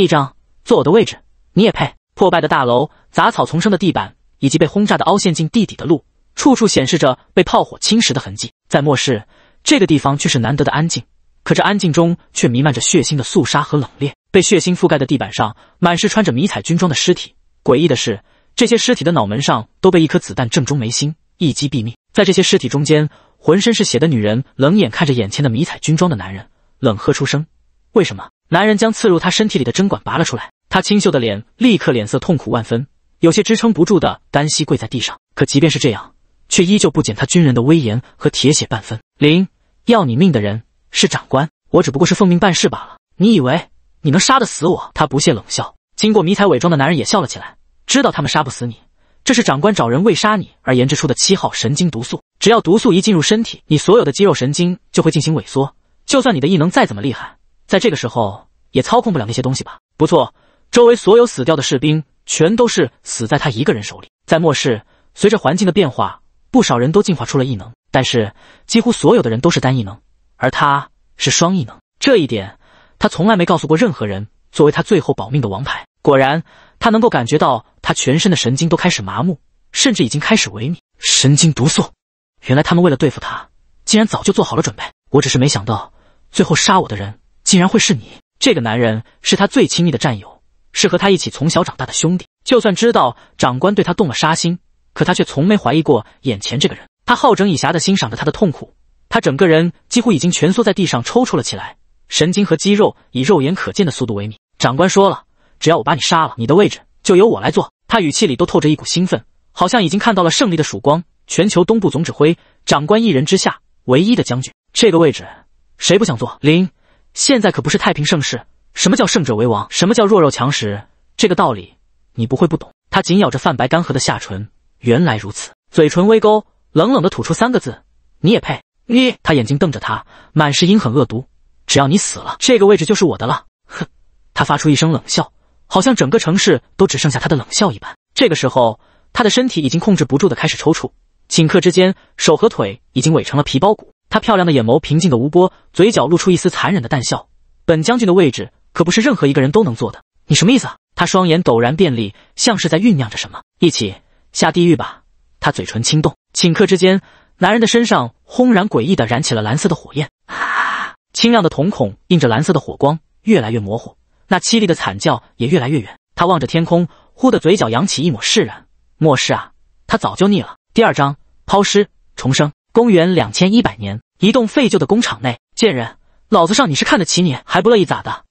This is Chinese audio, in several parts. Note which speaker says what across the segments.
Speaker 1: 一张坐我的位置，你也配？破败的大楼、杂草丛生的地板，以及被轰炸的凹陷进地底的路，处处显示着被炮火侵蚀的痕迹。在末世，这个地方却是难得的安静，可这安静中却弥漫着血腥的肃杀和冷冽。被血腥覆盖的地板上满是穿着迷彩军装的尸体，诡异的是，这些尸体的脑门上都被一颗子弹正中眉心，一击毙命。在这些尸体中间，浑身是血的女人冷眼看着眼前的迷彩军装的男人，冷喝出声：“为什么？”男人将刺入他身体里的针管拔了出来，他清秀的脸立刻脸色痛苦万分，有些支撑不住的单膝跪在地上。可即便是这样，却依旧不减他军人的威严和铁血半分。林，要你命的人是长官，我只不过是奉命办事罢了。你以为你能杀得死我？他不屑冷笑。经过迷彩伪装的男人也笑了起来，知道他们杀不死你。这是长官找人为杀你而研制出的七号神经毒素，只要毒素一进入身体，你所有的肌肉神经就会进行萎缩，就算你的异能再怎么厉害。在这个时候也操控不了那些东西吧？不错，周围所有死掉的士兵全都是死在他一个人手里。在末世，随着环境的变化，不少人都进化出了异能，但是几乎所有的人都是单异能，而他是双异能。这一点他从来没告诉过任何人，作为他最后保命的王牌。果然，他能够感觉到他全身的神经都开始麻木，甚至已经开始萎靡。神经毒素，原来他们为了对付他，竟然早就做好了准备。我只是没想到，最后杀我的人。竟然会是你！这个男人是他最亲密的战友，是和他一起从小长大的兄弟。就算知道长官对他动了杀心，可他却从没怀疑过眼前这个人。他好整以暇地欣赏着他的痛苦，他整个人几乎已经蜷缩在地上抽搐了起来，神经和肌肉以肉眼可见的速度萎靡。长官说了，只要我把你杀了，你的位置就由我来做。他语气里都透着一股兴奋，好像已经看到了胜利的曙光。全球东部总指挥，长官一人之下唯一的将军，这个位置谁不想坐？林。现在可不是太平盛世，什么叫胜者为王，什么叫弱肉强食，这个道理你不会不懂。他紧咬着泛白干涸的下唇，原来如此，嘴唇微勾，冷冷的吐出三个字：“你也配。”你。他眼睛瞪着他，满是阴狠恶毒。只要你死了，这个位置就是我的了。哼！他发出一声冷笑，好像整个城市都只剩下他的冷笑一般。这个时候，他的身体已经控制不住的开始抽搐，顷刻之间，手和腿已经萎成了皮包骨。他漂亮的眼眸平静的无波，嘴角露出一丝残忍的淡笑。本将军的位置可不是任何一个人都能坐的。你什么意思？啊？他双眼陡然变厉，像是在酝酿着什么。一起下地狱吧！他嘴唇轻动，顷刻之间，男人的身上轰然诡异的燃起了蓝色的火焰。啊！清亮的瞳孔映着蓝色的火光，越来越模糊。那凄厉的惨叫也越来越远。他望着天空，忽的嘴角扬起一抹释然。末世啊，他早就腻了。第二章：抛尸重生。公元两千一百年，一栋废旧的工厂内，贱人，老子上你是看得起你，还不乐意咋的？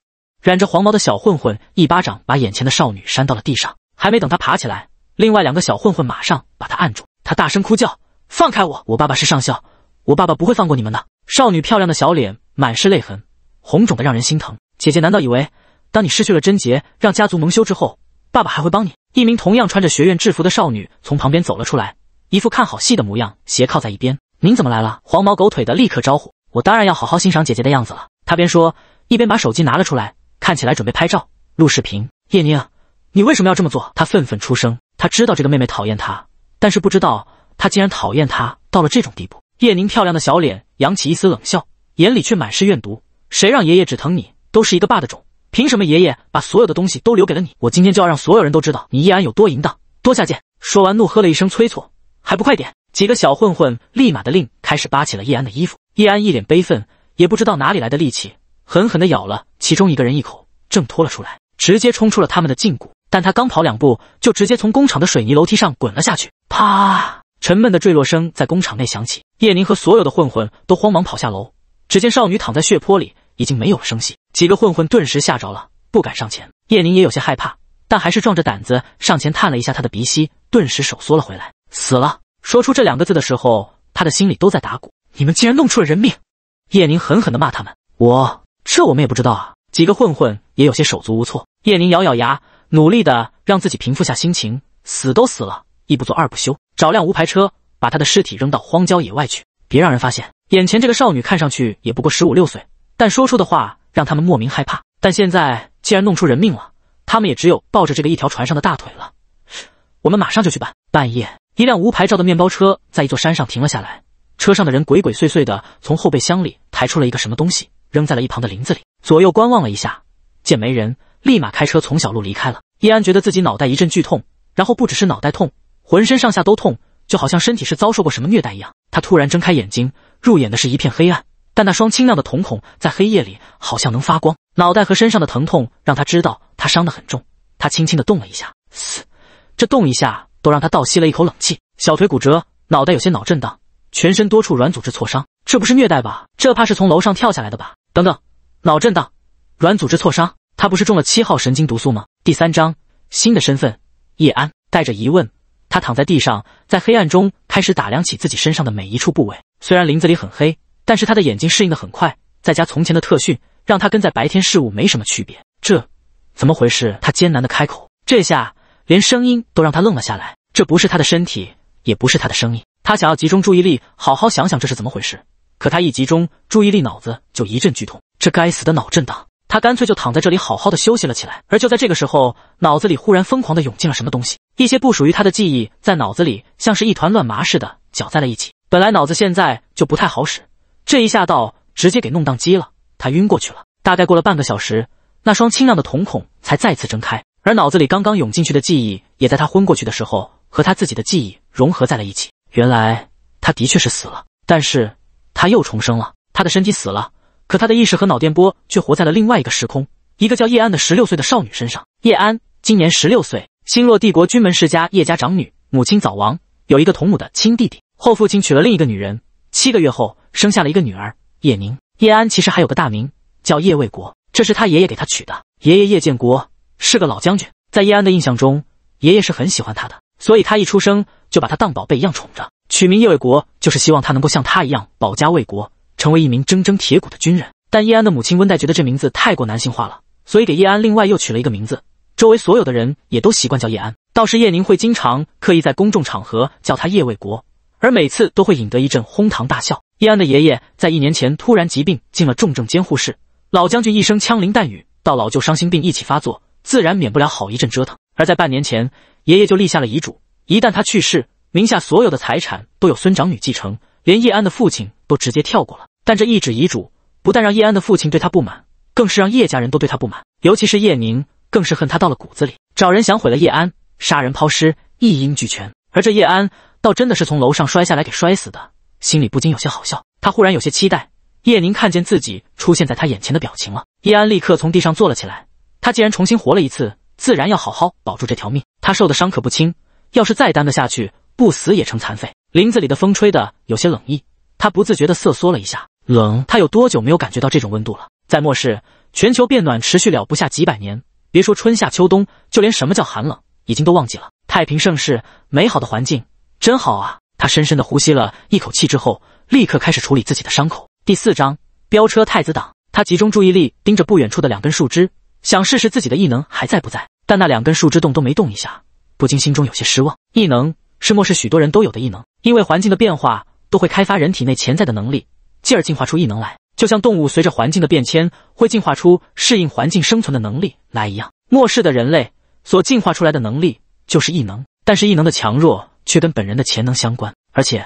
Speaker 1: 染着黄毛的小混混一巴掌把眼前的少女扇到了地上，还没等他爬起来，另外两个小混混马上把他按住。他大声哭叫：“放开我！我爸爸是上校，我爸爸不会放过你们的！”少女漂亮的小脸满是泪痕，红肿的让人心疼。姐姐难道以为，当你失去了贞洁，让家族蒙羞之后，爸爸还会帮你？一名同样穿着学院制服的少女从旁边走了出来，一副看好戏的模样，斜靠在一边。您怎么来了？黄毛狗腿的立刻招呼我，当然要好好欣赏姐姐的样子了。他边说，一边把手机拿了出来，看起来准备拍照、录视频。叶宁，你为什么要这么做？他愤愤出声。他知道这个妹妹讨厌他，但是不知道他竟然讨厌他到了这种地步。叶宁漂亮的小脸扬起一丝冷笑，眼里却满是怨毒。谁让爷爷只疼你？都是一个爸的种，凭什么爷爷把所有的东西都留给了你？我今天就要让所有人都知道你叶安有多淫荡、多下贱！说完怒喝了一声，催促：“还不快点！”几个小混混立马的令开始扒起了叶安的衣服，叶安一脸悲愤，也不知道哪里来的力气，狠狠的咬了其中一个人一口，挣脱了出来，直接冲出了他们的禁锢。但他刚跑两步，就直接从工厂的水泥楼梯上滚了下去，啪，沉闷的坠落声在工厂内响起。叶宁和所有的混混都慌忙跑下楼，只见少女躺在血泊里，已经没有了声息。几个混混顿时吓着了，不敢上前。叶宁也有些害怕，但还是壮着胆子上前探了一下他的鼻息，顿时手缩了回来，死了。说出这两个字的时候，他的心里都在打鼓。你们竟然弄出了人命！叶宁狠狠的骂他们。我这我们也不知道啊。几个混混也有些手足无措。叶宁咬咬牙，努力的让自己平复下心情。死都死了，一不做二不休，找辆无牌车，把他的尸体扔到荒郊野外去，别让人发现。眼前这个少女看上去也不过十五六岁，但说出的话让他们莫名害怕。但现在既然弄出人命了，他们也只有抱着这个一条船上的大腿了。我们马上就去办。半夜。一辆无牌照的面包车在一座山上停了下来，车上的人鬼鬼祟祟的从后备箱里抬出了一个什么东西，扔在了一旁的林子里。左右观望了一下，见没人，立马开车从小路离开了。叶安觉得自己脑袋一阵剧痛，然后不只是脑袋痛，浑身上下都痛，就好像身体是遭受过什么虐待一样。他突然睁开眼睛，入眼的是一片黑暗，但那双清亮的瞳孔在黑夜里好像能发光。脑袋和身上的疼痛让他知道他伤得很重。他轻轻的动了一下，嘶，这动一下。都让他倒吸了一口冷气，小腿骨折，脑袋有些脑震荡，全身多处软组织挫伤，这不是虐待吧？这怕是从楼上跳下来的吧？等等，脑震荡，软组织挫伤，他不是中了七号神经毒素吗？第三章新的身份，叶安带着疑问，他躺在地上，在黑暗中开始打量起自己身上的每一处部位。虽然林子里很黑，但是他的眼睛适应的很快，再加从前的特训，让他跟在白天事物没什么区别。这怎么回事？他艰难的开口，这下。连声音都让他愣了下来，这不是他的身体，也不是他的声音。他想要集中注意力，好好想想这是怎么回事，可他一集中注意力，脑子就一阵剧痛。这该死的脑震荡！他干脆就躺在这里，好好的休息了起来。而就在这个时候，脑子里忽然疯狂的涌进了什么东西，一些不属于他的记忆在脑子里像是一团乱麻似的搅在了一起。本来脑子现在就不太好使，这一下倒直接给弄宕机了，他晕过去了。大概过了半个小时，那双清亮的瞳孔才再次睁开。而脑子里刚刚涌进去的记忆，也在他昏过去的时候和他自己的记忆融合在了一起。原来他的确是死了，但是他又重生了。他的身体死了，可他的意识和脑电波却活在了另外一个时空，一个叫叶安的十六岁的少女身上。叶安今年十六岁，星落帝国军门世家叶家长女，母亲早亡，有一个同母的亲弟弟。后父亲娶了另一个女人，七个月后生下了一个女儿叶宁。叶安其实还有个大名叫叶卫国，这是他爷爷给他取的。爷爷叶建国。是个老将军，在叶安的印象中，爷爷是很喜欢他的，所以他一出生就把他当宝贝一样宠着，取名叶卫国，就是希望他能够像他一样保家卫国，成为一名铮铮铁骨的军人。但叶安的母亲温黛觉得这名字太过男性化了，所以给叶安另外又取了一个名字。周围所有的人也都习惯叫叶安，倒是叶宁会经常刻意在公众场合叫他叶卫国，而每次都会引得一阵哄堂大笑。叶安的爷爷在一年前突然疾病进了重症监护室，老将军一生枪林弹雨，到老旧伤心病一起发作。自然免不了好一阵折腾。而在半年前，爷爷就立下了遗嘱，一旦他去世，名下所有的财产都有孙长女继承，连叶安的父亲都直接跳过了。但这一纸遗嘱，不但让叶安的父亲对他不满，更是让叶家人都对他不满，尤其是叶宁，更是恨他到了骨子里，找人想毁了叶安，杀人抛尸，一应俱全。而这叶安，倒真的是从楼上摔下来给摔死的，心里不禁有些好笑。他忽然有些期待叶宁看见自己出现在他眼前的表情了。叶安立刻从地上坐了起来。他既然重新活了一次，自然要好好保住这条命。他受的伤可不轻，要是再耽得下去，不死也成残废。林子里的风吹得有些冷意，他不自觉地瑟缩了一下。冷，他有多久没有感觉到这种温度了？在末世，全球变暖持续了不下几百年，别说春夏秋冬，就连什么叫寒冷，已经都忘记了。太平盛世，美好的环境，真好啊！他深深地呼吸了一口气之后，立刻开始处理自己的伤口。第四章：飙车太子党。他集中注意力盯着不远处的两根树枝。想试试自己的异能还在不在，但那两根树枝动都没动一下，不禁心中有些失望。异能是末世许多人都有的异能，因为环境的变化都会开发人体内潜在的能力，继而进化出异能来。就像动物随着环境的变迁会进化出适应环境生存的能力来一样，末世的人类所进化出来的能力就是异能。但是异能的强弱却跟本人的潜能相关，而且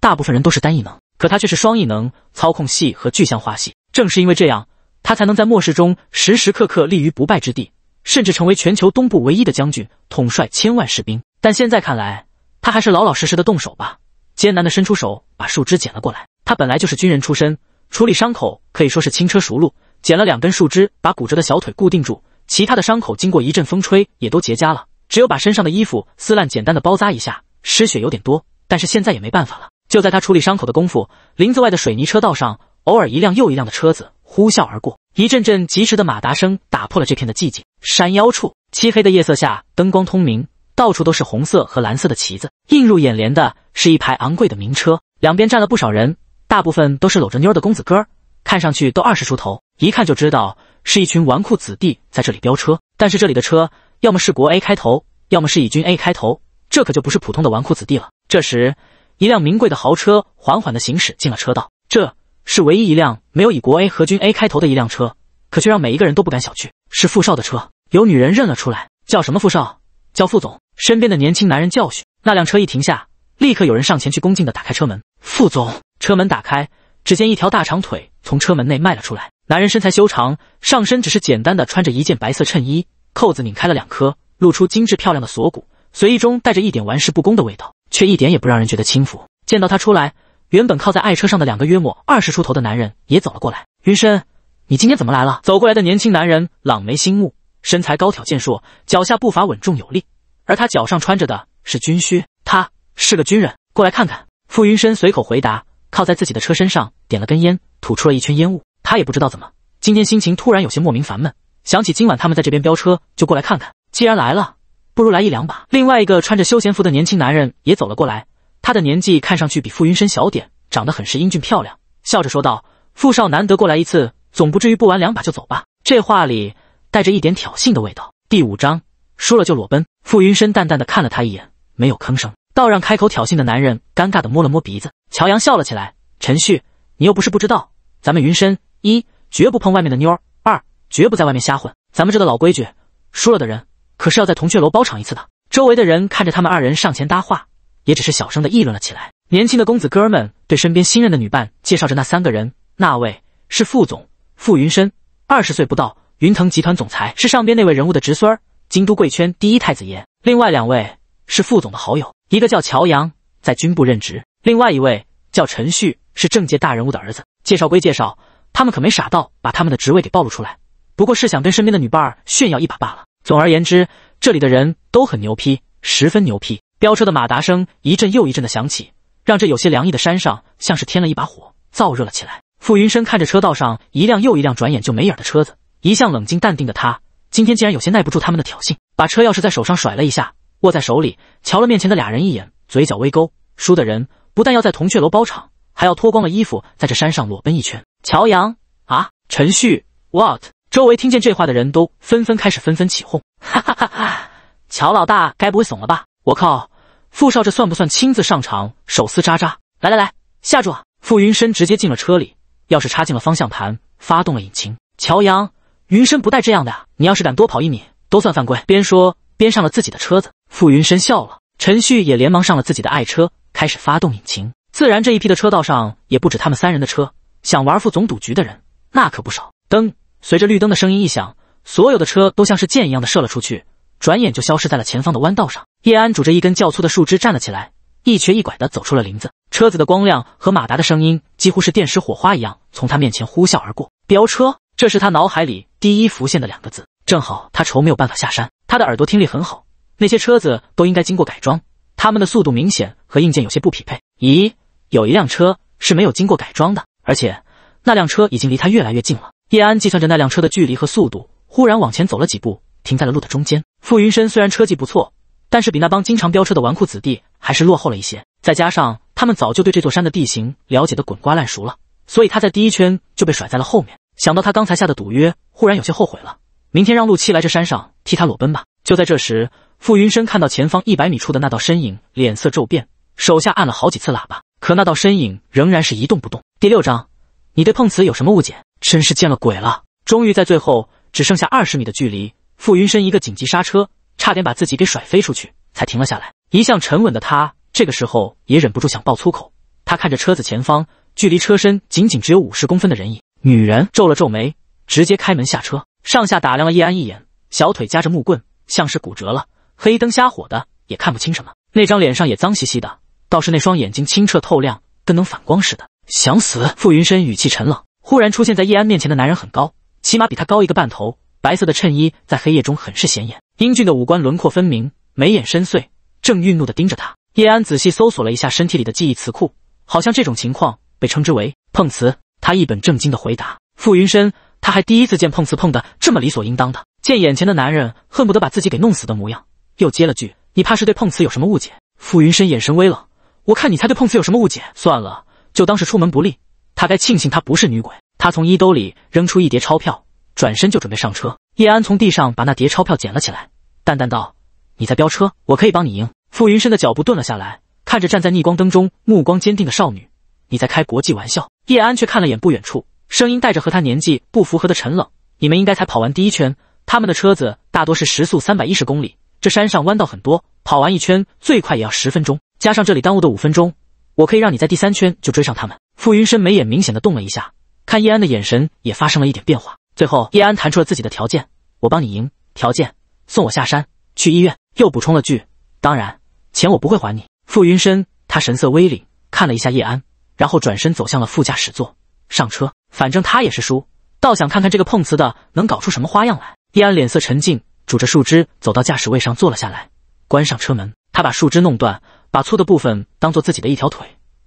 Speaker 1: 大部分人都是单异能，可他却是双异能，操控系和具象化系。正是因为这样。他才能在末世中时时刻刻立于不败之地，甚至成为全球东部唯一的将军，统帅千万士兵。但现在看来，他还是老老实实的动手吧。艰难的伸出手，把树枝捡了过来。他本来就是军人出身，处理伤口可以说是轻车熟路。捡了两根树枝，把骨折的小腿固定住。其他的伤口经过一阵风吹，也都结痂了。只有把身上的衣服撕烂，简单的包扎一下。失血有点多，但是现在也没办法了。就在他处理伤口的功夫，林子外的水泥车道上。偶尔，一辆又一辆的车子呼啸而过，一阵阵疾驰的马达声打破了这片的寂静。山腰处，漆黑的夜色下，灯光通明，到处都是红色和蓝色的旗子。映入眼帘的是一排昂贵的名车，两边站了不少人，大部分都是搂着妞的公子哥，看上去都二十出头，一看就知道是一群纨绔子弟在这里飙车。但是这里的车要么是国 A 开头，要么是以军 A 开头，这可就不是普通的纨绔子弟了。这时，一辆名贵的豪车缓缓的行驶进了车道。这。是唯一一辆没有以国 A 和军 A 开头的一辆车，可却让每一个人都不敢小觑。是傅少的车，有女人认了出来，叫什么？傅少，叫傅总。身边的年轻男人教训。那辆车一停下，立刻有人上前去恭敬的打开车门。傅总，车门打开，只见一条大长腿从车门内迈了出来。男人身材修长，上身只是简单的穿着一件白色衬衣，扣子拧开了两颗，露出精致漂亮的锁骨，随意中带着一点玩世不恭的味道，却一点也不让人觉得轻浮。见到他出来。原本靠在爱车上的两个约莫二十出头的男人也走了过来。云深，你今天怎么来了？走过来的年轻男人朗眉星目，身材高挑健硕，脚下步伐稳重有力，而他脚上穿着的是军靴，他是个军人。过来看看。傅云深随口回答，靠在自己的车身上点了根烟，吐出了一圈烟雾。他也不知道怎么，今天心情突然有些莫名烦闷，想起今晚他们在这边飙车，就过来看看。既然来了，不如来一两把。另外一个穿着休闲服的年轻男人也走了过来。他的年纪看上去比傅云深小点，长得很是英俊漂亮，笑着说道：“傅少难得过来一次，总不至于不玩两把就走吧？”这话里带着一点挑衅的味道。第五章，输了就裸奔。傅云深淡淡的看了他一眼，没有吭声，倒让开口挑衅的男人尴尬的摸了摸鼻子。乔阳笑了起来：“陈旭，你又不是不知道，咱们云深一绝不碰外面的妞儿，二绝不在外面瞎混。咱们这的老规矩，输了的人可是要在铜雀楼包场一次的。”周围的人看着他们二人上前搭话。也只是小声的议论了起来。年轻的公子哥儿们对身边新任的女伴介绍着那三个人：那位是副总傅云深，二十岁不到，云腾集团总裁，是上边那位人物的侄孙儿，京都贵圈第一太子爷；另外两位是副总的好友，一个叫乔阳，在军部任职；另外一位叫陈旭，是政界大人物的儿子。介绍归介绍，他们可没傻到把他们的职位给暴露出来，不过是想跟身边的女伴炫耀一把罢了。总而言之，这里的人都很牛批，十分牛批。飙车的马达声一阵又一阵的响起，让这有些凉意的山上像是添了一把火，燥热了起来。傅云深看着车道上一辆又一辆转眼就没影的车子，一向冷静淡定的他今天竟然有些耐不住他们的挑衅，把车钥匙在手上甩了一下，握在手里，瞧了面前的俩人一眼，嘴角微勾。输的人不但要在铜雀楼包场，还要脱光了衣服在这山上裸奔一圈。乔阳啊，陈旭，what？周围听见这话的人都纷纷开始纷纷起哄，哈哈哈哈！乔老大该不会怂了吧？我靠！傅少，这算不算亲自上场手撕渣渣？来来来，下注啊！傅云深直接进了车里，钥匙插进了方向盘，发动了引擎。乔阳，云深不带这样的啊，你要是敢多跑一米，都算犯规。边说边上了自己的车子。傅云深笑了，陈旭也连忙上了自己的爱车，开始发动引擎。自然，这一批的车道上也不止他们三人的车，想玩副总赌局的人那可不少。灯，随着绿灯的声音一响，所有的车都像是箭一样的射了出去。转眼就消失在了前方的弯道上。叶安拄着一根较粗的树枝站了起来，一瘸一拐地走出了林子。车子的光亮和马达的声音几乎是电石火花一样从他面前呼啸而过。飙车，这是他脑海里第一浮现的两个字。正好他愁没有办法下山。他的耳朵听力很好，那些车子都应该经过改装，他们的速度明显和硬件有些不匹配。咦，有一辆车是没有经过改装的，而且那辆车已经离他越来越近了。叶安计算着那辆车的距离和速度，忽然往前走了几步。停在了路的中间。傅云深虽然车技不错，但是比那帮经常飙车的纨绔子弟还是落后了一些。再加上他们早就对这座山的地形了解的滚瓜烂熟了，所以他在第一圈就被甩在了后面。想到他刚才下的赌约，忽然有些后悔了。明天让陆七来这山上替他裸奔吧。就在这时，傅云深看到前方一百米处的那道身影，脸色骤变，手下按了好几次喇叭，可那道身影仍然是一动不动。第六章，你对碰瓷有什么误解？真是见了鬼了！终于在最后只剩下二十米的距离。傅云深一个紧急刹车，差点把自己给甩飞出去，才停了下来。一向沉稳的他，这个时候也忍不住想爆粗口。他看着车子前方，距离车身仅仅只有五十公分的人影，女人皱了皱眉，直接开门下车，上下打量了叶安一眼，小腿夹着木棍，像是骨折了，黑灯瞎火的也看不清什么。那张脸上也脏兮兮的，倒是那双眼睛清澈透亮，跟能反光似的。想死！傅云深语气沉冷。忽然出现在叶安面前的男人很高，起码比他高一个半头。白色的衬衣在黑夜中很是显眼，英俊的五官轮廓分明，眉眼深邃，正愠怒地盯着他。叶安仔细搜索了一下身体里的记忆词库，好像这种情况被称之为碰瓷。他一本正经地回答傅云深，他还第一次见碰瓷碰的这么理所应当的。见眼前的男人恨不得把自己给弄死的模样，又接了句：“你怕是对碰瓷有什么误解？”傅云深眼神微冷：“我看你才对碰瓷有什么误解。算了，就当是出门不利。他该庆幸他不是女鬼。他从衣兜里扔出一叠钞票。”转身就准备上车，叶安从地上把那叠钞票捡了起来，淡淡道：“你在飙车，我可以帮你赢。”傅云深的脚步顿了下来，看着站在逆光灯中目光坚定的少女，你在开国际玩笑？叶安却看了眼不远处，声音带着和他年纪不符合的沉冷：“你们应该才跑完第一圈，他们的车子大多是时速三百一十公里，这山上弯道很多，跑完一圈最快也要十分钟，加上这里耽误的五分钟，我可以让你在第三圈就追上他们。”傅云深眉眼明显的动了一下，看叶安的眼神也发生了一点变化。最后，叶安谈出了自己的条件：我帮你赢，条件送我下山去医院。又补充了句：“当然，钱我不会还你。”傅云深他神色微凛，看了一下叶安，然后转身走向了副驾驶座，上车。反正他也是输，倒想看看这个碰瓷的能搞出什么花样来。叶安脸色沉静，拄着树枝走到驾驶位上坐了下来，关上车门。他把树枝弄断，把粗的部分当做自己的一条腿。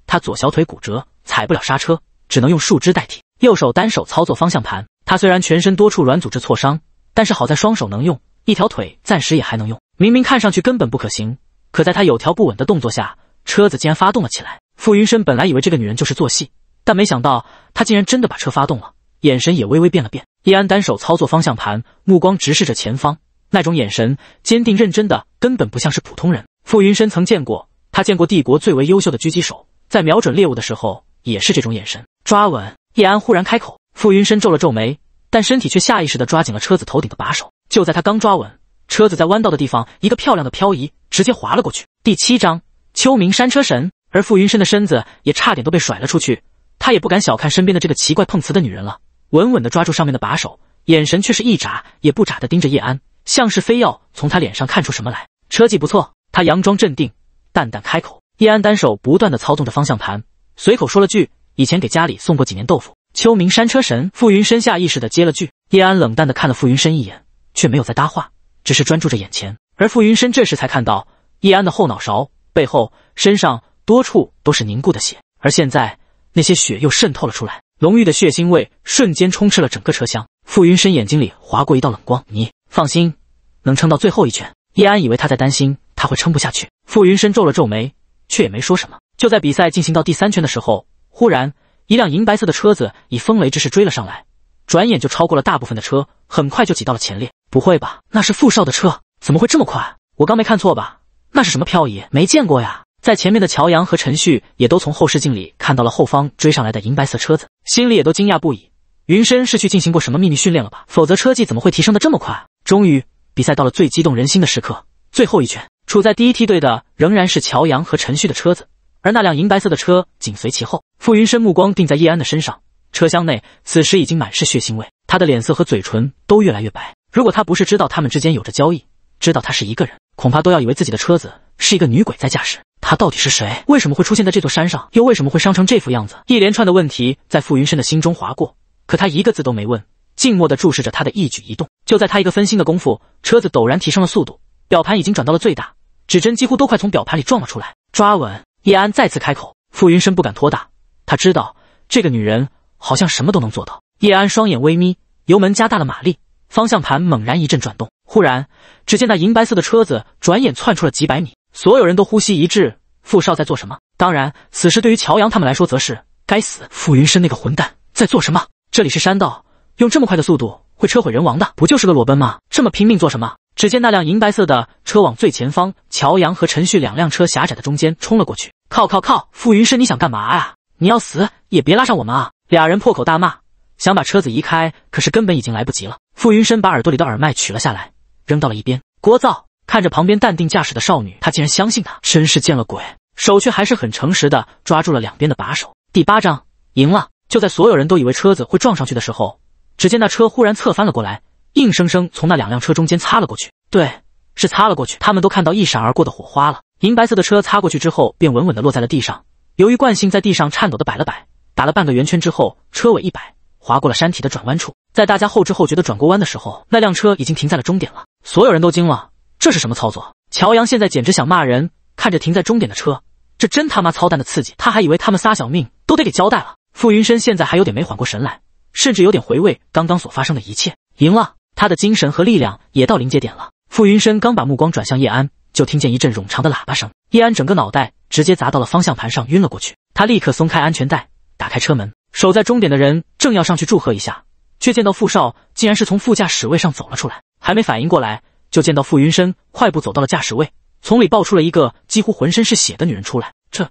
Speaker 1: 他左小腿骨折，踩不了刹车，只能用树枝代替，右手单手操作方向盘。他虽然全身多处软组织挫伤，但是好在双手能用，一条腿暂时也还能用。明明看上去根本不可行，可在他有条不紊的动作下，车子竟然发动了起来。傅云深本来以为这个女人就是做戏，但没想到她竟然真的把车发动了，眼神也微微变了变。叶安单手操作方向盘，目光直视着前方，那种眼神坚定认真，的根本不像是普通人。傅云深曾见过，他见过帝国最为优秀的狙击手，在瞄准猎物的时候也是这种眼神。抓稳！叶安忽然开口。傅云深皱了皱眉，但身体却下意识地抓紧了车子头顶的把手。就在他刚抓稳，车子在弯道的地方一个漂亮的漂移，直接滑了过去。第七章，秋明山车神。而傅云深的身子也差点都被甩了出去，他也不敢小看身边的这个奇怪碰瓷的女人了，稳稳地抓住上面的把手，眼神却是一眨也不眨地盯着叶安，像是非要从他脸上看出什么来。车技不错，他佯装镇定，淡淡开口。叶安单手不断地操纵着方向盘，随口说了句：“以前给家里送过几年豆腐。”秋名山车神傅云深下意识的接了句，叶安冷淡的看了傅云深一眼，却没有再搭话，只是专注着眼前。而傅云深这时才看到叶安的后脑勺、背后、身上多处都是凝固的血，而现在那些血又渗透了出来，浓郁的血腥味瞬间充斥了整个车厢。傅云深眼睛里划过一道冷光，你放心，能撑到最后一圈。叶安以为他在担心他会撑不下去，傅云深皱了皱眉，却也没说什么。就在比赛进行到第三圈的时候，忽然。一辆银白色的车子以风雷之势追了上来，转眼就超过了大部分的车，很快就挤到了前列。不会吧，那是傅少的车，怎么会这么快？我刚没看错吧？那是什么漂移？没见过呀！在前面的乔阳和陈旭也都从后视镜里看到了后方追上来的银白色车子，心里也都惊讶不已。云深是去进行过什么秘密训练了吧？否则车技怎么会提升的这么快？终于，比赛到了最激动人心的时刻，最后一圈，处在第一梯队的仍然是乔阳和陈旭的车子。而那辆银白色的车紧随其后，傅云深目光定在叶安的身上。车厢内此时已经满是血腥味，他的脸色和嘴唇都越来越白。如果他不是知道他们之间有着交易，知道他是一个人，恐怕都要以为自己的车子是一个女鬼在驾驶。他到底是谁？为什么会出现在这座山上？又为什么会伤成这副样子？一连串的问题在傅云深的心中划过，可他一个字都没问，静默地注视着他的一举一动。就在他一个分心的功夫，车子陡然提升了速度，表盘已经转到了最大，指针几乎都快从表盘里撞了出来，抓稳。叶安再次开口，傅云深不敢拖大，他知道这个女人好像什么都能做到。叶安双眼微眯，油门加大了马力，方向盘猛然一阵转动。忽然，只见那银白色的车子转眼窜出了几百米，所有人都呼吸一滞。傅少在做什么？当然，此时对于乔阳他们来说，则是该死。傅云深那个混蛋在做什么？这里是山道，用这么快的速度会车毁人亡的，不就是个裸奔吗？这么拼命做什么？只见那辆银白色的车往最前方乔阳和陈旭两辆车狭窄的中间冲了过去。靠靠靠！傅云深，你想干嘛呀？你要死也别拉上我们啊！俩人破口大骂，想把车子移开，可是根本已经来不及了。傅云深把耳朵里的耳麦取了下来，扔到了一边。聒噪，看着旁边淡定驾驶的少女，他竟然相信她，真是见了鬼！手却还是很诚实的抓住了两边的把手。第八章，赢了！就在所有人都以为车子会撞上去的时候，只见那车忽然侧翻了过来，硬生生从那两辆车中间擦了过去。对，是擦了过去，他们都看到一闪而过的火花了。银白色的车擦过去之后，便稳稳地落在了地上。由于惯性，在地上颤抖地摆了摆，打了半个圆圈之后，车尾一摆，划过了山体的转弯处。在大家后知后觉的转过弯的时候，那辆车已经停在了终点了。所有人都惊了，这是什么操作？乔阳现在简直想骂人，看着停在终点的车，这真他妈操蛋的刺激！他还以为他们仨小命都得给交代了。傅云深现在还有点没缓过神来，甚至有点回味刚刚所发生的一切。赢了，他的精神和力量也到临界点了。傅云深刚把目光转向叶安。就听见一阵冗长的喇叭声，叶安整个脑袋直接砸到了方向盘上，晕了过去。他立刻松开安全带，打开车门。守在终点的人正要上去祝贺一下，却见到傅少竟然是从副驾驶位上走了出来。还没反应过来，就见到傅云深快步走到了驾驶位，从里抱出了一个几乎浑身是血的女人出来。这，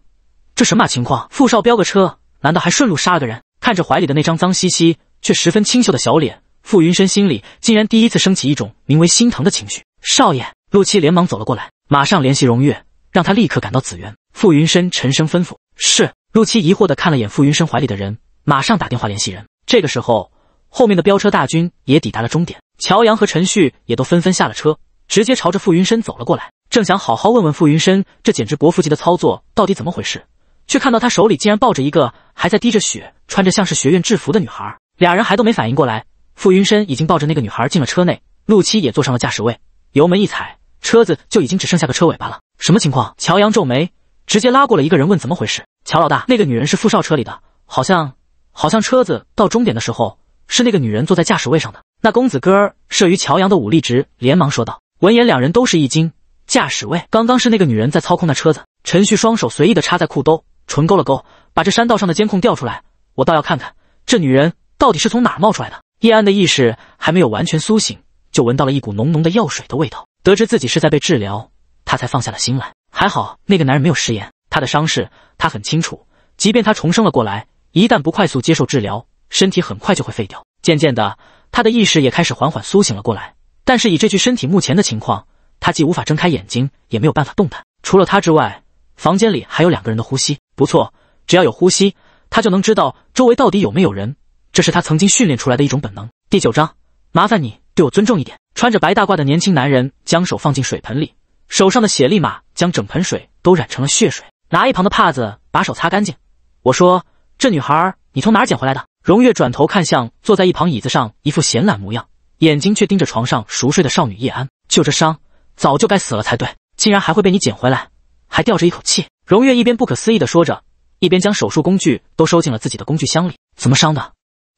Speaker 1: 这神马情况？傅少飙个车，难道还顺路杀了个人？看着怀里的那张脏兮兮却十分清秀的小脸，傅云深心里竟然第一次升起一种名为心疼的情绪。少爷，陆七连忙走了过来。马上联系荣月，让他立刻赶到紫园。傅云深沉声吩咐。是。陆七疑惑地看了眼傅云深怀里的人，马上打电话联系人。这个时候，后面的飙车大军也抵达了终点，乔阳和陈旭也都纷纷下了车，直接朝着傅云深走了过来。正想好好问问傅云深，这简直国服级的操作到底怎么回事，却看到他手里竟然抱着一个还在滴着血、穿着像是学院制服的女孩。俩人还都没反应过来，傅云深已经抱着那个女孩进了车内，陆七也坐上了驾驶位，油门一踩。车子就已经只剩下个车尾巴了，什么情况？乔阳皱眉，直接拉过了一个人问：“怎么回事？”乔老大，那个女人是傅少车里的，好像……好像车子到终点的时候，是那个女人坐在驾驶位上的。那公子哥儿摄于乔阳的武力值，连忙说道。闻言，两人都是一惊。驾驶位，刚刚是那个女人在操控那车子。陈旭双手随意的插在裤兜，唇勾了勾，把这山道上的监控调出来，我倒要看看这女人到底是从哪冒出来的。叶安的意识还没有完全苏醒，就闻到了一股浓浓的药水的味道。得知自己是在被治疗，他才放下了心来。还好那个男人没有食言，他的伤势他很清楚。即便他重生了过来，一旦不快速接受治疗，身体很快就会废掉。渐渐的，他的意识也开始缓缓苏醒了过来。但是以这具身体目前的情况，他既无法睁开眼睛，也没有办法动弹。除了他之外，房间里还有两个人的呼吸。不错，只要有呼吸，他就能知道周围到底有没有人。这是他曾经训练出来的一种本能。第九章，麻烦你对我尊重一点。穿着白大褂的年轻男人将手放进水盆里，手上的血立马将整盆水都染成了血水。拿一旁的帕子把手擦干净。我说：“这女孩，你从哪儿捡回来的？”荣月转头看向坐在一旁椅子上一副闲懒模样，眼睛却盯着床上熟睡的少女叶安。就这伤，早就该死了才对，竟然还会被你捡回来，还吊着一口气。荣月一边不可思议地说着，一边将手术工具都收进了自己的工具箱里。怎么伤的？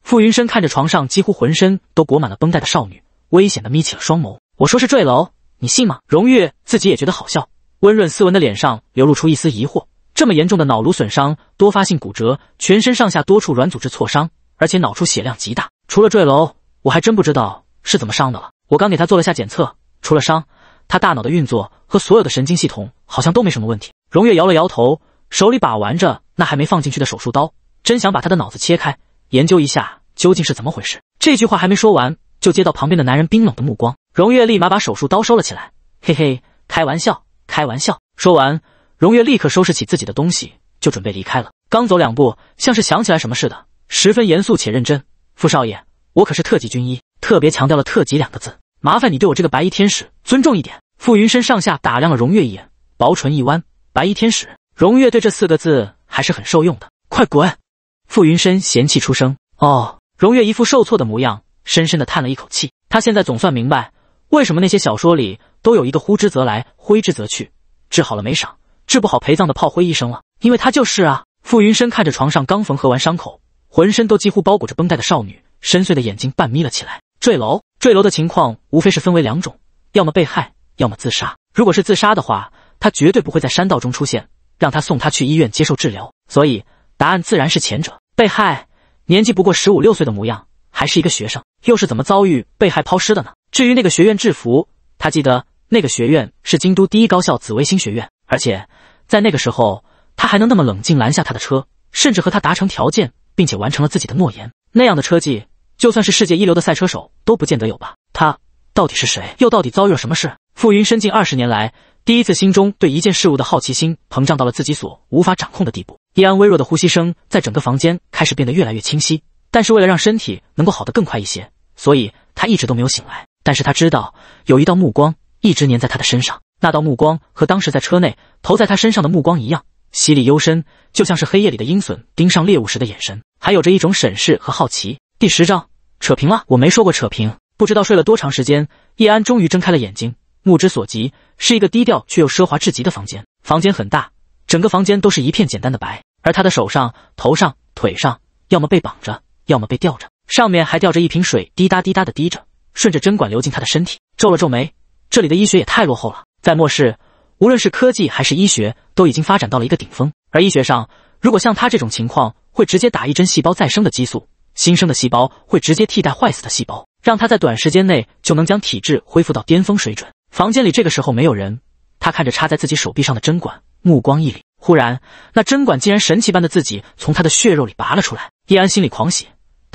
Speaker 1: 傅云深看着床上几乎浑身都裹满了绷带的少女。危险的眯起了双眸，我说是坠楼，你信吗？荣月自己也觉得好笑，温润斯文的脸上流露出一丝疑惑。这么严重的脑颅损伤、多发性骨折、全身上下多处软组织挫伤，而且脑出血量极大，除了坠楼，我还真不知道是怎么伤的了。我刚给他做了下检测，除了伤，他大脑的运作和所有的神经系统好像都没什么问题。荣月摇了摇头，手里把玩着那还没放进去的手术刀，真想把他的脑子切开，研究一下究竟是怎么回事。这句话还没说完。就接到旁边的男人冰冷的目光，荣月立马把手术刀收了起来。嘿嘿，开玩笑，开玩笑。说完，荣月立刻收拾起自己的东西，就准备离开了。刚走两步，像是想起来什么似的，十分严肃且认真。傅少爷，我可是特级军医，特别强调了“特级”两个字，麻烦你对我这个白衣天使尊重一点。傅云深上下打量了荣月一眼，薄唇一弯，白衣天使。荣月对这四个字还是很受用的。快滚！傅云深嫌弃出声。哦。荣月一副受挫的模样。深深的叹了一口气，他现在总算明白，为什么那些小说里都有一个呼之则来，挥之则去，治好了没赏，治不好陪葬的炮灰医生了，因为他就是啊。傅云深看着床上刚缝合完伤口，浑身都几乎包裹着绷带的少女，深邃的眼睛半眯了起来。坠楼，坠楼的情况无非是分为两种，要么被害，要么自杀。如果是自杀的话，他绝对不会在山道中出现，让他送他去医院接受治疗，所以答案自然是前者，被害。年纪不过十五六岁的模样。还是一个学生，又是怎么遭遇被害抛尸的呢？至于那个学院制服，他记得那个学院是京都第一高校紫微星学院，而且在那个时候，他还能那么冷静拦下他的车，甚至和他达成条件，并且完成了自己的诺言。那样的车技，就算是世界一流的赛车手都不见得有吧？他到底是谁？又到底遭遇了什么事？傅云深近二十年来第一次心中对一件事物的好奇心膨胀到了自己所无法掌控的地步。易安微弱的呼吸声在整个房间开始变得越来越清晰。但是为了让身体能够好得更快一些，所以他一直都没有醒来。但是他知道有一道目光一直粘在他的身上，那道目光和当时在车内投在他身上的目光一样，犀利幽深，就像是黑夜里的鹰隼盯上猎物时的眼神，还有着一种审视和好奇。第十章扯平了，我没说过扯平。不知道睡了多长时间，叶安终于睁开了眼睛，目之所及是一个低调却又奢华至极的房间。房间很大，整个房间都是一片简单的白，而他的手上、头上、腿上，要么被绑着。要么被吊着，上面还吊着一瓶水，滴答滴答的滴着，顺着针管流进他的身体。皱了皱眉，这里的医学也太落后了。在末世，无论是科技还是医学，都已经发展到了一个顶峰。而医学上，如果像他这种情况，会直接打一针细胞再生的激素，新生的细胞会直接替代坏死的细胞，让他在短时间内就能将体质恢复到巅峰水准。房间里这个时候没有人，他看着插在自己手臂上的针管，目光一凛。忽然，那针管竟然神奇般的自己从他的血肉里拔了出来。叶安心里狂喜。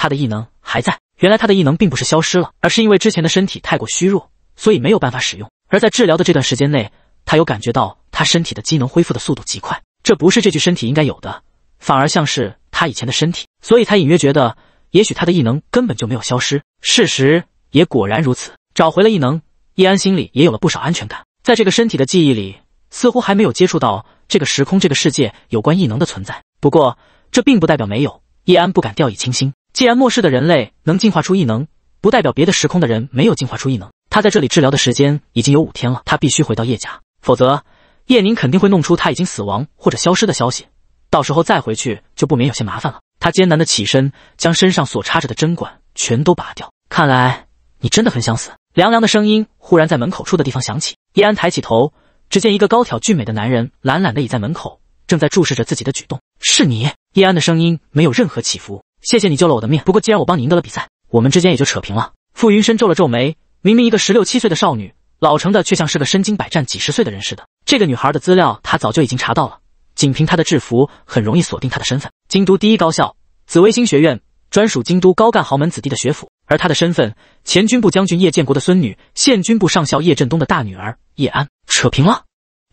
Speaker 1: 他的异能还在，原来他的异能并不是消失了，而是因为之前的身体太过虚弱，所以没有办法使用。而在治疗的这段时间内，他有感觉到他身体的机能恢复的速度极快，这不是这具身体应该有的，反而像是他以前的身体，所以他隐约觉得，也许他的异能根本就没有消失。事实也果然如此，找回了异能，叶安心里也有了不少安全感。在这个身体的记忆里，似乎还没有接触到这个时空这个世界有关异能的存在，不过这并不代表没有，叶安不敢掉以轻心。既然末世的人类能进化出异能，不代表别的时空的人没有进化出异能。他在这里治疗的时间已经有五天了，他必须回到叶家，否则叶宁肯定会弄出他已经死亡或者消失的消息，到时候再回去就不免有些麻烦了。他艰难的起身，将身上所插着的针管全都拔掉。看来你真的很想死。凉凉的声音忽然在门口处的地方响起。叶安抬起头，只见一个高挑俊美的男人懒懒的倚在门口，正在注视着自己的举动。是你？叶安的声音没有任何起伏。谢谢你救了我的命。不过，既然我帮你赢得了比赛，我们之间也就扯平了。傅云深皱了皱眉，明明一个十六七岁的少女，老成的却像是个身经百战几十岁的人似的。这个女孩的资料他早就已经查到了，仅凭她的制服，很容易锁定她的身份。京都第一高校紫薇星学院，专属京都高干豪门子弟的学府。而她的身份，前军部将军叶建国的孙女，现军部上校叶振东的大女儿叶安。扯平了？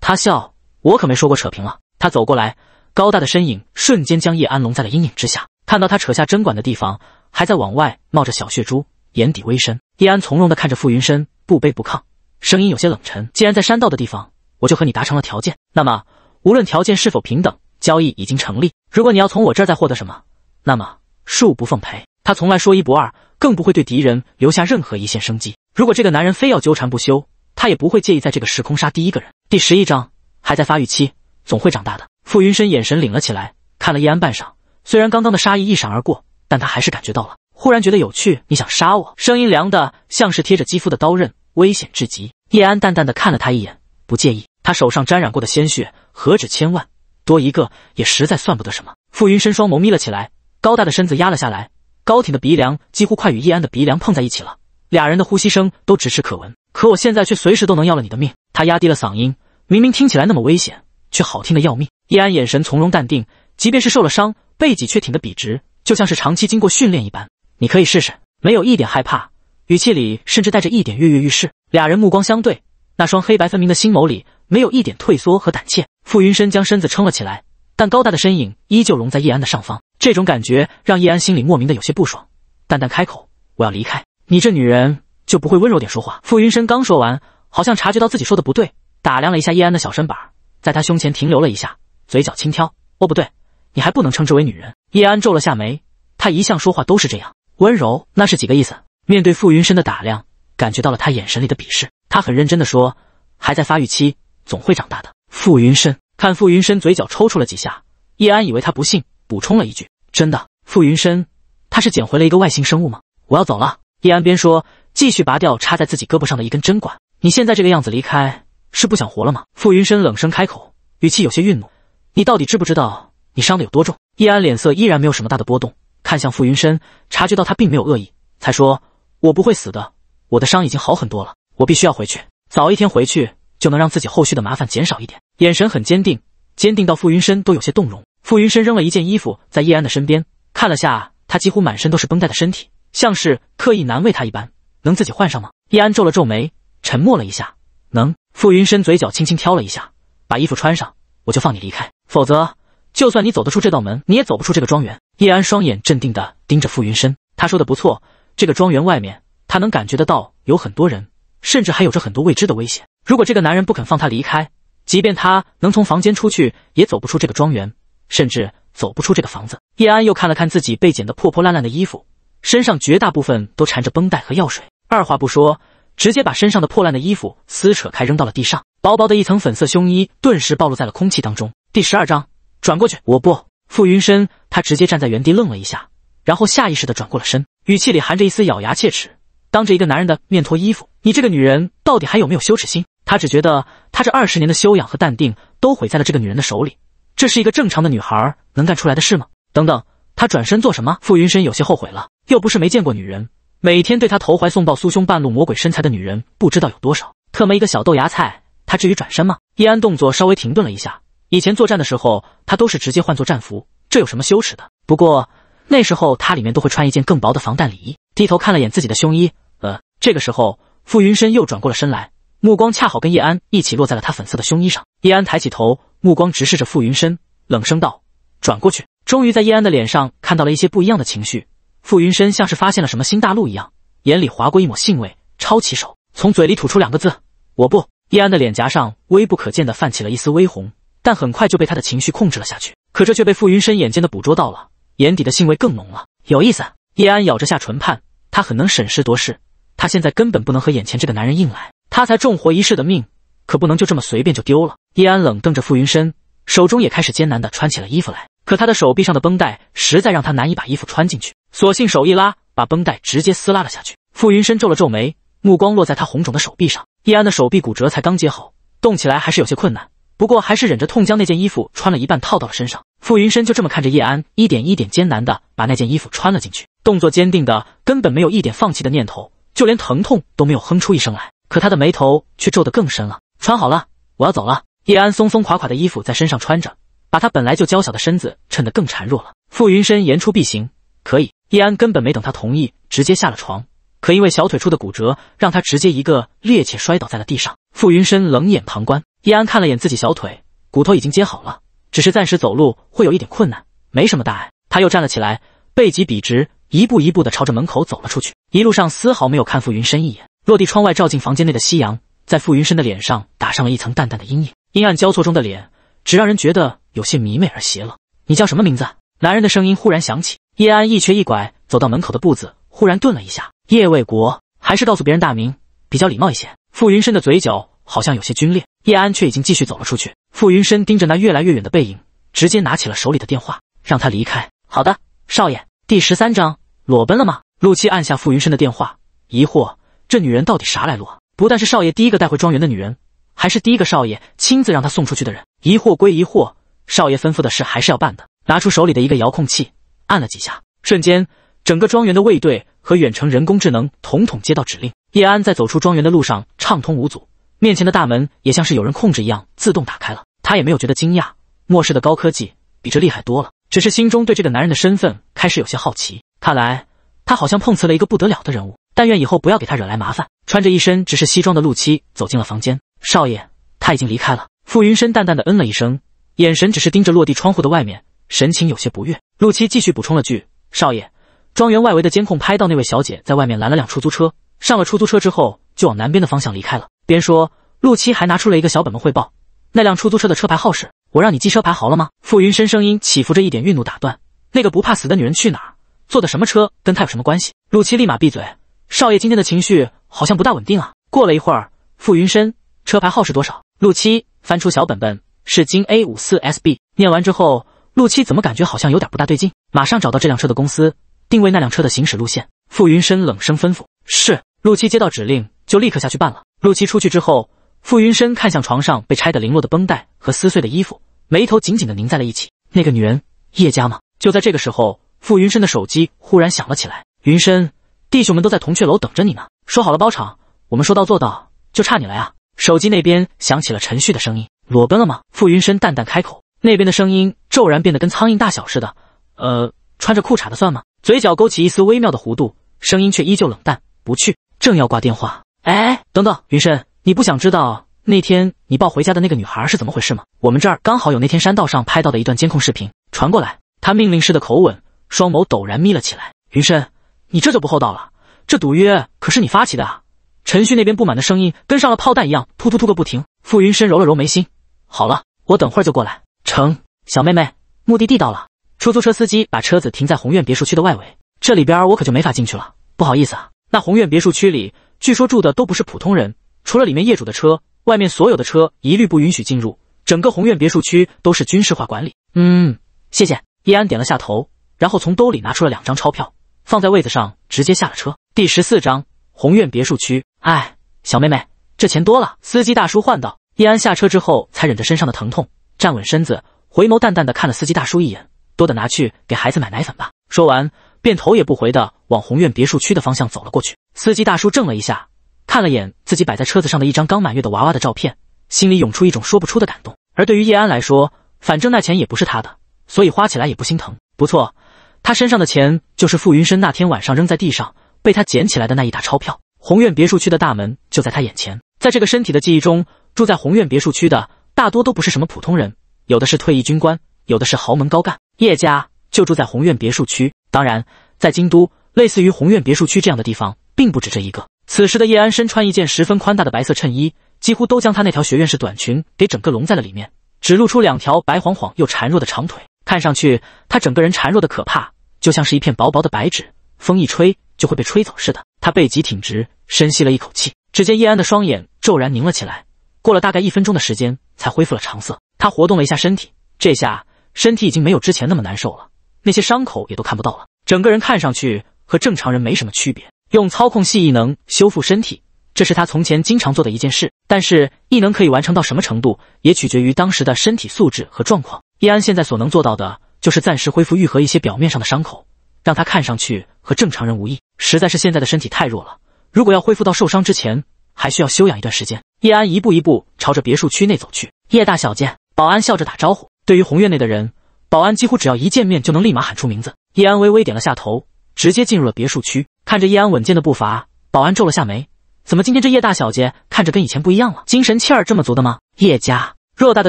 Speaker 1: 他笑，我可没说过扯平了。他走过来，高大的身影瞬间将叶安笼在了阴影之下。看到他扯下针管的地方还在往外冒着小血珠，眼底微深。叶安从容地看着傅云深，不卑不亢，声音有些冷沉：“既然在山道的地方，我就和你达成了条件。那么，无论条件是否平等，交易已经成立。如果你要从我这儿再获得什么，那么恕不奉陪。”他从来说一不二，更不会对敌人留下任何一线生机。如果这个男人非要纠缠不休，他也不会介意在这个时空杀第一个人。第十一章，还在发育期，总会长大的。傅云深眼神凛了起来，看了叶安半晌。虽然刚刚的杀意一闪而过，但他还是感觉到了。忽然觉得有趣，你想杀我？声音凉的像是贴着肌肤的刀刃，危险至极。叶安淡淡的看了他一眼，不介意。他手上沾染过的鲜血何止千万，多一个也实在算不得什么。傅云深双眸眯了起来，高大的身子压了下来，高挺的鼻梁几乎快与叶安的鼻梁碰在一起了。俩人的呼吸声都咫尺可闻。可我现在却随时都能要了你的命。他压低了嗓音，明明听起来那么危险，却好听的要命。叶安眼神从容淡定，即便是受了伤。背脊却挺得笔直，就像是长期经过训练一般。你可以试试，没有一点害怕，语气里甚至带着一点跃跃欲试。俩人目光相对，那双黑白分明的心眸里没有一点退缩和胆怯。傅云深将身子撑了起来，但高大的身影依旧融在叶安的上方。这种感觉让叶安心里莫名的有些不爽，淡淡开口：“我要离开，你这女人就不会温柔点说话。”傅云深刚说完，好像察觉到自己说的不对，打量了一下叶安的小身板，在他胸前停留了一下，嘴角轻挑：“哦，不对。”你还不能称之为女人。叶安皱了下眉，他一向说话都是这样温柔，那是几个意思？面对傅云深的打量，感觉到了他眼神里的鄙视，他很认真的说：“还在发育期，总会长大的。”傅云深看傅云深嘴角抽搐了几下，叶安以为他不信，补充了一句：“真的。”傅云深，他是捡回了一个外星生物吗？我要走了。叶安边说，继续拔掉插在自己胳膊上的一根针管。你现在这个样子离开，是不想活了吗？傅云深冷声开口，语气有些愠怒：“你到底知不知道？”你伤的有多重？叶安脸色依然没有什么大的波动，看向傅云深，察觉到他并没有恶意，才说：“我不会死的，我的伤已经好很多了，我必须要回去，早一天回去就能让自己后续的麻烦减少一点。”眼神很坚定，坚定到傅云深都有些动容。傅云深扔了一件衣服在叶安的身边，看了下他几乎满身都是绷带的身体，像是刻意难为他一般。能自己换上吗？叶安皱了皱眉，沉默了一下，能。傅云深嘴角轻轻挑了一下，把衣服穿上，我就放你离开，否则。就算你走得出这道门，你也走不出这个庄园。叶安双眼镇定地盯着傅云深，他说的不错，这个庄园外面，他能感觉得到有很多人，甚至还有着很多未知的危险。如果这个男人不肯放他离开，即便他能从房间出去，也走不出这个庄园，甚至走不出这个房子。叶安又看了看自己被剪得破破烂烂的衣服，身上绝大部分都缠着绷带和药水，二话不说，直接把身上的破烂的衣服撕扯开扔到了地上，薄薄的一层粉色胸衣顿时暴露在了空气当中。第十二章。转过去，我不。傅云深，他直接站在原地愣了一下，然后下意识地转过了身，语气里含着一丝咬牙切齿。当着一个男人的面脱衣服，你这个女人到底还有没有羞耻心？他只觉得他这二十年的修养和淡定都毁在了这个女人的手里。这是一个正常的女孩能干出来的事吗？等等，他转身做什么？傅云深有些后悔了。又不是没见过女人，每天对他投怀送抱、酥胸半露、魔鬼身材的女人不知道有多少。特么一个小豆芽菜，他至于转身吗？叶安动作稍微停顿了一下。以前作战的时候，他都是直接换作战服，这有什么羞耻的？不过那时候他里面都会穿一件更薄的防弹里衣。低头看了眼自己的胸衣，呃，这个时候傅云深又转过了身来，目光恰好跟叶安一起落在了他粉色的胸衣上。叶安抬起头，目光直视着傅云深，冷声道：“转过去。”终于在叶安的脸上看到了一些不一样的情绪。傅云深像是发现了什么新大陆一样，眼里划过一抹兴味，抄起手从嘴里吐出两个字：“我不。”叶安的脸颊上微不可见的泛起了一丝微红。但很快就被他的情绪控制了下去，可这却被傅云深眼尖的捕捉到了，眼底的兴味更浓了。有意思。叶安咬着下唇畔，他很能审时度势，他现在根本不能和眼前这个男人硬来，他才重活一世的命，可不能就这么随便就丢了。叶安冷瞪着傅云深，手中也开始艰难的穿起了衣服来，可他的手臂上的绷带实在让他难以把衣服穿进去，索性手一拉，把绷带直接撕拉了下去。傅云深皱了皱眉，目光落在他红肿的手臂上，叶安的手臂骨折才刚接好，动起来还是有些困难。不过还是忍着痛将那件衣服穿了一半套到了身上。傅云深就这么看着叶安一点一点艰难的把那件衣服穿了进去，动作坚定的根本没有一点放弃的念头，就连疼痛都没有哼出一声来。可他的眉头却皱得更深了。穿好了，我要走了。叶安松松垮垮的衣服在身上穿着，把他本来就娇小的身子衬得更孱弱了。傅云深言出必行，可以。叶安根本没等他同意，直接下了床。可因为小腿处的骨折，让他直接一个趔趄摔倒在了地上。傅云深冷眼旁观，叶安看了眼自己小腿，骨头已经接好了，只是暂时走路会有一点困难，没什么大碍。他又站了起来，背脊笔直，一步一步的朝着门口走了出去，一路上丝毫没有看傅云深一眼。落地窗外照进房间内的夕阳，在傅云深的脸上打上了一层淡淡的阴影，阴暗交错中的脸，只让人觉得有些迷妹而邪冷。你叫什么名字？男人的声音忽然响起。叶安一瘸一拐走到门口的步子。忽然顿了一下，叶卫国还是告诉别人大名比较礼貌一些。傅云深的嘴角好像有些皲裂，叶安却已经继续走了出去。傅云深盯着那越来越远的背影，直接拿起了手里的电话，让他离开。好的，少爷。第十三章，裸奔了吗？陆七按下傅云深的电话，疑惑：这女人到底啥来路？不但是少爷第一个带回庄园的女人，还是第一个少爷亲自让他送出去的人。疑惑归疑惑，少爷吩咐的事还是要办的。拿出手里的一个遥控器，按了几下，瞬间。整个庄园的卫队和远程人工智能统统接到指令，叶安在走出庄园的路上畅通无阻，面前的大门也像是有人控制一样自动打开了。他也没有觉得惊讶，末世的高科技比这厉害多了。只是心中对这个男人的身份开始有些好奇，看来他好像碰瓷了一个不得了的人物。但愿以后不要给他惹来麻烦。穿着一身只是西装的陆七走进了房间，少爷他已经离开了。傅云深淡淡的嗯了一声，眼神只是盯着落地窗户的外面，神情有些不悦。陆七继续补充了句：“少爷。”庄园外围的监控拍到那位小姐在外面拦了辆出租车，上了出租车之后就往南边的方向离开了。边说，陆七还拿出了一个小本本汇报，那辆出租车的车牌号是？我让你记车牌号了吗？傅云深声音起伏着一点愠怒打断：“那个不怕死的女人去哪儿？坐的什么车？跟她有什么关系？”陆七立马闭嘴。少爷今天的情绪好像不大稳定啊。过了一会儿，傅云深车牌号是多少？陆七翻出小本本，是京 A 五四 S B。念完之后，陆七怎么感觉好像有点不大对劲？马上找到这辆车的公司。定位那辆车的行驶路线，傅云深冷声吩咐：“是。”陆七接到指令，就立刻下去办了。陆七出去之后，傅云深看向床上被拆得零落的绷带和撕碎的衣服，眉头紧紧的拧在了一起。那个女人，叶家吗？就在这个时候，傅云深的手机忽然响了起来。云深，弟兄们都在铜雀楼等着你呢，说好了包场，我们说到做到，就差你了呀。手机那边响起了陈旭的声音：“裸奔了吗？”傅云深淡淡开口，那边的声音骤然变得跟苍蝇大小似的：“呃，穿着裤衩的算吗？”嘴角勾起一丝微妙的弧度，声音却依旧冷淡。不去，正要挂电话。哎，等等，云深，你不想知道那天你抱回家的那个女孩是怎么回事吗？我们这儿刚好有那天山道上拍到的一段监控视频传过来。他命令式的口吻，双眸陡然眯了起来。云深，你这就不厚道了。这赌约可是你发起的。陈旭那边不满的声音跟上了炮弹一样，突突突个不停。傅云深揉了揉眉心，好了，我等会儿就过来。成，小妹妹，目的地到了。出租车司机把车子停在宏苑别墅区的外围，这里边我可就没法进去了。不好意思啊，那宏苑别墅区里据说住的都不是普通人，除了里面业主的车，外面所有的车一律不允许进入。整个宏苑别墅区都是军事化管理。嗯，谢谢。叶安点了下头，然后从兜里拿出了两张钞票，放在位子上，直接下了车。第十四章，宏苑别墅区。哎，小妹妹，这钱多了。司机大叔唤道。叶安下车之后，才忍着身上的疼痛，站稳身子，回眸淡淡的看了司机大叔一眼。多的拿去给孩子买奶粉吧。说完，便头也不回的往宏苑别墅区的方向走了过去。司机大叔怔了一下，看了眼自己摆在车子上的一张刚满月的娃娃的照片，心里涌出一种说不出的感动。而对于叶安来说，反正那钱也不是他的，所以花起来也不心疼。不错，他身上的钱就是傅云深那天晚上扔在地上被他捡起来的那一沓钞票。宏苑别墅区的大门就在他眼前，在这个身体的记忆中，住在宏苑别墅区的大多都不是什么普通人，有的是退役军官。有的是豪门高干，叶家就住在红苑别墅区。当然，在京都，类似于红苑别墅区这样的地方，并不止这一个。此时的叶安身穿一件十分宽大的白色衬衣，几乎都将他那条学院式短裙给整个笼在了里面，只露出两条白晃晃又孱弱的长腿。看上去，他整个人孱弱的可怕，就像是一片薄薄的白纸，风一吹就会被吹走似的。他背脊挺直，深吸了一口气。只见叶安的双眼骤然凝了起来，过了大概一分钟的时间，才恢复了常色。他活动了一下身体，这下。身体已经没有之前那么难受了，那些伤口也都看不到了，整个人看上去和正常人没什么区别。用操控系异能修复身体，这是他从前经常做的一件事。但是异能可以完成到什么程度，也取决于当时的身体素质和状况。叶安现在所能做到的，就是暂时恢复愈合一些表面上的伤口，让他看上去和正常人无异。实在是现在的身体太弱了，如果要恢复到受伤之前，还需要休养一段时间。叶安一步一步朝着别墅区内走去。叶大小姐。保安笑着打招呼。对于红院内的人，保安几乎只要一见面就能立马喊出名字。叶安微微点了下头，直接进入了别墅区。看着叶安稳健的步伐，保安皱了下眉：怎么今天这叶大小姐看着跟以前不一样了？精神气儿这么足的吗？叶家偌大的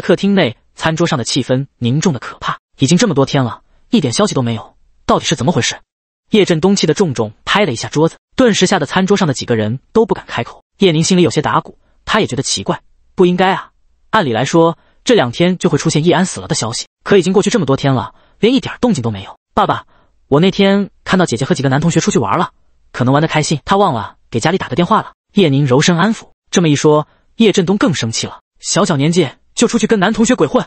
Speaker 1: 客厅内，餐桌上的气氛凝重的可怕。已经这么多天了，一点消息都没有，到底是怎么回事？叶振东气的重重拍了一下桌子，顿时吓得餐桌上的几个人都不敢开口。叶宁心里有些打鼓，他也觉得奇怪，不应该啊，按理来说。这两天就会出现易安死了的消息，可已经过去这么多天了，连一点动静都没有。爸爸，我那天看到姐姐和几个男同学出去玩了，可能玩得开心，他忘了给家里打个电话了。叶宁柔声安抚。这么一说，叶振东更生气了。小小年纪就出去跟男同学鬼混，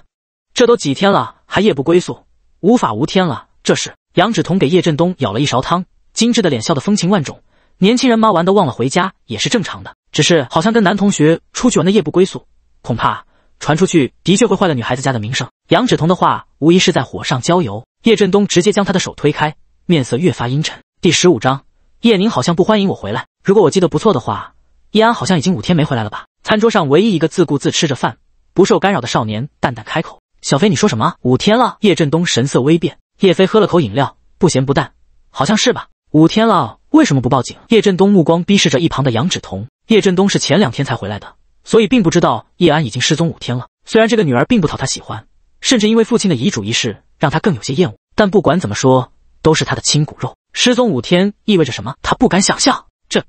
Speaker 1: 这都几天了还夜不归宿，无法无天了。这时，杨芷彤给叶振东舀了一勺汤，精致的脸笑得风情万种。年轻人嘛，玩的忘了回家也是正常的，只是好像跟男同学出去玩的夜不归宿，恐怕。传出去的确会坏了女孩子家的名声。杨芷彤的话无疑是在火上浇油。叶振东直接将她的手推开，面色越发阴沉。第十五章，叶宁好像不欢迎我回来。如果我记得不错的话，叶安好像已经五天没回来了吧？餐桌上唯一一个自顾自吃着饭、不受干扰的少年淡淡开口：“小飞，你说什么？五天了？”叶振东神色微变。叶飞喝了口饮料，不咸不淡：“好像是吧。五天了，为什么不报警？”叶振东目光逼视着一旁的杨芷彤。叶振东是前两天才回来的。所以并不知道叶安已经失踪五天了。虽然这个女儿并不讨他喜欢，甚至因为父亲的遗嘱一事让他更有些厌恶，但不管怎么说，都是他的亲骨肉。失踪五天意味着什么？他不敢想象。这，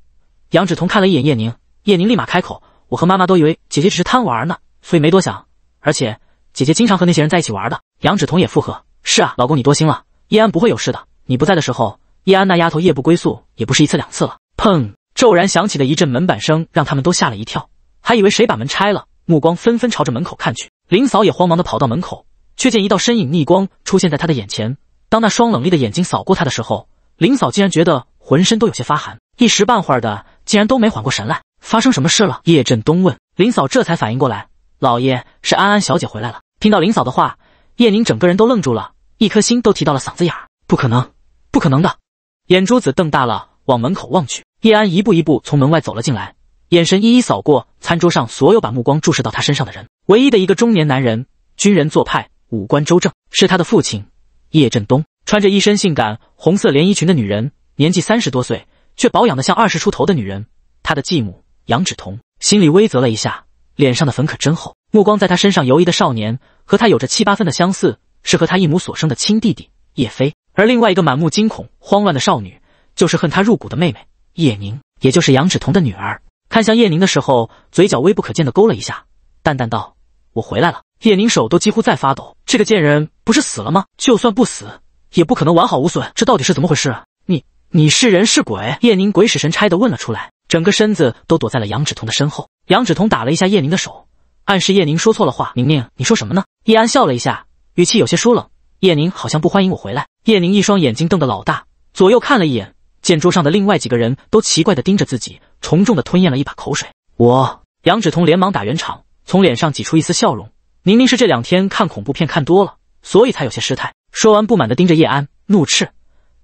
Speaker 1: 杨芷彤看了一眼叶宁，叶宁立马开口：“我和妈妈都以为姐姐只是贪玩呢，所以没多想。而且姐姐经常和那些人在一起玩的。”杨芷彤也附和：“是啊，老公你多心了，叶安不会有事的。你不在的时候，叶安那丫头夜不归宿也不是一次两次了。”砰！骤然响起的一阵门板声让他们都吓了一跳。还以为谁把门拆了，目光纷纷朝着门口看去。林嫂也慌忙的跑到门口，却见一道身影逆光出现在他的眼前。当那双冷厉的眼睛扫过他的时候，林嫂竟然觉得浑身都有些发寒，一时半会儿的竟然都没缓过神来。发生什么事了？叶振东问。林嫂这才反应过来，老爷是安安小姐回来了。听到林嫂的话，叶宁整个人都愣住了，一颗心都提到了嗓子眼儿。不可能，不可能的！眼珠子瞪大了，往门口望去。叶安一步一步从门外走了进来。眼神一一扫过餐桌上所有把目光注视到他身上的人，唯一的一个中年男人，军人做派，五官周正，是他的父亲叶振东。穿着一身性感红色连衣裙的女人，年纪三十多岁，却保养的像二十出头的女人，她的继母杨芷彤。心里微啧了一下，脸上的粉可真厚。目光在他身上游移的少年，和他有着七八分的相似，是和他一母所生的亲弟弟叶飞。而另外一个满目惊恐慌乱的少女，就是恨他入骨的妹妹叶宁，也就是杨芷彤的女儿。看向叶宁的时候，嘴角微不可见的勾了一下，淡淡道：“我回来了。”叶宁手都几乎在发抖，这个贱人不是死了吗？就算不死，也不可能完好无损，这到底是怎么回事？你你是人是鬼？”叶宁鬼使神差的问了出来，整个身子都躲在了杨芷彤的身后。杨芷彤打了一下叶宁的手，暗示叶宁说错了话。“宁宁，你说什么呢？”叶安笑了一下，语气有些疏冷。叶宁好像不欢迎我回来。叶宁一双眼睛瞪得老大，左右看了一眼，见桌上的另外几个人都奇怪的盯着自己。重重的吞咽了一把口水，我杨芷彤连忙打圆场，从脸上挤出一丝笑容。明明是这两天看恐怖片看多了，所以才有些失态。说完，不满的盯着叶安，怒斥：“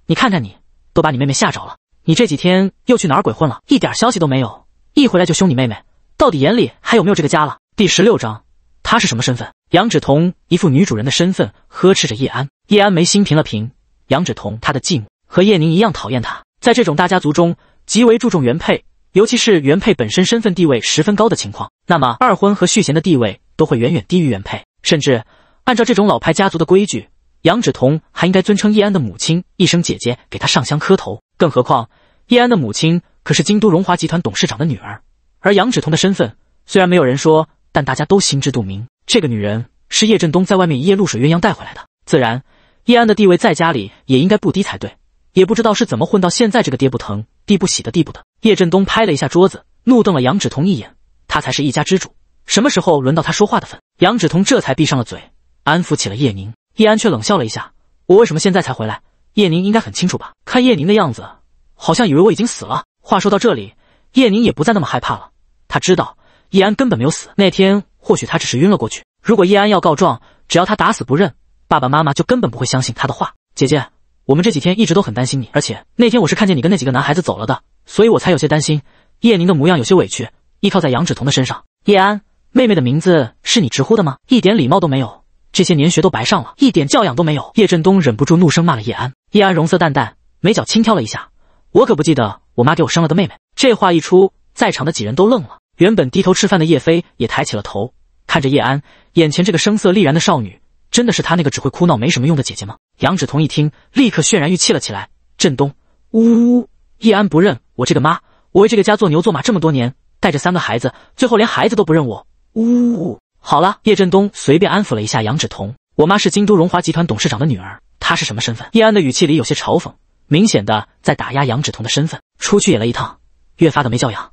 Speaker 1: 你看看你，都把你妹妹吓着了！你这几天又去哪儿鬼混了？一点消息都没有，一回来就凶你妹妹，到底眼里还有没有这个家了？”第十六章，她是什么身份？杨芷彤一副女主人的身份呵斥着叶安。叶安眉心平了平，杨芷彤她的继母和叶宁一样讨厌她。在这种大家族中极为注重原配。尤其是原配本身身份地位十分高的情况，那么二婚和续弦的地位都会远远低于原配。甚至按照这种老牌家族的规矩，杨芷彤还应该尊称叶安的母亲一声姐姐，给她上香磕头。更何况叶安的母亲可是京都荣华集团董事长的女儿，而杨芷彤的身份虽然没有人说，但大家都心知肚明，这个女人是叶振东在外面一夜露水鸳鸯带回来的。自然，叶安的地位在家里也应该不低才对，也不知道是怎么混到现在这个爹不疼。地不喜的地步的，叶振东拍了一下桌子，怒瞪了杨芷彤一眼。他才是一家之主，什么时候轮到他说话的份？杨芷彤这才闭上了嘴，安抚起了叶宁。叶安却冷笑了一下：“我为什么现在才回来？叶宁应该很清楚吧？看叶宁的样子，好像以为我已经死了。”话说到这里，叶宁也不再那么害怕了。他知道叶安根本没有死，那天或许他只是晕了过去。如果叶安要告状，只要他打死不认，爸爸妈妈就根本不会相信他的话。姐姐。我们这几天一直都很担心你，而且那天我是看见你跟那几个男孩子走了的，所以我才有些担心。叶宁的模样有些委屈，依靠在杨芷彤的身上。叶安，妹妹的名字是你直呼的吗？一点礼貌都没有，这些年学都白上了，一点教养都没有。叶振东忍不住怒声骂了叶安。叶安容色淡淡，眉角轻挑了一下，我可不记得我妈给我生了个妹妹。这话一出，在场的几人都愣了。原本低头吃饭的叶飞也抬起了头，看着叶安眼前这个声色厉然的少女，真的是他那个只会哭闹没什么用的姐姐吗？杨芷彤一听，立刻渲然欲泣了起来。振东，呜呜，叶安不认我这个妈，我为这个家做牛做马这么多年，带着三个孩子，最后连孩子都不认我，呜呜。好了，叶振东随便安抚了一下杨芷彤。我妈是京都荣华集团董事长的女儿，她是什么身份？叶安的语气里有些嘲讽，明显的在打压杨芷彤的身份。出去野了一趟，越发的没教养。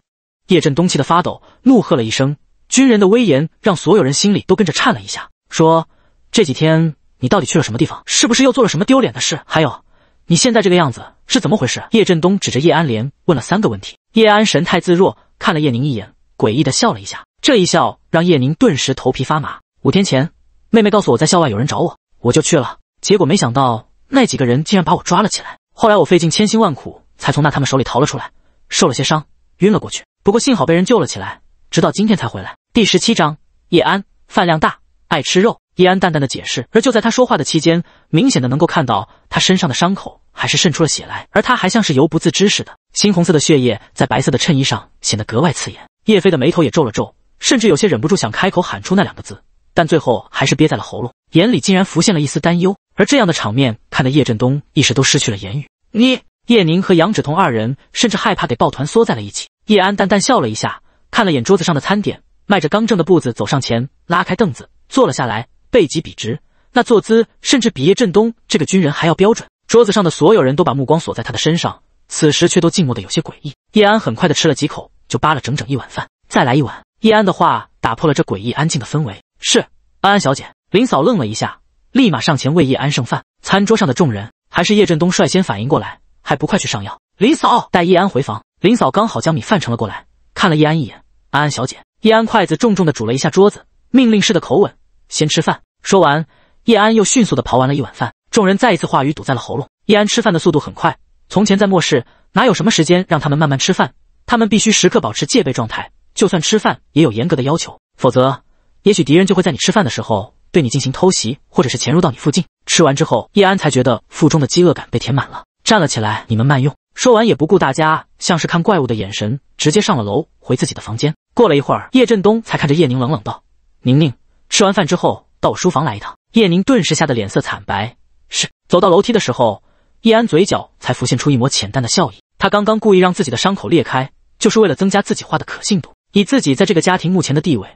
Speaker 1: 叶振东气得发抖，怒喝了一声，军人的威严让所有人心里都跟着颤了一下。说这几天。你到底去了什么地方？是不是又做了什么丢脸的事？还有，你现在这个样子是怎么回事？叶振东指着叶安莲问了三个问题。叶安神态自若，看了叶宁一眼，诡异的笑了一下。这一笑让叶宁顿时头皮发麻。五天前，妹妹告诉我在校外有人找我，我就去了。结果没想到那几个人竟然把我抓了起来。后来我费尽千辛万苦才从那他们手里逃了出来，受了些伤，晕了过去。不过幸好被人救了起来，直到今天才回来。第十七章：叶安饭量大，爱吃肉。叶安淡淡的解释，而就在他说话的期间，明显的能够看到他身上的伤口还是渗出了血来，而他还像是犹不自知似的，猩红色的血液在白色的衬衣上显得格外刺眼。叶飞的眉头也皱了皱，甚至有些忍不住想开口喊出那两个字，但最后还是憋在了喉咙，眼里竟然浮现了一丝担忧。而这样的场面，看得叶振东一时都失去了言语。你、叶宁和杨芷彤二人甚至害怕得抱团缩在了一起。叶安淡淡笑了一下，看了眼桌子上的餐点，迈着刚正的步子走上前，拉开凳子坐了下来。背脊笔直，那坐姿甚至比叶振东这个军人还要标准。桌子上的所有人都把目光锁在他的身上，此时却都静默的有些诡异。叶安很快的吃了几口，就扒了整整一碗饭，再来一碗。叶安的话打破了这诡异安静的氛围。是安安小姐，林嫂愣了一下，立马上前为叶安剩饭。餐桌上的众人还是叶振东率先反应过来，还不快去上药。林嫂带叶安回房。林嫂刚好将米饭盛了过来，看了叶安一眼，安安小姐。叶安筷子重重的拄了一下桌子，命令式的口吻。先吃饭。说完，叶安又迅速的刨完了一碗饭，众人再一次话语堵在了喉咙。叶安吃饭的速度很快，从前在末世哪有什么时间让他们慢慢吃饭？他们必须时刻保持戒备状态，就算吃饭也有严格的要求，否则也许敌人就会在你吃饭的时候对你进行偷袭，或者是潜入到你附近。吃完之后，叶安才觉得腹中的饥饿感被填满了，站了起来。你们慢用。说完，也不顾大家像是看怪物的眼神，直接上了楼，回自己的房间。过了一会儿，叶振东才看着叶宁，冷冷道：“宁宁。”吃完饭之后，到我书房来一趟。叶宁顿时吓得脸色惨白。是，走到楼梯的时候，叶安嘴角才浮现出一抹浅淡的笑意。他刚刚故意让自己的伤口裂开，就是为了增加自己话的可信度。以自己在这个家庭目前的地位，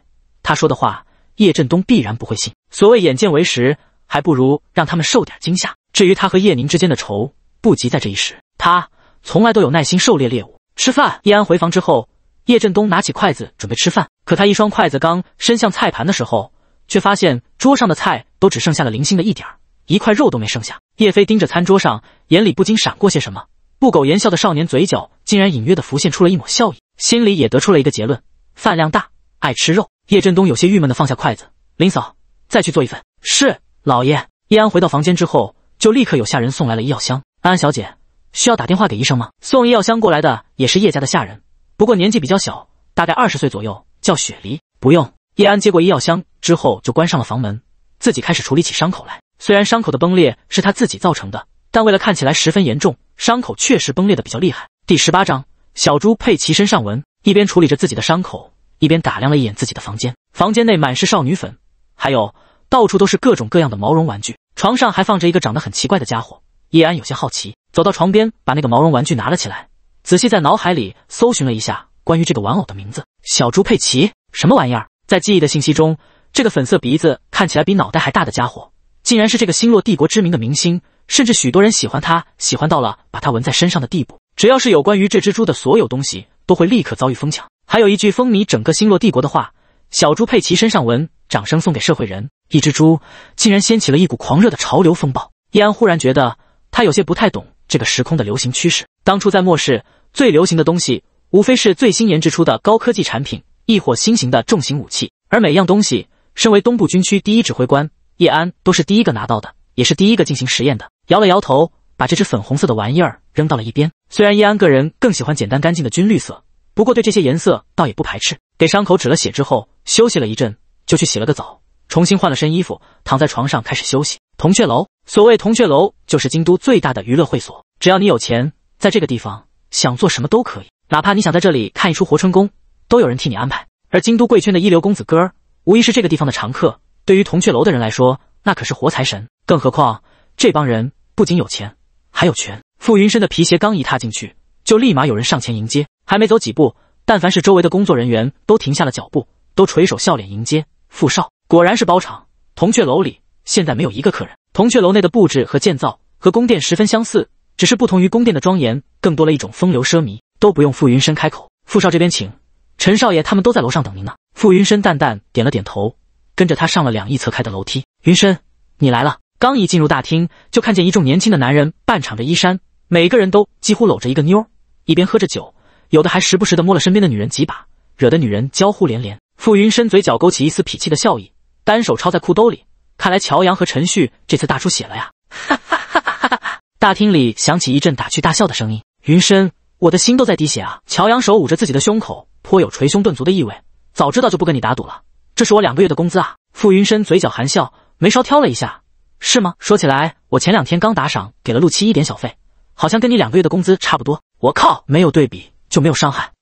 Speaker 1: 他说的话，叶振东必然不会信。所谓眼见为实，还不如让他们受点惊吓。至于他和叶宁之间的仇，不急在这一时。他从来都有耐心狩猎猎物。吃饭。叶安回房之后，叶振东拿起筷子准备吃饭，可他一双筷子刚伸向菜盘的时候，却发现桌上的菜都只剩下了零星的一点儿，一块肉都没剩下。叶飞盯着餐桌上，眼里不禁闪过些什么。不苟言笑的少年嘴角竟然隐约的浮现出了一抹笑意，心里也得出了一个结论：饭量大，爱吃肉。叶振东有些郁闷的放下筷子：“林嫂，再去做一份。”“是，老爷。”叶安回到房间之后，就立刻有下人送来了医药箱。安安小姐需要打电话给医生吗？送医药箱过来的也是叶家的下人，不过年纪比较小，大概二十岁左右，叫雪梨。不用。叶安接过医药箱。之后就关上了房门，自己开始处理起伤口来。虽然伤口的崩裂是他自己造成的，但为了看起来十分严重，伤口确实崩裂的比较厉害。第十八章，小猪佩奇身上纹。一边处理着自己的伤口，一边打量了一眼自己的房间。房间内满是少女粉，还有到处都是各种各样的毛绒玩具。床上还放着一个长得很奇怪的家伙。叶安有些好奇，走到床边，把那个毛绒玩具拿了起来，仔细在脑海里搜寻了一下关于这个玩偶的名字。小猪佩奇？什么玩意儿？在记忆的信息中。这个粉色鼻子看起来比脑袋还大的家伙，竟然是这个星落帝国知名的明星，甚至许多人喜欢他，喜欢到了把他纹在身上的地步。只要是有关于这只猪的所有东西，都会立刻遭遇疯抢。还有一句风靡整个星落帝国的话：“小猪佩奇身上纹，掌声送给社会人。”一只猪竟然掀起了一股狂热的潮流风暴。易安忽然觉得他有些不太懂这个时空的流行趋势。当初在末世最流行的东西，无非是最新研制出的高科技产品，亦或新型的重型武器，而每样东西。身为东部军区第一指挥官，叶安都是第一个拿到的，也是第一个进行实验的。摇了摇头，把这只粉红色的玩意儿扔到了一边。虽然叶安个人更喜欢简单干净的军绿色，不过对这些颜色倒也不排斥。给伤口止了血之后，休息了一阵，就去洗了个澡，重新换了身衣服，躺在床上开始休息。铜雀楼，所谓铜雀楼，就是京都最大的娱乐会所。只要你有钱，在这个地方想做什么都可以，哪怕你想在这里看一出活春宫，都有人替你安排。而京都贵圈的一流公子哥。无疑是这个地方的常客。对于铜雀楼的人来说，那可是活财神。更何况这帮人不仅有钱，还有权。傅云深的皮鞋刚一踏进去，就立马有人上前迎接。还没走几步，但凡是周围的工作人员都停下了脚步，都垂手笑脸迎接。傅少果然是包场。铜雀楼里现在没有一个客人。铜雀楼内的布置和建造和宫殿十分相似，只是不同于宫殿的庄严，更多了一种风流奢靡。都不用傅云深开口，傅少这边请。陈少爷他们都在楼上等您呢。傅云深淡淡点了点头，跟着他上了两翼侧开的楼梯。云深，你来了。刚一进入大厅，就看见一众年轻的男人半敞着衣衫，每个人都几乎搂着一个妞，一边喝着酒，有的还时不时的摸了身边的女人几把，惹得女人娇呼连连。傅云深嘴角勾起一丝痞气的笑意，单手抄在裤兜里。看来乔阳和陈旭这次大出血了呀！哈哈哈哈哈哈！大厅里响起一阵打趣大笑的声音。云深，我的心都在滴血啊！乔阳手捂着自己的胸口。颇有捶胸顿足的意味，早知道就不跟你打赌了。这是我两个月的工资啊！傅云深嘴角含笑，眉梢挑了一下，是吗？说起来，我前两天刚打赏给了陆七一点小费，好像跟你两个月的工资差不多。我靠，没有对比就没有伤害！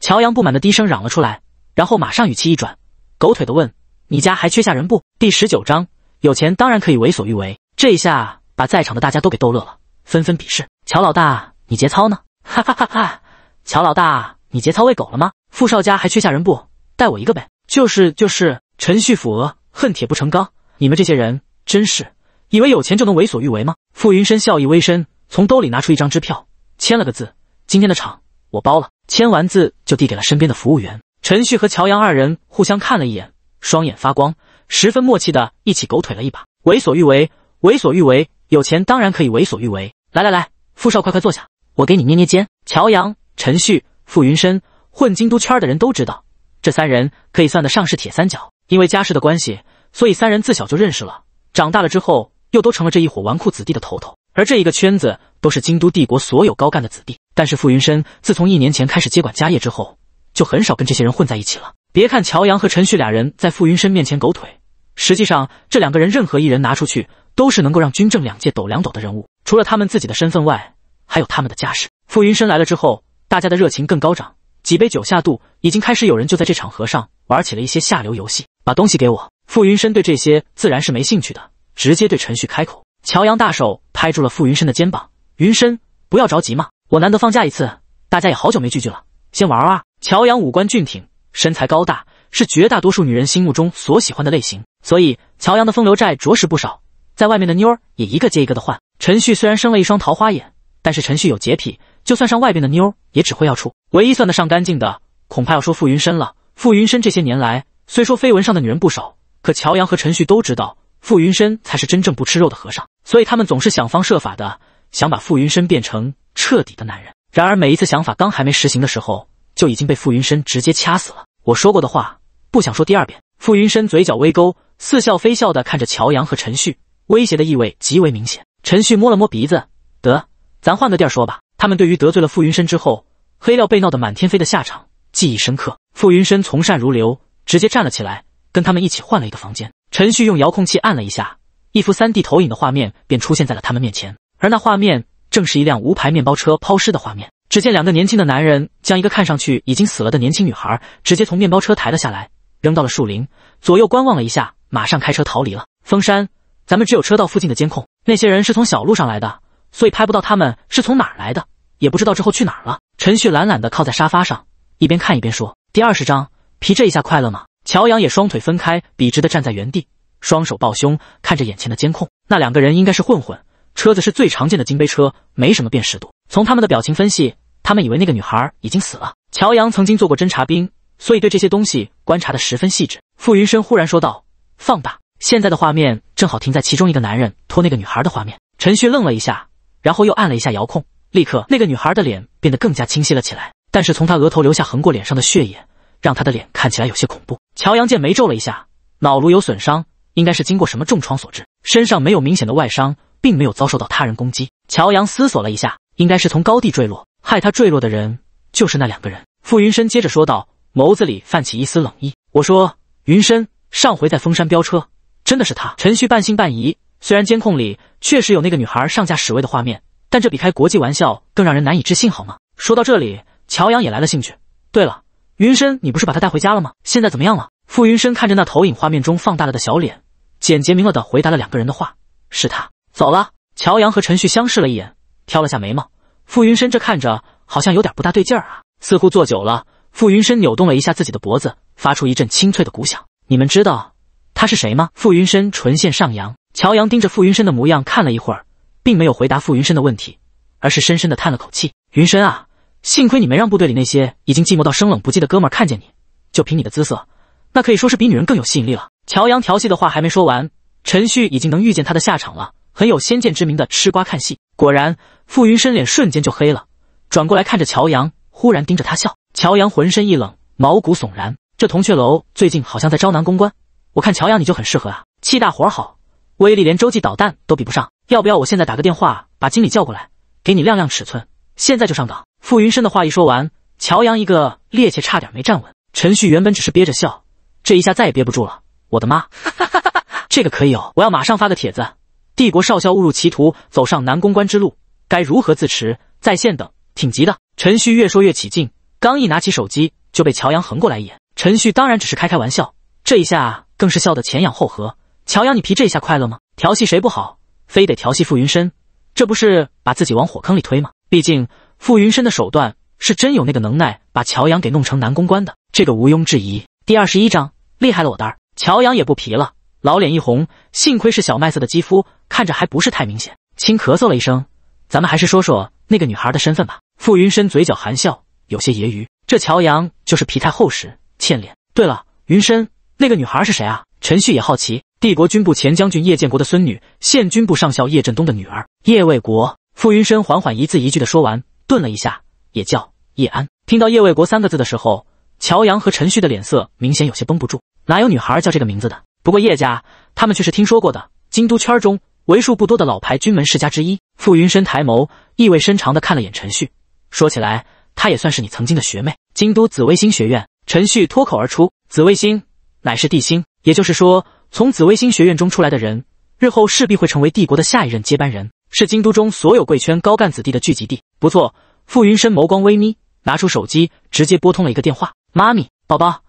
Speaker 1: 乔阳不满的低声嚷了出来，然后马上语气一转，狗腿的问：“你家还缺下人不？”第十九章，有钱当然可以为所欲为。这一下把在场的大家都给逗乐了，纷纷鄙视：“乔老大，你节操呢？”哈哈哈哈！乔老大，你节操喂狗了吗？傅少家还缺下人不？带我一个呗！就是就是，陈旭抚额，恨铁不成钢。你们这些人真是，以为有钱就能为所欲为吗？傅云深笑意微深，从兜里拿出一张支票，签了个字。今天的场我包了。签完字就递给了身边的服务员。陈旭和乔阳二人互相看了一眼，双眼发光，十分默契的一起狗腿了一把。为所欲为，为所欲为，有钱当然可以为所欲为。来来来，傅少快快坐下，我给你捏捏肩。乔阳、陈旭、傅云深。混京都圈的人都知道，这三人可以算得上是铁三角。因为家世的关系，所以三人自小就认识了。长大了之后，又都成了这一伙纨绔子弟的头头。而这一个圈子都是京都帝国所有高干的子弟。但是傅云深自从一年前开始接管家业之后，就很少跟这些人混在一起了。别看乔阳和陈旭俩人在傅云深面前狗腿，实际上这两个人任何一人拿出去，都是能够让军政两界抖两抖的人物。除了他们自己的身份外，还有他们的家世。傅云深来了之后，大家的热情更高涨。几杯酒下肚，已经开始有人就在这场合上玩起了一些下流游戏。把东西给我。傅云深对这些自然是没兴趣的，直接对陈旭开口。乔阳大手拍住了傅云深的肩膀：“云深，不要着急嘛，我难得放假一次，大家也好久没聚聚了，先玩玩。”乔阳五官俊挺，身材高大，是绝大多数女人心目中所喜欢的类型，所以乔阳的风流债着实不少，在外面的妞儿也一个接一个的换。陈旭虽然生了一双桃花眼，但是陈旭有洁癖。就算上外边的妞，也只会要处。唯一算得上干净的，恐怕要说傅云深了。傅云深这些年来，虽说绯闻上的女人不少，可乔阳和陈旭都知道，傅云深才是真正不吃肉的和尚。所以他们总是想方设法的，想把傅云深变成彻底的男人。然而每一次想法刚还没实行的时候，就已经被傅云深直接掐死了。我说过的话，不想说第二遍。傅云深嘴角微勾，似笑非笑的看着乔阳和陈旭，威胁的意味极为明显。陈旭摸了摸鼻子，得，咱换个地儿说吧。他们对于得罪了傅云深之后，黑料被闹得满天飞的下场记忆深刻。傅云深从善如流，直接站了起来，跟他们一起换了一个房间。陈旭用遥控器按了一下，一幅三 D 投影的画面便出现在了他们面前，而那画面正是一辆无牌面包车抛尸的画面。只见两个年轻的男人将一个看上去已经死了的年轻女孩直接从面包车抬了下来，扔到了树林，左右观望了一下，马上开车逃离了。封山，咱们只有车道附近的监控，那些人是从小路上来的。所以拍不到他们是从哪儿来的，也不知道之后去哪儿了。陈旭懒懒地靠在沙发上，一边看一边说：“第二十章，皮这一下快乐吗？”乔阳也双腿分开，笔直地站在原地，双手抱胸，看着眼前的监控。那两个人应该是混混，车子是最常见的金杯车，没什么辨识度。从他们的表情分析，他们以为那个女孩已经死了。乔阳曾经做过侦察兵，所以对这些东西观察得十分细致。傅云深忽然说道：“放大，现在的画面正好停在其中一个男人拖那个女孩的画面。”陈旭愣了一下。然后又按了一下遥控，立刻那个女孩的脸变得更加清晰了起来。但是从她额头流下横过脸上的血液，让她的脸看起来有些恐怖。乔阳见眉皱了一下，脑颅有损伤，应该是经过什么重创所致。身上没有明显的外伤，并没有遭受到他人攻击。乔阳思索了一下，应该是从高地坠落，害他坠落的人就是那两个人。傅云深接着说道，眸子里泛起一丝冷意：“我说，云深，上回在峰山飙车，真的是他？”陈旭半信半疑。虽然监控里确实有那个女孩上架驶位的画面，但这比开国际玩笑更让人难以置信，好吗？说到这里，乔阳也来了兴趣。对了，云深，你不是把她带回家了吗？现在怎么样了？傅云深看着那投影画面中放大了的小脸，简洁明了的回答了两个人的话：“是她走了。”乔阳和陈旭相视了一眼，挑了下眉毛。傅云深这看着好像有点不大对劲儿啊，似乎坐久了。傅云深扭动了一下自己的脖子，发出一阵清脆的鼓响。你们知道他是谁吗？傅云深唇线上扬。乔阳盯着傅云深的模样看了一会儿，并没有回答傅云深的问题，而是深深的叹了口气：“云深啊，幸亏你没让部队里那些已经寂寞到生冷不羁的哥们儿看见你，就凭你的姿色，那可以说是比女人更有吸引力了。”乔阳调戏的话还没说完，陈旭已经能预见他的下场了，很有先见之明的吃瓜看戏。果然，傅云深脸瞬间就黑了，转过来看着乔阳，忽然盯着他笑。乔阳浑身一冷，毛骨悚然。这铜雀楼最近好像在招男公关，我看乔阳你就很适合啊，气大活好。威力连洲际导弹都比不上，要不要我现在打个电话把经理叫过来，给你量量尺寸？现在就上岗。傅云深的话一说完，乔阳一个趔趄，差点没站稳。陈旭原本只是憋着笑，这一下再也憋不住了。我的妈！哈哈哈哈！这个可以哦！我要马上发个帖子：帝国少校误入歧途，走上南公关之路，该如何自持？在线等，挺急的。陈旭越说越起劲，刚一拿起手机就被乔阳横过来一眼。陈旭当然只是开开玩笑，这一下更是笑得前仰后合。乔阳，你皮这一下快乐吗？调戏谁不好，非得调戏傅云深，这不是把自己往火坑里推吗？毕竟傅云深的手段是真有那个能耐，把乔阳给弄成男公关的，这个毋庸置疑。第二十一章厉害了，我的儿！乔阳也不皮了，老脸一红，幸亏是小麦色的肌肤，看着还不是太明显。轻咳嗽了一声，咱们还是说说那个女孩的身份吧。傅云深嘴角含笑，有些揶揄：“这乔阳就是皮太厚实，欠脸。”对了，云深，那个女孩是谁啊？陈旭也好奇。帝国军部前将军叶建国的孙女，现军部上校叶振东的女儿叶卫国。傅云深缓缓一字一句的说完，顿了一下，也叫叶安。听到叶卫国三个字的时候，乔阳和陈旭的脸色明显有些绷不住。哪有女孩叫这个名字的？不过叶家他们却是听说过的，京都圈中为数不多的老牌军门世家之一。傅云深抬眸，意味深长的看了眼陈旭，说起来，她也算是你曾经的学妹。京都紫微星学院。陈旭脱口而出：“紫微星乃是地星，也就是说。”从紫微星学院中出来的人，日后势必会成为帝国的下一任接班人，是京都中所有贵圈高干子弟的聚集地。不错，傅云深眸光微眯，拿出手机，直接拨通了一个电话：“妈咪，宝宝，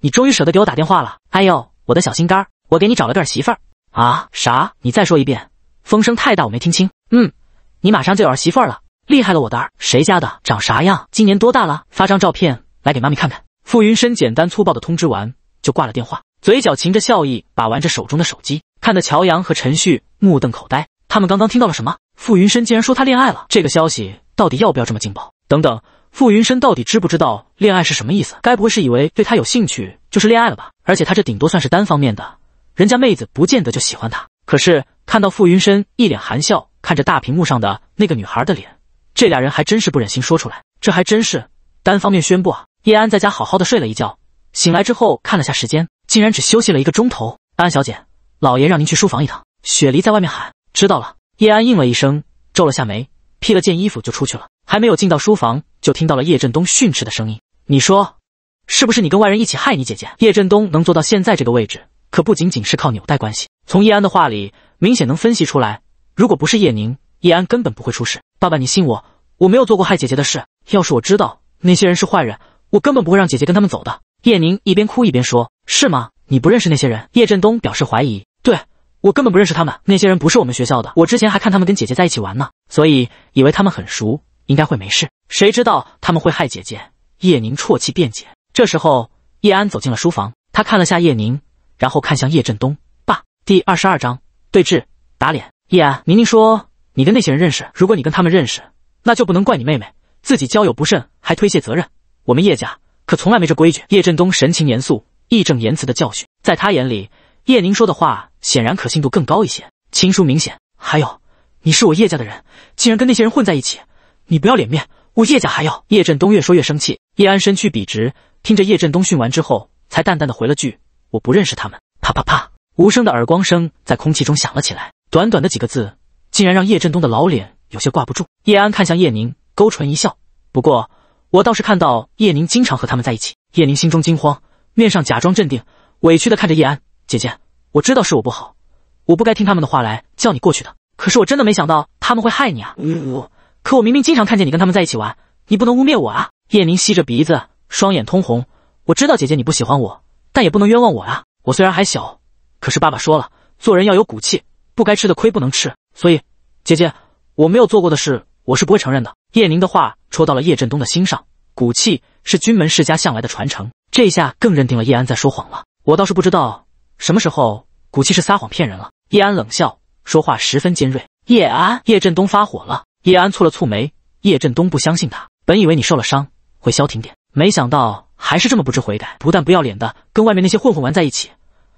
Speaker 1: 你终于舍得给我打电话了。哎呦，我的小心肝，我给你找了儿媳妇儿啊！啥？你再说一遍，风声太大，我没听清。嗯，你马上就有儿媳妇儿了，厉害了我的儿！谁家的？长啥样？今年多大了？发张照片来给妈咪看看。”傅云深简单粗暴的通知完，就挂了电话。嘴角噙着笑意，把玩着手中的手机，看得乔阳和陈旭目瞪口呆。他们刚刚听到了什么？傅云深竟然说他恋爱了？这个消息到底要不要这么劲爆？等等，傅云深到底知不知道恋爱是什么意思？该不会是以为对他有兴趣就是恋爱了吧？而且他这顶多算是单方面的，人家妹子不见得就喜欢他。可是看到傅云深一脸含笑看着大屏幕上的那个女孩的脸，这俩人还真是不忍心说出来。这还真是单方面宣布啊！叶安在家好好的睡了一觉，醒来之后看了下时间。竟然只休息了一个钟头，安小姐，老爷让您去书房一趟。雪梨在外面喊，知道了。叶安应了一声，皱了下眉，披了件衣服就出去了。还没有进到书房，就听到了叶振东训斥的声音。你说，是不是你跟外人一起害你姐姐？叶振东能做到现在这个位置，可不仅仅是靠纽带关系。从叶安的话里，明显能分析出来，如果不是叶宁，叶安根本不会出事。爸爸，你信我，我没有做过害姐姐的事。要是我知道那些人是坏人，我根本不会让姐姐跟他们走的。叶宁一边哭一边说：“是吗？你不认识那些人？”叶振东表示怀疑：“对我根本不认识他们。那些人不是我们学校的。我之前还看他们跟姐姐在一起玩呢，所以以为他们很熟，应该会没事。谁知道他们会害姐姐？”叶宁啜泣辩解。这时候，叶安走进了书房，他看了下叶宁，然后看向叶振东：“爸，第二十二章对峙打脸。叶安，明明说你跟那些人认识，如果你跟他们认识，那就不能怪你妹妹自己交友不慎，还推卸责任。我们叶家。”可从来没这规矩。叶振东神情严肃，义正言辞的教训，在他眼里，叶宁说的话显然可信度更高一些，亲疏明显。还有，你是我叶家的人，竟然跟那些人混在一起，你不要脸面，我叶家还要。叶振东越说越生气。叶安身躯笔直，听着叶振东训完之后，才淡淡的回了句：“我不认识他们。”啪啪啪，无声的耳光声在空气中响了起来。短短的几个字，竟然让叶振东的老脸有些挂不住。叶安看向叶宁，勾唇一笑。不过。我倒是看到叶宁经常和他们在一起。叶宁心中惊慌，面上假装镇定，委屈的看着叶安姐姐：“我知道是我不好，我不该听他们的话来叫你过去的。可是我真的没想到他们会害你啊！可我明明经常看见你跟他们在一起玩，你不能污蔑我啊！”叶宁吸着鼻子，双眼通红：“我知道姐姐你不喜欢我，但也不能冤枉我啊！我虽然还小，可是爸爸说了，做人要有骨气，不该吃的亏不能吃。所以，姐姐，我没有做过的事。”我是不会承认的。叶宁的话戳到了叶振东的心上，骨气是军门世家向来的传承，这下更认定了叶安在说谎了。我倒是不知道什么时候骨气是撒谎骗人了。叶安冷笑，说话十分尖锐。叶安，叶振东发火了。叶安蹙了蹙眉，叶振东不相信他，本以为你受了伤会消停点，没想到还是这么不知悔改，不但不要脸的跟外面那些混混玩在一起，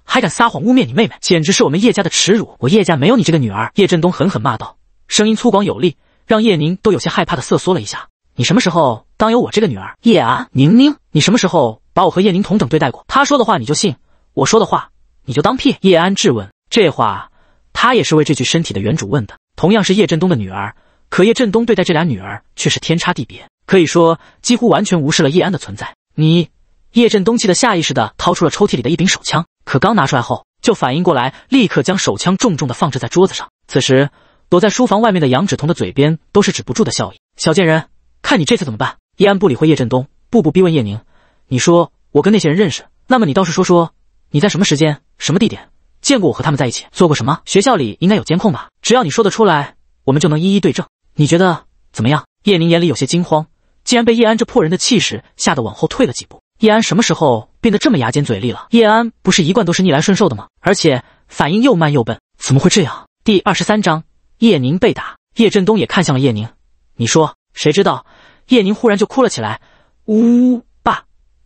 Speaker 1: 还敢撒谎污蔑你妹妹，简直是我们叶家的耻辱！我叶家没有你这个女儿！叶振东狠狠骂道，声音粗犷有力。让叶宁都有些害怕的瑟缩了一下。你什么时候当有我这个女儿？叶安宁宁，你什么时候把我和叶宁同等对待过？他说的话你就信，我说的话你就当屁。叶安质问，这话他也是为这具身体的原主问的。同样是叶振东的女儿，可叶振东对待这俩女儿却是天差地别，可以说几乎完全无视了叶安的存在。你，叶振东气得下意识的掏出了抽屉里的一柄手枪，可刚拿出来后就反应过来，立刻将手枪重重的放置在桌子上。此时。躲在书房外面的杨芷彤的嘴边都是止不住的笑意。小贱人，看你这次怎么办！叶安不理会叶振东，步步逼问叶宁：“你说我跟那些人认识？那么你倒是说说，你在什么时间、什么地点见过我和他们在一起，做过什么？学校里应该有监控吧？只要你说得出来，我们就能一一对证。你觉得怎么样？”叶宁眼里有些惊慌，竟然被叶安这破人的气势吓得往后退了几步。叶安什么时候变得这么牙尖嘴利了？叶安不是一贯都是逆来顺受的吗？而且反应又慢又笨，怎么会这样？第二十三章。叶宁被打，叶振东也看向了叶宁。你说谁知道？叶宁忽然就哭了起来，呜呜，爸，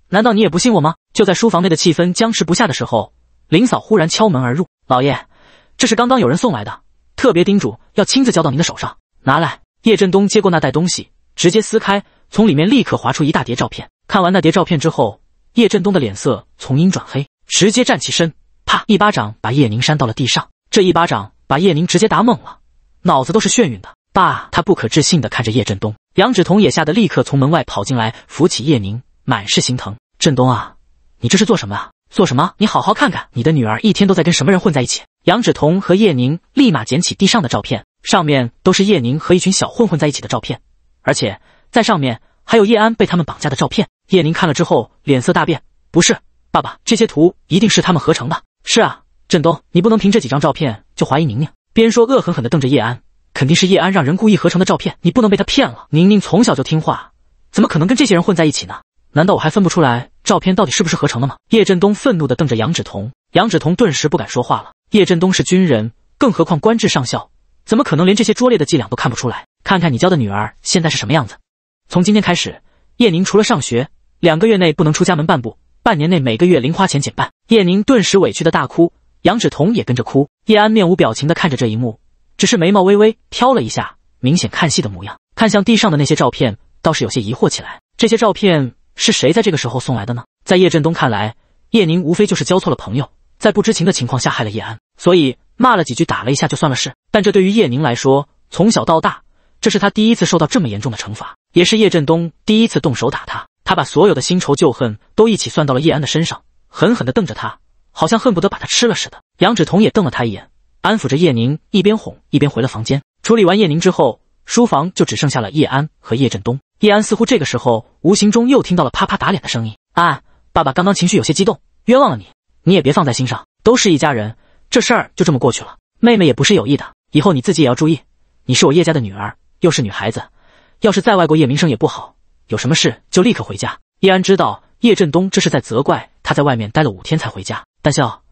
Speaker 1: 难道你也不信我吗？就在书房内的气氛僵持不下的时候，林嫂忽然敲门而入。老爷，这是刚刚有人送来的，特别叮嘱要亲自交到您的手上。拿来。叶振东接过那袋东西，直接撕开，从里面立刻划出一大叠照片。看完那叠照片之后，叶振东的脸色从阴转黑，直接站起身，啪，一巴掌把叶宁扇到了地上。这一巴掌把叶宁直接打懵了。脑子都是眩晕的，爸，他不可置信地看着叶振东。杨芷彤也吓得立刻从门外跑进来，扶起叶宁，满是心疼。振东啊，你这是做什么啊？做什么？你好好看看，你的女儿一天都在跟什么人混在一起。杨芷彤和叶宁立马捡起地上的照片，上面都是叶宁和一群小混混在一起的照片，而且在上面还有叶安被他们绑架的照片。叶宁看了之后脸色大变，不是，爸爸，这些图一定是他们合成的。是啊，振东，你不能凭这几张照片就怀疑宁宁。边说，恶狠狠地瞪着叶安，肯定是叶安让人故意合成的照片，你不能被他骗了。宁宁从小就听话，怎么可能跟这些人混在一起呢？难道我还分不出来照片到底是不是合成的吗？叶振东愤怒地瞪着杨芷彤，杨芷彤顿时不敢说话了。叶振东是军人，更何况官至上校，怎么可能连这些拙劣的伎俩都看不出来？看看你教的女儿现在是什么样子！从今天开始，叶宁除了上学，两个月内不能出家门半步，半年内每个月零花钱减半。叶宁顿时委屈的大哭。杨芷彤也跟着哭，叶安面无表情地看着这一幕，只是眉毛微微挑了一下，明显看戏的模样。看向地上的那些照片，倒是有些疑惑起来：这些照片是谁在这个时候送来的呢？在叶振东看来，叶宁无非就是交错了朋友，在不知情的情况下害了叶安，所以骂了几句，打了一下就算了事。但这对于叶宁来说，从小到大，这是他第一次受到这么严重的惩罚，也是叶振东第一次动手打他。他把所有的新仇旧恨都一起算到了叶安的身上，狠狠地瞪着他。好像恨不得把他吃了似的。杨芷彤也瞪了他一眼，安抚着叶宁，一边哄一边回了房间。处理完叶宁之后，书房就只剩下了叶安和叶振东。叶安似乎这个时候无形中又听到了啪啪打脸的声音。啊，爸爸刚刚情绪有些激动，冤枉了你，你也别放在心上，都是一家人，这事儿就这么过去了。妹妹也不是有意的，以后你自己也要注意。你是我叶家的女儿，又是女孩子，要是再外过，夜，名声也不好。有什么事就立刻回家。叶安知道叶振东这是在责怪他在外面待了五天才回家。三笑，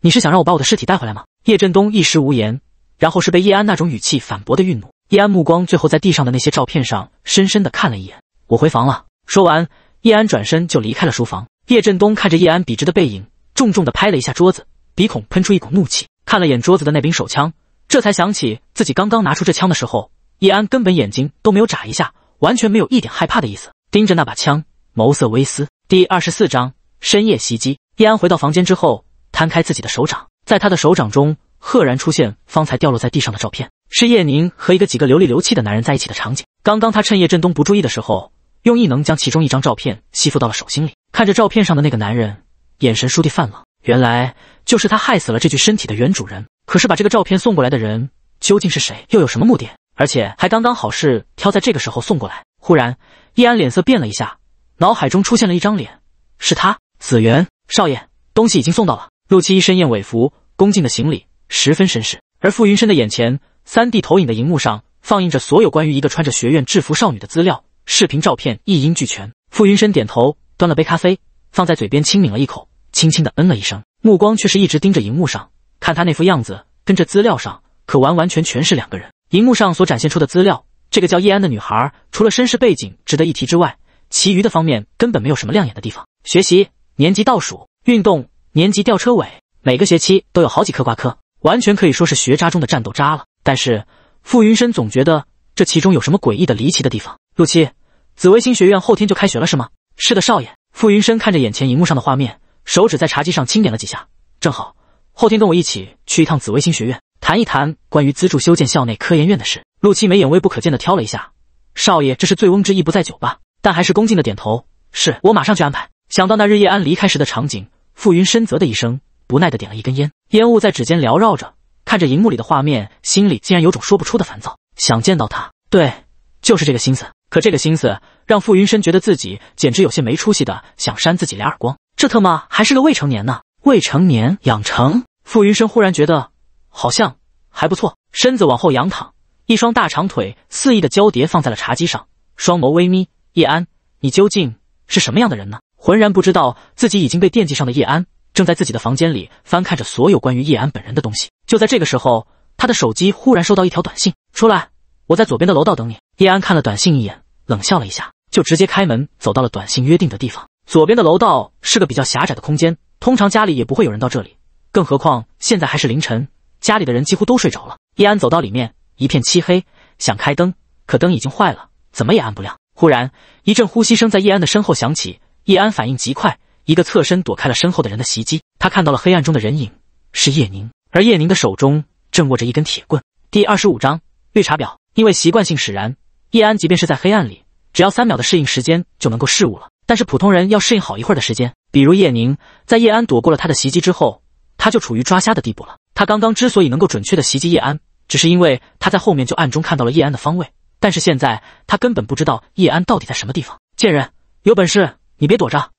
Speaker 1: 你是想让我把我的尸体带回来吗？叶振东一时无言，然后是被叶安那种语气反驳的愠怒。叶安目光最后在地上的那些照片上深深的看了一眼，我回房了。说完，叶安转身就离开了书房。叶振东看着叶安笔直的背影，重重的拍了一下桌子，鼻孔喷出一股怒气，看了眼桌子的那柄手枪，这才想起自己刚刚拿出这枪的时候，叶安根本眼睛都没有眨一下，完全没有一点害怕的意思。盯着那把枪，眸色微丝。第二十四章深夜袭击。叶安回到房间之后，摊开自己的手掌，在他的手掌中赫然出现方才掉落在地上的照片，是叶宁和一个几个流里流气的男人在一起的场景。刚刚他趁叶振东不注意的时候，用异能将其中一张照片吸附到了手心里，看着照片上的那个男人，眼神倏地泛冷。原来就是他害死了这具身体的原主人。可是把这个照片送过来的人究竟是谁？又有什么目的？而且还刚刚好是挑在这个时候送过来。忽然，叶安脸色变了一下，脑海中出现了一张脸，是他，子源。少爷，东西已经送到了。陆七一身燕尾服，恭敬的行礼，十分绅士。而傅云深的眼前，3D 投影的荧幕上放映着所有关于一个穿着学院制服少女的资料，视频、照片一应俱全。傅云深点头，端了杯咖啡，放在嘴边轻抿了一口，轻轻的嗯了一声，目光却是一直盯着荧幕上。看他那副样子，跟这资料上可完完全全是两个人。荧幕上所展现出的资料，这个叫叶安的女孩，除了身世背景值得一提之外，其余的方面根本没有什么亮眼的地方。学习。年级倒数，运动年级吊车尾，每个学期都有好几科挂科，完全可以说是学渣中的战斗渣了。但是傅云深总觉得这其中有什么诡异的、离奇的地方。陆七，紫微星学院后天就开学了是吗？是的，少爷。傅云深看着眼前荧幕上的画面，手指在茶几上轻点了几下，正好后天跟我一起去一趟紫微星学院，谈一谈关于资助修建校内科研院的事。陆七眉眼微不可见的挑了一下，少爷这是醉翁之意不在酒吧，但还是恭敬的点头：是我马上去安排。想到那日夜安离开时的场景，傅云深啧的一声，不耐的点了一根烟，烟雾在指尖缭绕着。看着荧幕里的画面，心里竟然有种说不出的烦躁。想见到他，对，就是这个心思。可这个心思让傅云深觉得自己简直有些没出息的想扇自己俩耳光。这特么还是个未成年呢！未成年养成，傅云深忽然觉得好像还不错。身子往后仰躺，一双大长腿肆意的交叠放在了茶几上，双眸微眯。叶安，你究竟是什么样的人呢？浑然不知道自己已经被惦记上的叶安，正在自己的房间里翻看着所有关于叶安本人的东西。就在这个时候，他的手机忽然收到一条短信：“出来，我在左边的楼道等你。”叶安看了短信一眼，冷笑了一下，就直接开门走到了短信约定的地方。左边的楼道是个比较狭窄的空间，通常家里也不会有人到这里，更何况现在还是凌晨，家里的人几乎都睡着了。叶安走到里面，一片漆黑，想开灯，可灯已经坏了，怎么也按不亮。忽然一阵呼吸声在叶安的身后响起。叶安反应极快，一个侧身躲开了身后的人的袭击。他看到了黑暗中的人影，是叶宁，而叶宁的手中正握着一根铁棍。第二十五章绿茶婊。因为习惯性使然，叶安即便是在黑暗里，只要三秒的适应时间就能够视物了。但是普通人要适应好一会儿的时间。比如叶宁，在叶安躲过了他的袭击之后，他就处于抓瞎的地步了。他刚刚之所以能够准确的袭击叶安，只是因为他在后面就暗中看到了叶安的方位。但是现在他根本不知道叶安到底在什么地方。贱人，有本事！你别躲着！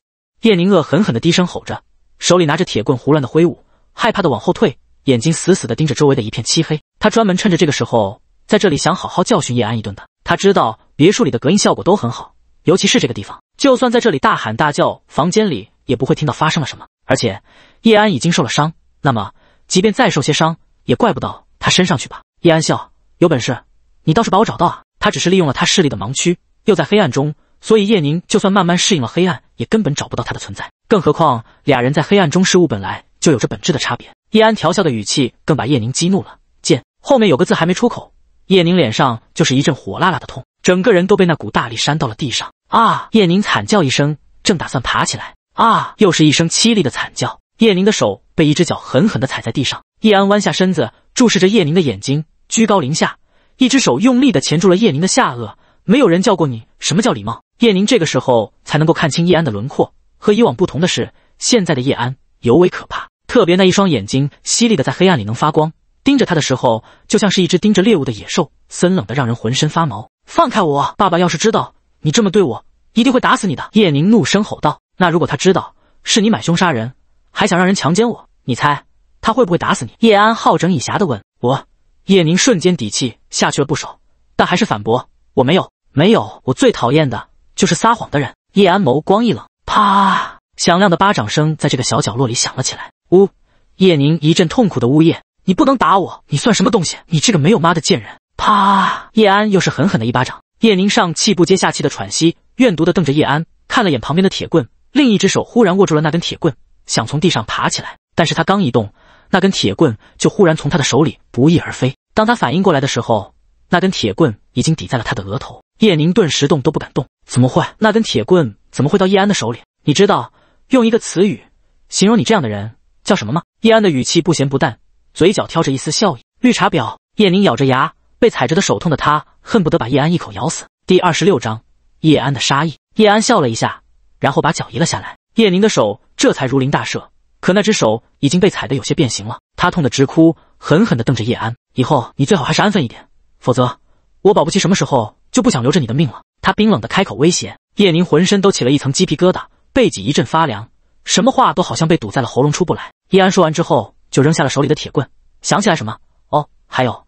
Speaker 1: 叶宁恶狠狠地低声吼着，手里拿着铁棍胡乱的挥舞，害怕的往后退，眼睛死死的盯着周围的一片漆黑。他专门趁着这个时候在这里想好好教训叶安一顿的。他知道别墅里的隔音效果都很好，尤其是这个地方，就算在这里大喊大叫，房间里也不会听到发生了什么。而且叶安已经受了伤，那么即便再受些伤，也怪不到他身上去吧？叶安笑，有本事你倒是把我找到啊！他只是利用了他视力的盲区，又在黑暗中。所以叶宁就算慢慢适应了黑暗，也根本找不到他的存在。更何况俩人在黑暗中事物本来就有着本质的差别。叶安调笑的语气更把叶宁激怒了。剑后面有个字还没出口，叶宁脸上就是一阵火辣辣的痛，整个人都被那股大力扇到了地上。啊！叶宁惨叫一声，正打算爬起来，啊！又是一声凄厉的惨叫。叶宁的手被一只脚狠狠地踩在地上。叶安弯下身子，注视着叶宁的眼睛，居高临下，一只手用力地钳住了叶宁的下颚。没有人叫过你什么叫礼貌。叶宁这个时候才能够看清叶安的轮廓，和以往不同的是，现在的叶安尤为可怕，特别那一双眼睛犀利的在黑暗里能发光，盯着他的时候就像是一只盯着猎物的野兽，森冷的让人浑身发毛。放开我，爸爸要是知道你这么对我，一定会打死你的。叶宁怒声吼道。那如果他知道是你买凶杀人，还想让人强奸我，你猜他会不会打死你？叶安好整以暇的问我，叶宁瞬间底气下去了不少，但还是反驳我没有，没有，我最讨厌的。就是撒谎的人。叶安眸光一冷，啪！响亮的巴掌声在这个小角落里响了起来。呜！叶宁一阵痛苦的呜咽。你不能打我！你算什么东西？你这个没有妈的贱人！啪！叶安又是狠狠的一巴掌。叶宁上气不接下气的喘息，怨毒的瞪着叶安，看了眼旁边的铁棍，另一只手忽然握住了那根铁棍，想从地上爬起来。但是他刚一动，那根铁棍就忽然从他的手里不翼而飞。当他反应过来的时候，那根铁棍已经抵在了他的额头。叶宁顿时动都不敢动，怎么会？那根铁棍怎么会到叶安的手里？你知道用一个词语形容你这样的人叫什么吗？叶安的语气不咸不淡，嘴角挑着一丝笑意。绿茶婊！叶宁咬着牙，被踩着的手痛的他恨不得把叶安一口咬死。第二十六章：叶安的杀意。叶安笑了一下，然后把脚移了下来。叶宁的手这才如临大赦，可那只手已经被踩得有些变形了。他痛得直哭，狠狠地瞪着叶安：“以后你最好还是安分一点，否则我保不齐什么时候……”就不想留着你的命了。他冰冷的开口威胁叶宁，浑身都起了一层鸡皮疙瘩，背脊一阵发凉，什么话都好像被堵在了喉咙出不来。叶安说完之后，就扔下了手里的铁棍，想起来什么？哦，还有，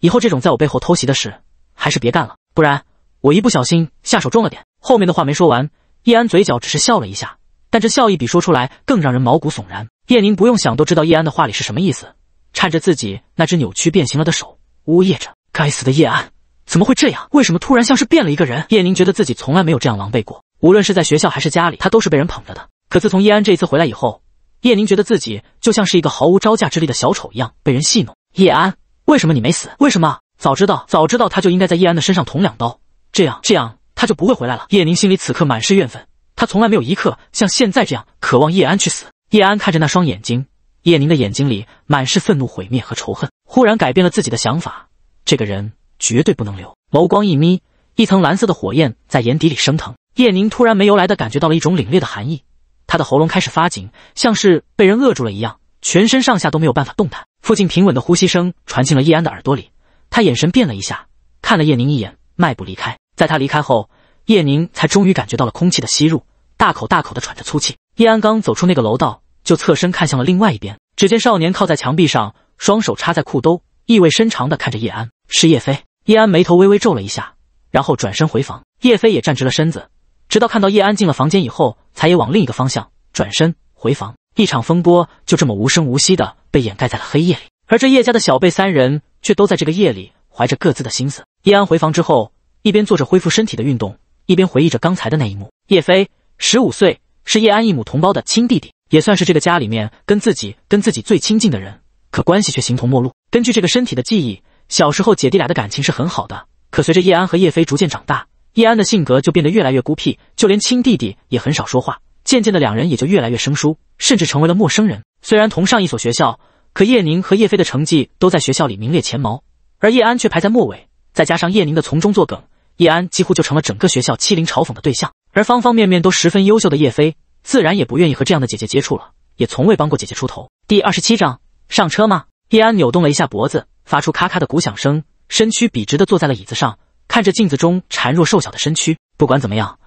Speaker 1: 以后这种在我背后偷袭的事，还是别干了，不然我一不小心下手重了点。后面的话没说完，叶安嘴角只是笑了一下，但这笑意比说出来更让人毛骨悚然。叶宁不用想都知道叶安的话里是什么意思，颤着自己那只扭曲变形了的手，呜咽着：“该死的叶安！”怎么会这样？为什么突然像是变了一个人？叶宁觉得自己从来没有这样狼狈过。无论是在学校还是家里，他都是被人捧着的。可自从叶安这一次回来以后，叶宁觉得自己就像是一个毫无招架之力的小丑一样被人戏弄。叶安，为什么你没死？为什么？早知道，早知道他就应该在叶安的身上捅两刀，这样，这样他就不会回来了。叶宁心里此刻满是怨愤，他从来没有一刻像现在这样渴望叶安去死。叶安看着那双眼睛，叶宁的眼睛里满是愤怒、毁灭和仇恨，忽然改变了自己的想法。这个人。绝对不能留！眸光一眯，一层蓝色的火焰在眼底里升腾。叶宁突然没由来的感觉到了一种凛冽的寒意，他的喉咙开始发紧，像是被人扼住了一样，全身上下都没有办法动弹。附近平稳的呼吸声传进了叶安的耳朵里，他眼神变了一下，看了叶宁一眼，迈步离开。在他离开后，叶宁才终于感觉到了空气的吸入，大口大口的喘着粗气。叶安刚走出那个楼道，就侧身看向了另外一边，只见少年靠在墙壁上，双手插在裤兜，意味深长的看着叶安。是叶飞。叶安眉头微微皱了一下，然后转身回房。叶飞也站直了身子，直到看到叶安进了房间以后，才也往另一个方向转身回房。一场风波就这么无声无息的被掩盖在了黑夜里。而这叶家的小辈三人却都在这个夜里怀着各自的心思。叶安回房之后，一边做着恢复身体的运动，一边回忆着刚才的那一幕。叶飞十五岁，是叶安一母同胞的亲弟弟，也算是这个家里面跟自己跟自己最亲近的人，可关系却形同陌路。根据这个身体的记忆。小时候，姐弟俩的感情是很好的。可随着叶安和叶飞逐渐长大，叶安的性格就变得越来越孤僻，就连亲弟弟也很少说话。渐渐的，两人也就越来越生疏，甚至成为了陌生人。虽然同上一所学校，可叶宁和叶飞的成绩都在学校里名列前茅，而叶安却排在末尾。再加上叶宁的从中作梗，叶安几乎就成了整个学校欺凌嘲讽的对象。而方方面面都十分优秀的叶飞，自然也不愿意和这样的姐姐接触了，也从未帮过姐姐出头。第二十七章，上车吗？叶安扭动了一下脖子。发出咔咔的鼓响声，身躯笔直的坐在了椅子上，看着镜子中孱弱瘦小的身躯。不管怎么样，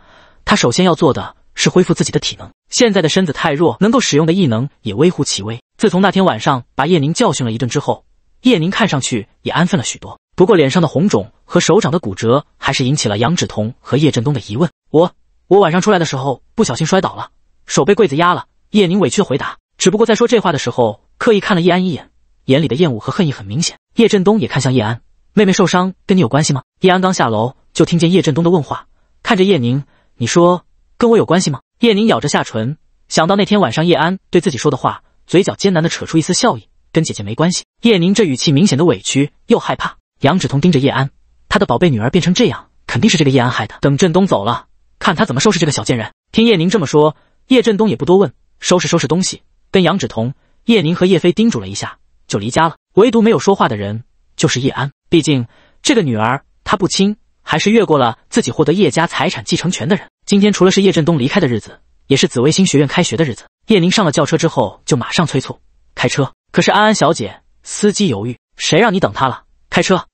Speaker 1: 他首先要做的是恢复自己的体能。现在的身子太弱，能够使用的异能也微乎其微。自从那天晚上把叶宁教训了一顿之后，叶宁看上去也安分了许多。不过脸上的红肿和手掌的骨折还是引起了杨芷彤和叶振东的疑问。我我晚上出来的时候不小心摔倒了，手被柜子压了。叶宁委屈的回答，只不过在说这话的时候，刻意看了叶安一眼。眼里的厌恶和恨意很明显。叶振东也看向叶安，妹妹受伤跟你有关系吗？叶安刚下楼就听见叶振东的问话，看着叶宁，你说跟我有关系吗？叶宁咬着下唇，想到那天晚上叶安对自己说的话，嘴角艰难的扯出一丝笑意，跟姐姐没关系。叶宁这语气明显的委屈又害怕。杨芷彤盯着叶安，她的宝贝女儿变成这样，肯定是这个叶安害的。等振东走了，看他怎么收拾这个小贱人。听叶宁这么说，叶振东也不多问，收拾收拾东西，跟杨芷彤、叶宁和叶飞叮嘱了一下。就离家了，唯独没有说话的人就是叶安。毕竟这个女儿她不亲，还是越过了自己获得叶家财产继承权的人。今天除了是叶振东离开的日子，也是紫薇星学院开学的日子。叶宁上了轿车之后，就马上催促开车。可是安安小姐，司机犹豫，谁让你等他了？开车！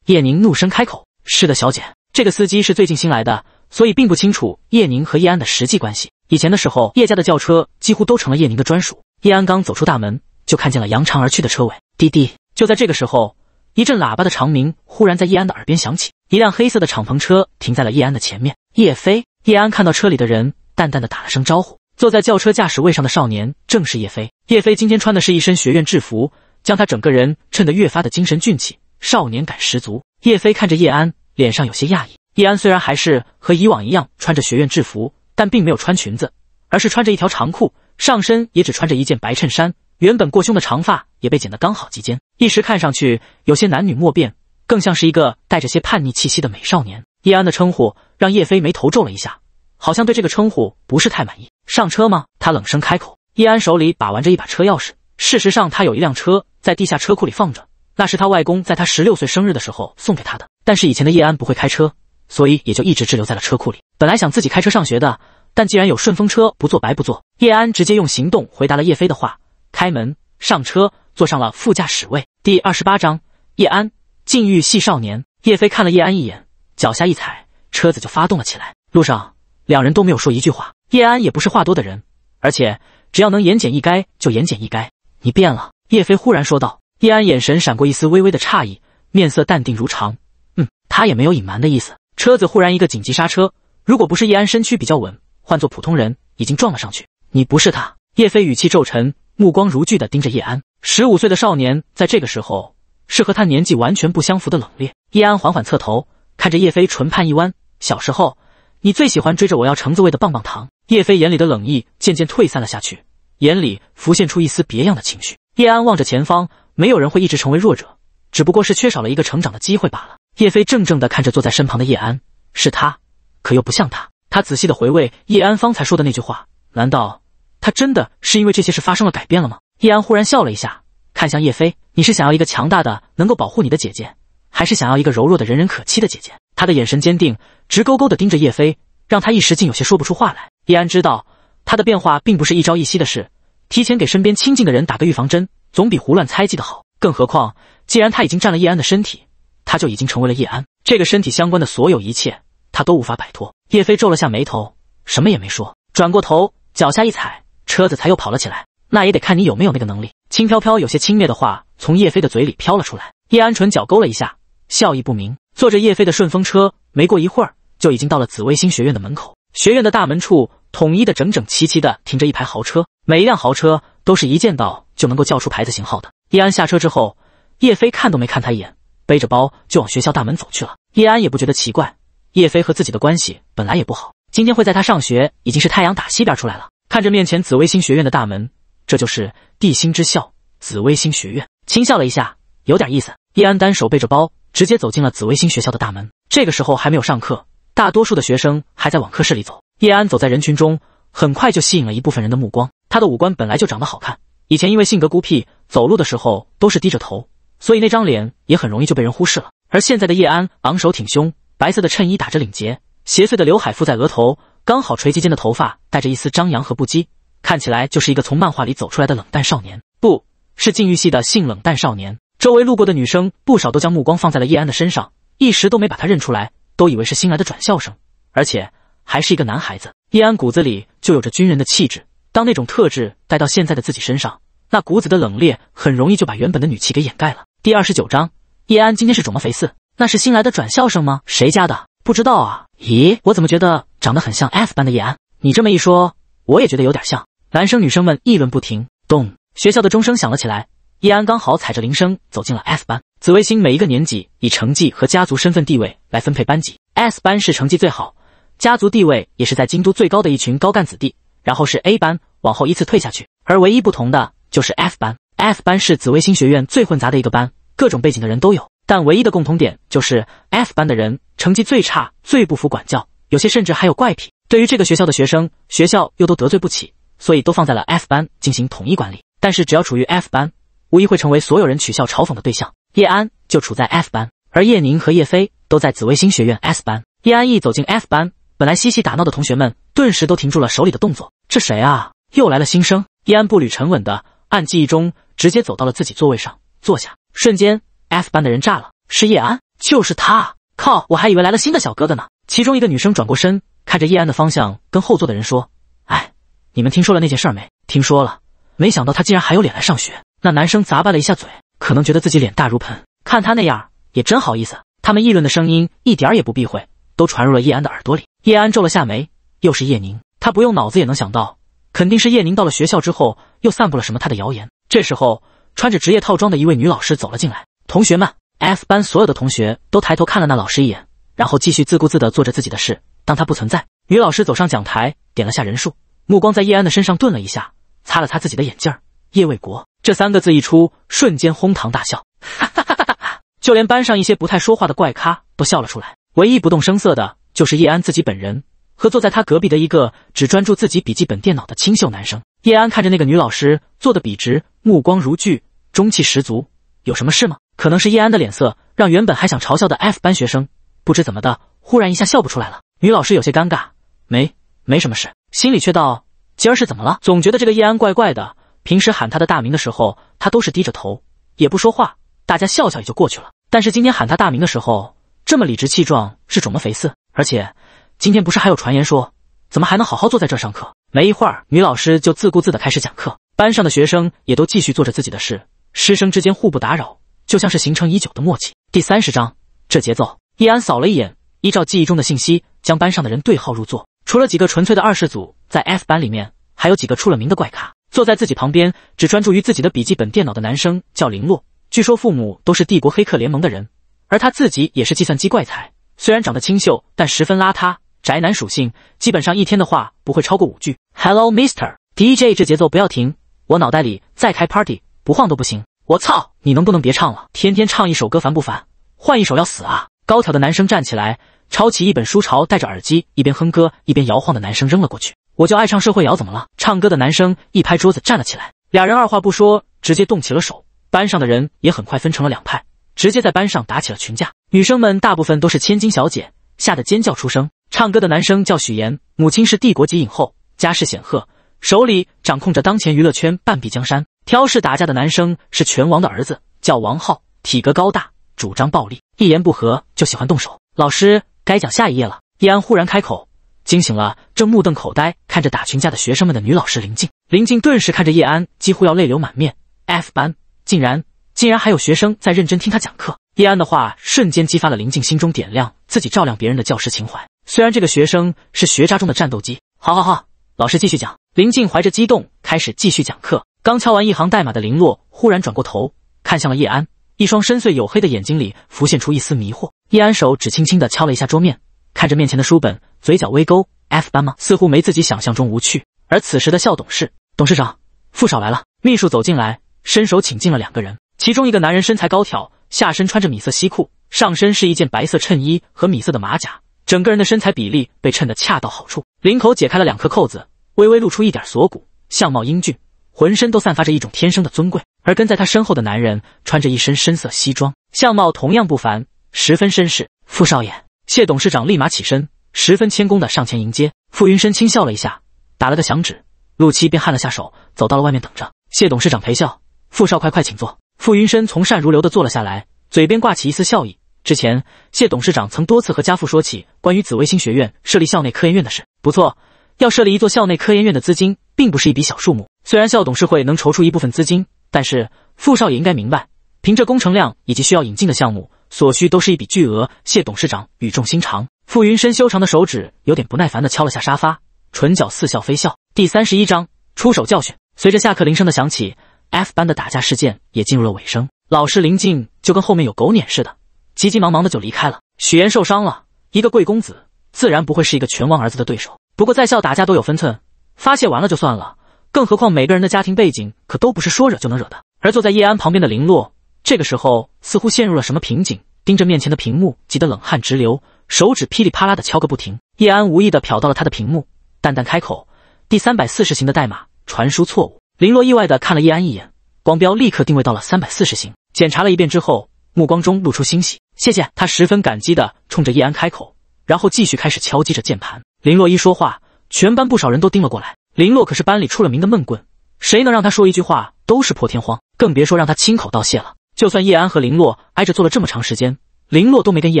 Speaker 1: 叶宁怒声开口：“是的，小姐，这个司机是最近新来的，所以并不清楚叶宁和叶安的实际关系。以前的时候，叶家的轿车几乎都成了叶宁的专属。”叶安刚走出大门。就看见了扬长而去的车尾。滴滴！就在这个时候，一阵喇叭的长鸣忽然在叶安的耳边响起。一辆黑色的敞篷车停在了叶安的前面。叶飞，叶安看到车里的人，淡淡的打了声招呼。坐在轿车驾驶位上的少年正是叶飞。叶飞今天穿的是一身学院制服，将他整个人衬得越发的精神俊气，少年感十足。叶飞看着叶安，脸上有些讶异。叶安虽然还是和以往一样穿着学院制服，但并没有穿裙子，而是穿着一条长裤，上身也只穿着一件白衬衫。原本过胸的长发也被剪得刚好及肩，一时看上去有些男女莫辨，更像是一个带着些叛逆气息的美少年。叶安的称呼让叶飞眉头皱了一下，好像对这个称呼不是太满意。上车吗？他冷声开口。叶安手里把玩着一把车钥匙，事实上他有一辆车在地下车库里放着，那是他外公在他十六岁生日的时候送给他的。但是以前的叶安不会开车，所以也就一直滞留在了车库里。本来想自己开车上学的，但既然有顺风车不坐白不坐，叶安直接用行动回答了叶飞的话。开门上车，坐上了副驾驶位。第二十八章：叶安禁欲系少年。叶飞看了叶安一眼，脚下一踩，车子就发动了起来。路上，两人都没有说一句话。叶安也不是话多的人，而且只要能言简意赅就言简意赅。你变了，叶飞忽然说道。叶安眼神闪过一丝微微的诧异，面色淡定如常。嗯，他也没有隐瞒的意思。车子忽然一个紧急刹车，如果不是叶安身躯比较稳，换做普通人已经撞了上去。你不是他，叶飞语气骤沉。目光如炬的盯着叶安，十五岁的少年在这个时候是和他年纪完全不相符的冷冽。叶安缓缓侧头看着叶飞，唇畔一弯。小时候，你最喜欢追着我要橙子味的棒棒糖。叶飞眼里的冷意渐渐退散了下去，眼里浮现出一丝别样的情绪。叶安望着前方，没有人会一直成为弱者，只不过是缺少了一个成长的机会罢了。叶飞怔怔的看着坐在身旁的叶安，是他，可又不像他。他仔细的回味叶安方才说的那句话，难道？他真的是因为这些事发生了改变了吗？叶安忽然笑了一下，看向叶飞：“你是想要一个强大的、能够保护你的姐姐，还是想要一个柔弱的、人人可欺的姐姐？”他的眼神坚定，直勾勾的盯着叶飞，让他一时竟有些说不出话来。叶安知道，他的变化并不是一朝一夕的事，提前给身边亲近的人打个预防针，总比胡乱猜忌的好。更何况，既然他已经占了叶安的身体，他就已经成为了叶安，这个身体相关的所有一切，他都无法摆脱。叶飞皱了下眉头，什么也没说，转过头，脚下一踩。车子才又跑了起来，那也得看你有没有那个能力。轻飘飘、有些轻蔑的话从叶飞的嘴里飘了出来。叶安唇角勾了一下，笑意不明。坐着叶飞的顺风车，没过一会儿就已经到了紫微星学院的门口。学院的大门处，统一的整整齐齐的停着一排豪车，每一辆豪车都是一见到就能够叫出牌子型号的。叶安下车之后，叶飞看都没看他一眼，背着包就往学校大门走去了。叶安也不觉得奇怪，叶飞和自己的关系本来也不好，今天会在他上学，已经是太阳打西边出来了。看着面前紫微星学院的大门，这就是地心之校紫微星学院。轻笑了一下，有点意思。叶安单手背着包，直接走进了紫微星学校的大门。这个时候还没有上课，大多数的学生还在往课室里走。叶安走在人群中，很快就吸引了一部分人的目光。他的五官本来就长得好看，以前因为性格孤僻，走路的时候都是低着头，所以那张脸也很容易就被人忽视了。而现在的叶安昂首挺胸，白色的衬衣打着领结，斜碎的刘海覆在额头。刚好垂及肩的头发带着一丝张扬和不羁，看起来就是一个从漫画里走出来的冷淡少年，不是禁欲系的性冷淡少年。周围路过的女生不少都将目光放在了叶安的身上，一时都没把他认出来，都以为是新来的转校生，而且还是一个男孩子。叶安骨子里就有着军人的气质，当那种特质带到现在的自己身上，那骨子的冷冽很容易就把原本的女气给掩盖了。第二十九章，叶安今天是肿么肥四？那是新来的转校生吗？谁家的？不知道啊。咦，我怎么觉得？长得很像 F 班的叶安，你这么一说，我也觉得有点像。男生女生们议论不停。咚，学校的钟声响了起来。叶安刚好踩着铃声走进了 F 班。紫微星每一个年级以成绩和家族身份地位来分配班级，S 班是成绩最好、家族地位也是在京都最高的一群高干子弟。然后是 A 班，往后依次退下去。而唯一不同的就是 F 班，F 班是紫微星学院最混杂的一个班，各种背景的人都有。但唯一的共同点就是，F 班的人成绩最差，最不服管教。有些甚至还有怪癖，对于这个学校的学生，学校又都得罪不起，所以都放在了 F 班进行统一管理。但是只要处于 F 班，无疑会成为所有人取笑嘲讽的对象。叶安就处在 F 班，而叶宁和叶飞都在紫薇星学院 S 班。叶安一走进 F 班，本来嬉戏打闹的同学们顿时都停住了手里的动作。这谁啊？又来了新生？叶安步履沉稳的按记忆中直接走到了自己座位上坐下。瞬间，F 班的人炸了，是叶安，就是他！靠，我还以为来了新的小哥哥呢。其中一个女生转过身，看着叶安的方向，跟后座的人说：“哎，你们听说了那件事没？听说了，没想到他竟然还有脸来上学。”那男生咂巴了一下嘴，可能觉得自己脸大如盆，看他那样也真好意思。他们议论的声音一点也不避讳，都传入了叶安的耳朵里。叶安皱了下眉，又是叶宁，他不用脑子也能想到，肯定是叶宁到了学校之后又散布了什么他的谣言。这时候，穿着职业套装的一位女老师走了进来，同学们，F 班所有的同学都抬头看了那老师一眼。然后继续自顾自地做着自己的事，当他不存在。女老师走上讲台，点了下人数，目光在叶安的身上顿了一下，擦了擦自己的眼镜。叶卫国这三个字一出，瞬间哄堂大笑，哈哈哈哈哈哈！就连班上一些不太说话的怪咖都笑了出来。唯一不动声色的，就是叶安自己本人和坐在他隔壁的一个只专注自己笔记本电脑的清秀男生。叶安看着那个女老师坐的笔直，目光如炬，中气十足。有什么事吗？可能是叶安的脸色让原本还想嘲笑的 F 班学生。不知怎么的，忽然一下笑不出来了。女老师有些尴尬，没没什么事，心里却道：今儿是怎么了？总觉得这个叶安怪怪的。平时喊他的大名的时候，他都是低着头，也不说话，大家笑笑也就过去了。但是今天喊他大名的时候，这么理直气壮，是怎么肥事？而且今天不是还有传言说，怎么还能好好坐在这儿上课？没一会儿，女老师就自顾自的开始讲课，班上的学生也都继续做着自己的事，师生之间互不打扰，就像是形成已久的默契。第三十章，这节奏。易安扫了一眼，依照记忆中的信息，将班上的人对号入座。除了几个纯粹的二世祖在 F 班里面，还有几个出了名的怪咖。坐在自己旁边，只专注于自己的笔记本电脑的男生叫林洛，据说父母都是帝国黑客联盟的人，而他自己也是计算机怪才。虽然长得清秀，但十分邋遢，宅男属性，基本上一天的话不会超过五句。Hello, Mister DJ，这节奏不要停，我脑袋里再开 party，不晃都不行。我操，你能不能别唱了？天天唱一首歌烦不烦？换一首要死啊！高挑的男生站起来，抄起一本书朝戴着耳机、一边哼歌一边摇晃的男生扔了过去。我就爱唱社会摇，怎么了？唱歌的男生一拍桌子站了起来，俩人二话不说，直接动起了手。班上的人也很快分成了两派，直接在班上打起了群架。女生们大部分都是千金小姐，吓得尖叫出声。唱歌的男生叫许岩，母亲是帝国级影后，家世显赫，手里掌控着当前娱乐圈半壁江山。挑事打架的男生是拳王的儿子，叫王浩，体格高大。主张暴力，一言不合就喜欢动手。老师，该讲下一页了。叶安忽然开口，惊醒了正目瞪口呆看着打群架的学生们的女老师林静。林静顿时看着叶安，几乎要泪流满面。F 班竟然竟然还有学生在认真听他讲课。叶安的话瞬间激发了林静心中点亮自己照亮别人的教师情怀。虽然这个学生是学渣中的战斗机，好好好，老师继续讲。林静怀着激动开始继续讲课。刚敲完一行代码的林洛忽然转过头看向了叶安。一双深邃黝黑的眼睛里浮现出一丝迷惑，叶安手指轻轻的敲了一下桌面，看着面前的书本，嘴角微勾。F 班吗？似乎没自己想象中无趣。而此时的校董事、董事长傅少来了，秘书走进来，伸手请进了两个人。其中一个男人身材高挑，下身穿着米色西裤，上身是一件白色衬衣和米色的马甲，整个人的身材比例被衬得恰到好处，领口解开了两颗扣子，微微露出一点锁骨，相貌英俊，浑身都散发着一种天生的尊贵。而跟在他身后的男人穿着一身深色西装，相貌同样不凡，十分绅士。傅少爷，谢董事长立马起身，十分谦恭的上前迎接。傅云深轻笑了一下，打了个响指，陆七便汗了下手，走到了外面等着。谢董事长陪笑，傅少快快请坐。傅云深从善如流的坐了下来，嘴边挂起一丝笑意。之前谢董事长曾多次和家父说起关于紫微星学院设立校内科研院的事。不错，要设立一座校内科研院的资金并不是一笔小数目，虽然校董事会能筹出一部分资金。但是傅少也应该明白，凭这工程量以及需要引进的项目，所需都是一笔巨额。谢董事长语重心长，傅云深修长的手指有点不耐烦的敲了下沙发，唇角似笑非笑。第三十一章出手教训。随着下课铃声的响起，F 班的打架事件也进入了尾声。老师林静就跟后面有狗撵似的，急急忙忙的就离开了。许岩受伤了，一个贵公子自然不会是一个拳王儿子的对手。不过在校打架都有分寸，发泄完了就算了。更何况，每个人的家庭背景可都不是说惹就能惹的。而坐在叶安旁边的林洛，这个时候似乎陷入了什么瓶颈，盯着面前的屏幕，急得冷汗直流，手指噼里啪啦的敲个不停。叶安无意的瞟到了他的屏幕，淡淡开口：“第三百四十行的代码传输错误。”林洛意外的看了叶安一眼，光标立刻定位到了三百四十行，检查了一遍之后，目光中露出欣喜：“谢谢。”他十分感激的冲着叶安开口，然后继续开始敲击着键盘。林洛一说话，全班不少人都盯了过来。林洛可是班里出了名的闷棍，谁能让他说一句话都是破天荒，更别说让他亲口道谢了。就算叶安和林洛挨着坐了这么长时间，林洛都没跟叶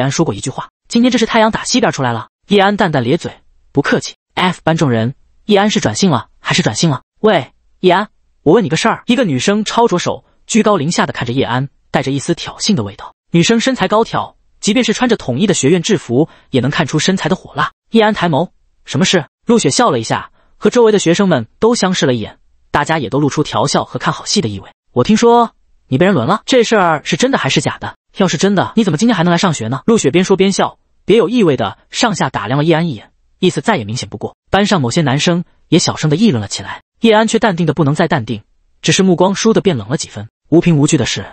Speaker 1: 安说过一句话。今天这是太阳打西边出来了。叶安淡淡咧嘴，不客气。F 班众人，叶安是转性了还是转性了？喂，叶安，我问你个事儿。一个女生抄着手，居高临下的看着叶安，带着一丝挑衅的味道。女生身材高挑，即便是穿着统一的学院制服，也能看出身材的火辣。叶安抬眸，什么事？陆雪笑了一下。和周围的学生们都相视了一眼，大家也都露出调笑和看好戏的意味。我听说你被人轮了，这事儿是真的还是假的？要是真的，你怎么今天还能来上学呢？陆雪边说边笑，别有意味的上下打量了叶安一眼，意思再也明显不过。班上某些男生也小声的议论了起来，叶安却淡定的不能再淡定，只是目光倏的变冷了几分。无凭无据的事，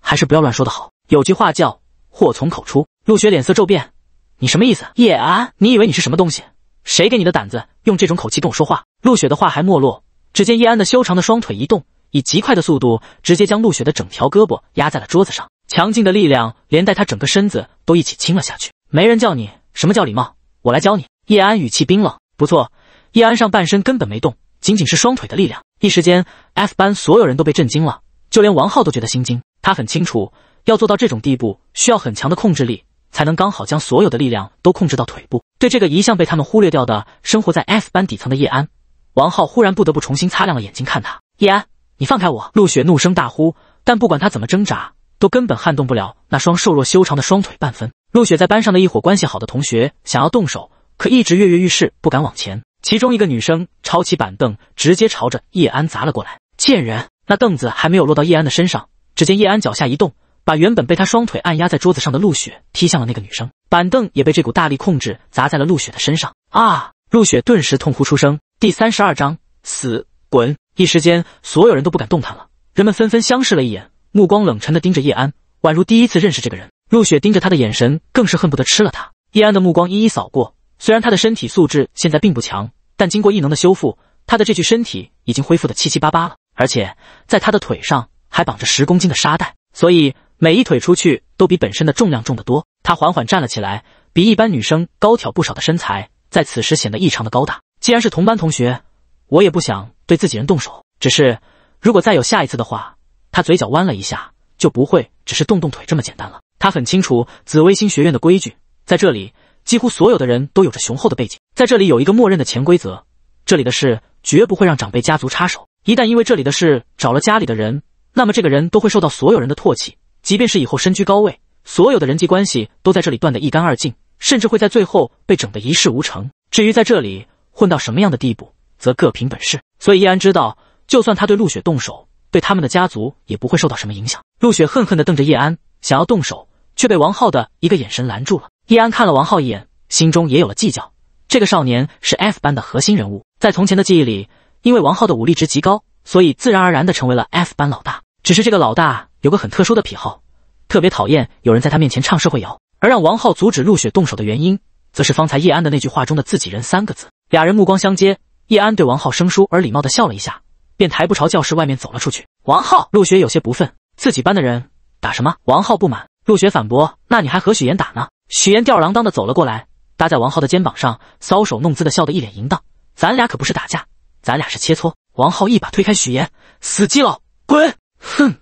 Speaker 1: 还是不要乱说的好。有句话叫祸从口出。陆雪脸色骤变，你什么意思？叶安，你以为你是什么东西？谁给你的胆子，用这种口气跟我说话？陆雪的话还没落，只见叶安的修长的双腿一动，以极快的速度直接将陆雪的整条胳膊压在了桌子上，强劲的力量连带他整个身子都一起倾了下去。没人叫你什么叫礼貌，我来教你。叶安语气冰冷。不错，叶安上半身根本没动，仅仅是双腿的力量。一时间，F 班所有人都被震惊了，就连王浩都觉得心惊。他很清楚，要做到这种地步，需要很强的控制力。才能刚好将所有的力量都控制到腿部。对这个一向被他们忽略掉的、生活在 F 班底层的叶安，王浩忽然不得不重新擦亮了眼睛看他。叶安，你放开我！陆雪怒声大呼，但不管他怎么挣扎，都根本撼动不了那双瘦弱修长的双腿半分。陆雪在班上的一伙关系好的同学想要动手，可一直跃跃欲试，不敢往前。其中一个女生抄起板凳，直接朝着叶安砸了过来。贱人！那凳子还没有落到叶安的身上，只见叶安脚下一动。把原本被他双腿按压在桌子上的陆雪踢向了那个女生，板凳也被这股大力控制砸在了陆雪的身上。啊！陆雪顿时痛哭出声。第三十二章死滚！一时间，所有人都不敢动弹了。人们纷纷相视了一眼，目光冷沉的盯着叶安，宛如第一次认识这个人。陆雪盯着他的眼神更是恨不得吃了他。叶安的目光一一扫过，虽然他的身体素质现在并不强，但经过异能的修复，他的这具身体已经恢复的七七八八了，而且在他的腿上还绑着十公斤的沙袋，所以。每一腿出去都比本身的重量重得多。他缓缓站了起来，比一般女生高挑不少的身材在此时显得异常的高大。既然是同班同学，我也不想对自己人动手。只是如果再有下一次的话，他嘴角弯了一下，就不会只是动动腿这么简单了。他很清楚紫微星学院的规矩，在这里几乎所有的人都有着雄厚的背景。在这里有一个默认的潜规则，这里的事绝不会让长辈家族插手。一旦因为这里的事找了家里的人，那么这个人都会受到所有人的唾弃。即便是以后身居高位，所有的人际关系都在这里断得一干二净，甚至会在最后被整得一事无成。至于在这里混到什么样的地步，则各凭本事。所以叶安知道，就算他对陆雪动手，对他们的家族也不会受到什么影响。陆雪恨恨地瞪着叶安，想要动手，却被王浩的一个眼神拦住了。叶安看了王浩一眼，心中也有了计较。这个少年是 F 班的核心人物，在从前的记忆里，因为王浩的武力值极高，所以自然而然的成为了 F 班老大。只是这个老大。有个很特殊的癖好，特别讨厌有人在他面前唱社会谣。而让王浩阻止陆雪动手的原因，则是方才叶安的那句话中的“自己人”三个字。俩人目光相接，叶安对王浩生疏而礼貌的笑了一下，便抬步朝教室外面走了出去。王浩、陆雪有些不忿，自己班的人打什么？王浩不满，陆雪反驳：“那你还和许岩打呢？”许岩吊儿郎当的走了过来，搭在王浩的肩膀上，搔首弄姿的笑得一脸淫荡：“咱俩可不是打架，咱俩是切磋。”王浩一把推开许岩：“死机了，滚！”哼。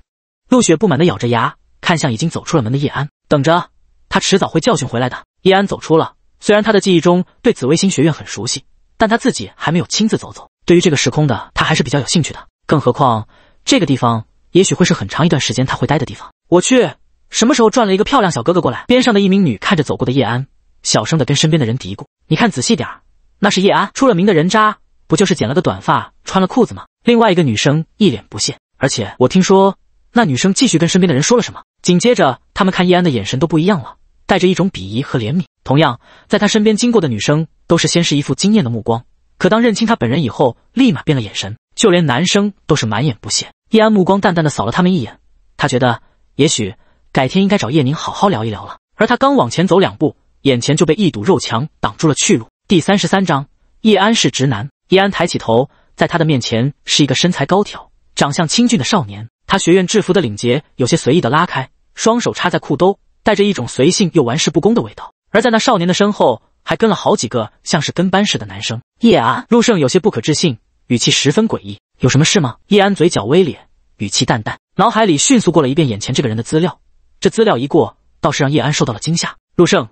Speaker 1: 陆雪不满地咬着牙，看向已经走出了门的叶安，等着他迟早会教训回来的。叶安走出了，虽然他的记忆中对紫微星学院很熟悉，但他自己还没有亲自走走。对于这个时空的，他还是比较有兴趣的。更何况这个地方也许会是很长一段时间他会待的地方。我去，什么时候转了一个漂亮小哥哥过来？边上的一名女看着走过的叶安，小声地跟身边的人嘀咕：“你看仔细点儿，那是叶安，出了名的人渣，不就是剪了个短发，穿了裤子吗？”另外一个女生一脸不屑，而且我听说。那女生继续跟身边的人说了什么？紧接着，他们看叶安的眼神都不一样了，带着一种鄙夷和怜悯。同样，在他身边经过的女生都是先是一副惊艳的目光，可当认清他本人以后，立马变了眼神。就连男生都是满眼不屑。叶安目光淡淡的扫了他们一眼，他觉得也许改天应该找叶宁好好聊一聊了。而他刚往前走两步，眼前就被一堵肉墙挡住了去路。第三十三章，叶安是直男。叶安抬起头，在他的面前是一个身材高挑。长相清俊的少年，他学院制服的领结有些随意的拉开，双手插在裤兜，带着一种随性又玩世不恭的味道。而在那少年的身后，还跟了好几个像是跟班似的男生。叶安，陆胜有些不可置信，语气十分诡异：“有什么事吗？”叶安嘴角微咧，语气淡淡，脑海里迅速过了一遍眼前这个人的资料。这资料一过，倒是让叶安受到了惊吓。陆胜，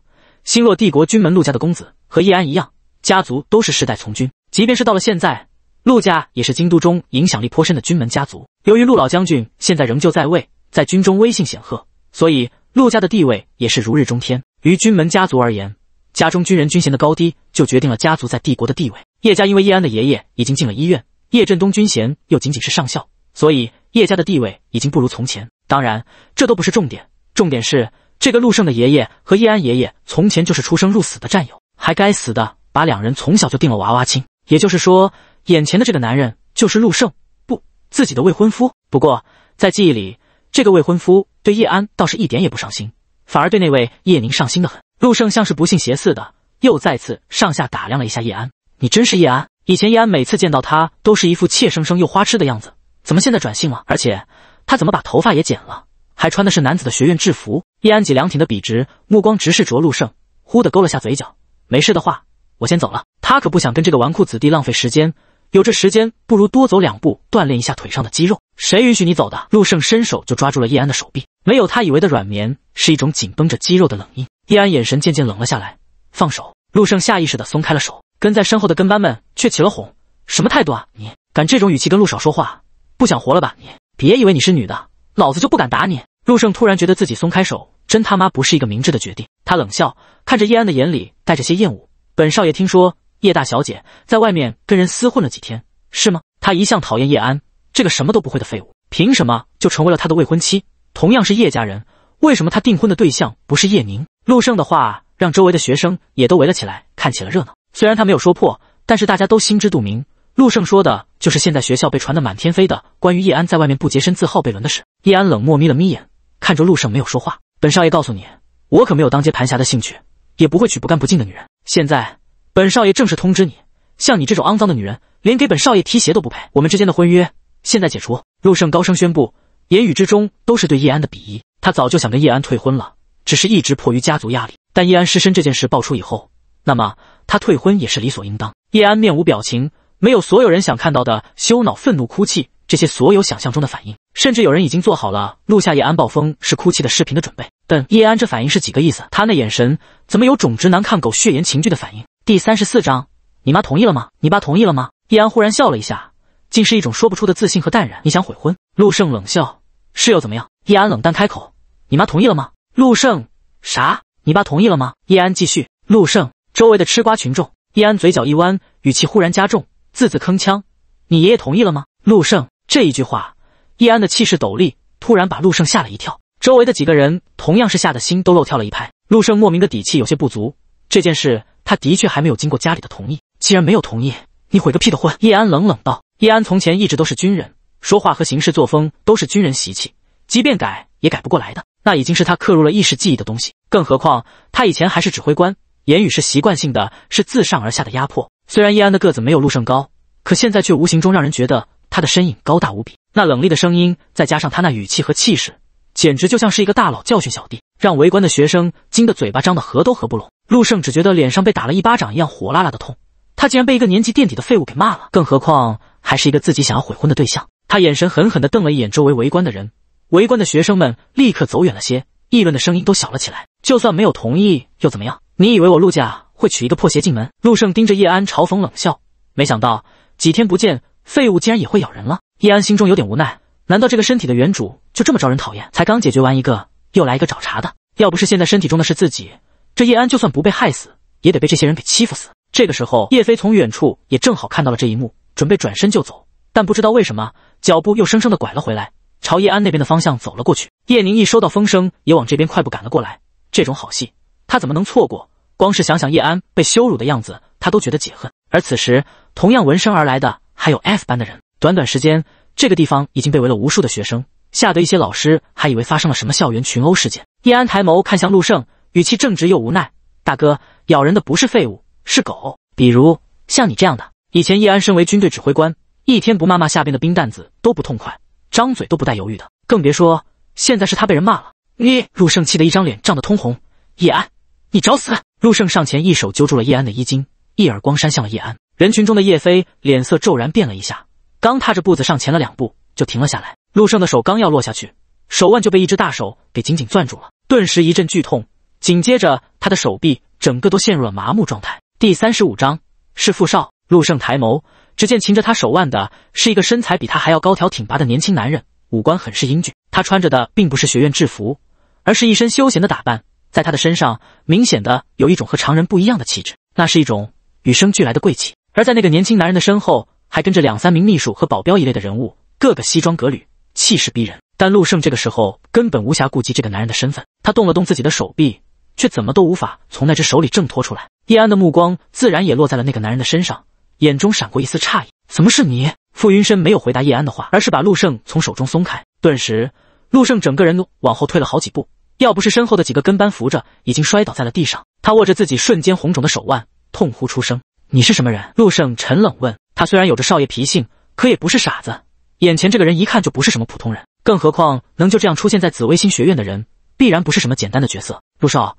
Speaker 1: 星落帝国军门陆家的公子，和叶安一样，家族都是世代从军，即便是到了现在。陆家也是京都中影响力颇深的军门家族。由于陆老将军现在仍旧在位，在军中威信显赫，所以陆家的地位也是如日中天。于军门家族而言，家中军人军衔的高低就决定了家族在帝国的地位。叶家因为叶安的爷爷已经进了医院，叶振东军衔又仅仅是上校，所以叶家的地位已经不如从前。当然，这都不是重点，重点是这个陆胜的爷爷和叶安爷爷从前就是出生入死的战友，还该死的把两人从小就定了娃娃亲，也就是说。眼前的这个男人就是陆胜，不自己的未婚夫。不过在记忆里，这个未婚夫对叶安倒是一点也不上心，反而对那位叶宁上心的很。陆胜像是不信邪似的，又再次上下打量了一下叶安。你真是叶安？以前叶安每次见到他都是一副怯生生又花痴的样子，怎么现在转性了？而且他怎么把头发也剪了，还穿的是男子的学院制服？叶安脊梁挺的笔直，目光直视着陆胜，忽地勾了下嘴角。没事的话，我先走了。他可不想跟这个纨绔子弟浪费时间。有这时间，不如多走两步，锻炼一下腿上的肌肉。谁允许你走的？陆胜伸手就抓住了叶安的手臂，没有他以为的软绵，是一种紧绷着肌肉的冷硬。叶安眼神渐渐冷了下来，放手。陆胜下意识的松开了手，跟在身后的跟班们却起了哄：“什么态度啊？你敢这种语气跟陆少说话，不想活了吧？你别以为你是女的，老子就不敢打你。”陆胜突然觉得自己松开手，真他妈不是一个明智的决定。他冷笑，看着叶安的眼里带着些厌恶。本少爷听说。叶大小姐在外面跟人厮混了几天，是吗？她一向讨厌叶安这个什么都不会的废物，凭什么就成为了她的未婚妻？同样是叶家人，为什么她订婚的对象不是叶宁？陆胜的话让周围的学生也都围了起来，看起了热闹。虽然他没有说破，但是大家都心知肚明，陆胜说的就是现在学校被传的满天飞的关于叶安在外面不洁身自好被轮的事。叶安冷漠眯了眯眼，看着陆胜没有说话。本少爷告诉你，我可没有当接盘侠的兴趣，也不会娶不干不净的女人。现在。本少爷正式通知你，像你这种肮脏的女人，连给本少爷提鞋都不配。我们之间的婚约现在解除。陆胜高声宣布，言语之中都是对叶安的鄙夷。他早就想跟叶安退婚了，只是一直迫于家族压力。但叶安失身这件事爆出以后，那么他退婚也是理所应当。叶安面无表情，没有所有人想看到的羞恼、愤怒、哭泣这些所有想象中的反应，甚至有人已经做好了录下叶安暴风式哭泣的视频的准备。但叶安这反应是几个意思？他那眼神怎么有种直男看狗血言情剧的反应？第三十四章，你妈同意了吗？你爸同意了吗？叶安忽然笑了一下，竟是一种说不出的自信和淡然。你想悔婚？陆胜冷笑。是又怎么样？叶安冷淡开口。你妈同意了吗？陆胜啥？你爸同意了吗？叶安继续。陆胜周围的吃瓜群众，叶安嘴角一弯，语气忽然加重，字字铿锵。你爷爷同意了吗？陆胜这一句话，叶安的气势陡立，突然把陆胜吓了一跳。周围的几个人同样是吓得心都漏跳了一拍。陆胜莫名的底气有些不足，这件事。他的确还没有经过家里的同意。既然没有同意，你毁个屁的婚！叶安冷冷道。叶安从前一直都是军人，说话和行事作风都是军人习气，即便改也改不过来的。那已经是他刻入了意识记忆的东西。更何况他以前还是指挥官，言语是习惯性的，是自上而下的压迫。虽然叶安的个子没有陆胜高，可现在却无形中让人觉得他的身影高大无比。那冷厉的声音，再加上他那语气和气势，简直就像是一个大佬教训小弟，让围观的学生惊得嘴巴张得合都合不拢。陆胜只觉得脸上被打了一巴掌一样火辣辣的痛，他竟然被一个年级垫底的废物给骂了，更何况还是一个自己想要悔婚的对象。他眼神狠狠地瞪了一眼周围围观的人，围观的学生们立刻走远了些，议论的声音都小了起来。就算没有同意又怎么样？你以为我陆家会娶一个破鞋进门？陆胜盯着叶安嘲讽冷笑，没想到几天不见，废物竟然也会咬人了。叶安心中有点无奈，难道这个身体的原主就这么招人讨厌？才刚解决完一个，又来一个找茬的。要不是现在身体中的是自己。这叶安就算不被害死，也得被这些人给欺负死。这个时候，叶飞从远处也正好看到了这一幕，准备转身就走，但不知道为什么，脚步又生生的拐了回来，朝叶安那边的方向走了过去。叶宁一收到风声，也往这边快步赶了过来。这种好戏，他怎么能错过？光是想想叶安被羞辱的样子，他都觉得解恨。而此时，同样闻声而来的还有 F 班的人。短短时间，这个地方已经被围了无数的学生，吓得一些老师还以为发生了什么校园群殴事件。叶安抬眸看向陆胜。语气正直又无奈，大哥，咬人的不是废物，是狗，比如像你这样的。以前叶安身为军队指挥官，一天不骂骂下边的兵蛋子都不痛快，张嘴都不带犹豫的，更别说现在是他被人骂了。你陆胜气得一张脸涨得通红，叶安，你找死！陆胜上前一手揪住了叶安的衣襟，一耳光扇向了叶安。人群中的叶飞脸色骤然变了一下，刚踏着步子上前了两步，就停了下来。陆胜的手刚要落下去，手腕就被一只大手给紧紧攥住了，顿时一阵剧痛。紧接着，他的手臂整个都陷入了麻木状态。第三十五章是傅少陆胜抬眸，只见擒着他手腕的是一个身材比他还要高挑挺拔的年轻男人，五官很是英俊。他穿着的并不是学院制服，而是一身休闲的打扮，在他的身上明显的有一种和常人不一样的气质，那是一种与生俱来的贵气。而在那个年轻男人的身后，还跟着两三名秘书和保镖一类的人物，个个西装革履，气势逼人。但陆胜这个时候根本无暇顾及这个男人的身份，他动了动自己的手臂。却怎么都无法从那只手里挣脱出来。叶安的目光自然也落在了那个男人的身上，眼中闪过一丝诧异：“怎么是你？”傅云深没有回答叶安的话，而是把陆胜从手中松开。顿时，陆胜整个人往后退了好几步，要不是身后的几个跟班扶着，已经摔倒在了地上。他握着自己瞬间红肿的手腕，痛呼出声：“你是什么人？”陆胜沉冷问。他虽然有着少爷脾性，可也不是傻子。眼前这个人一看就不是什么普通人，更何况能就这样出现在紫薇星学院的人，必然不是什么简单的角色。陆少。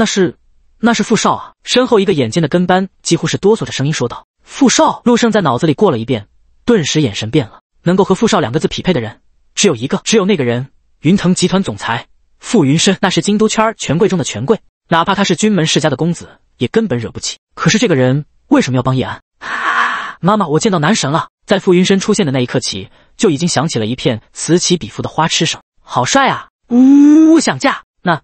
Speaker 1: 那是，那是傅少啊！身后一个眼尖的跟班几乎是哆嗦着声音说道：“傅少。”陆胜在脑子里过了一遍，顿时眼神变了。能够和“傅少”两个字匹配的人，只有一个，只有那个人——云腾集团总裁傅云深。那是京都圈权贵中的权贵，哪怕他是军门世家的公子，也根本惹不起。可是这个人为什么要帮叶安？妈妈，我见到男神了！在傅云深出现的那一刻起，就已经响起了一片此起彼伏的花痴声。好帅啊！呜呜，想嫁。那，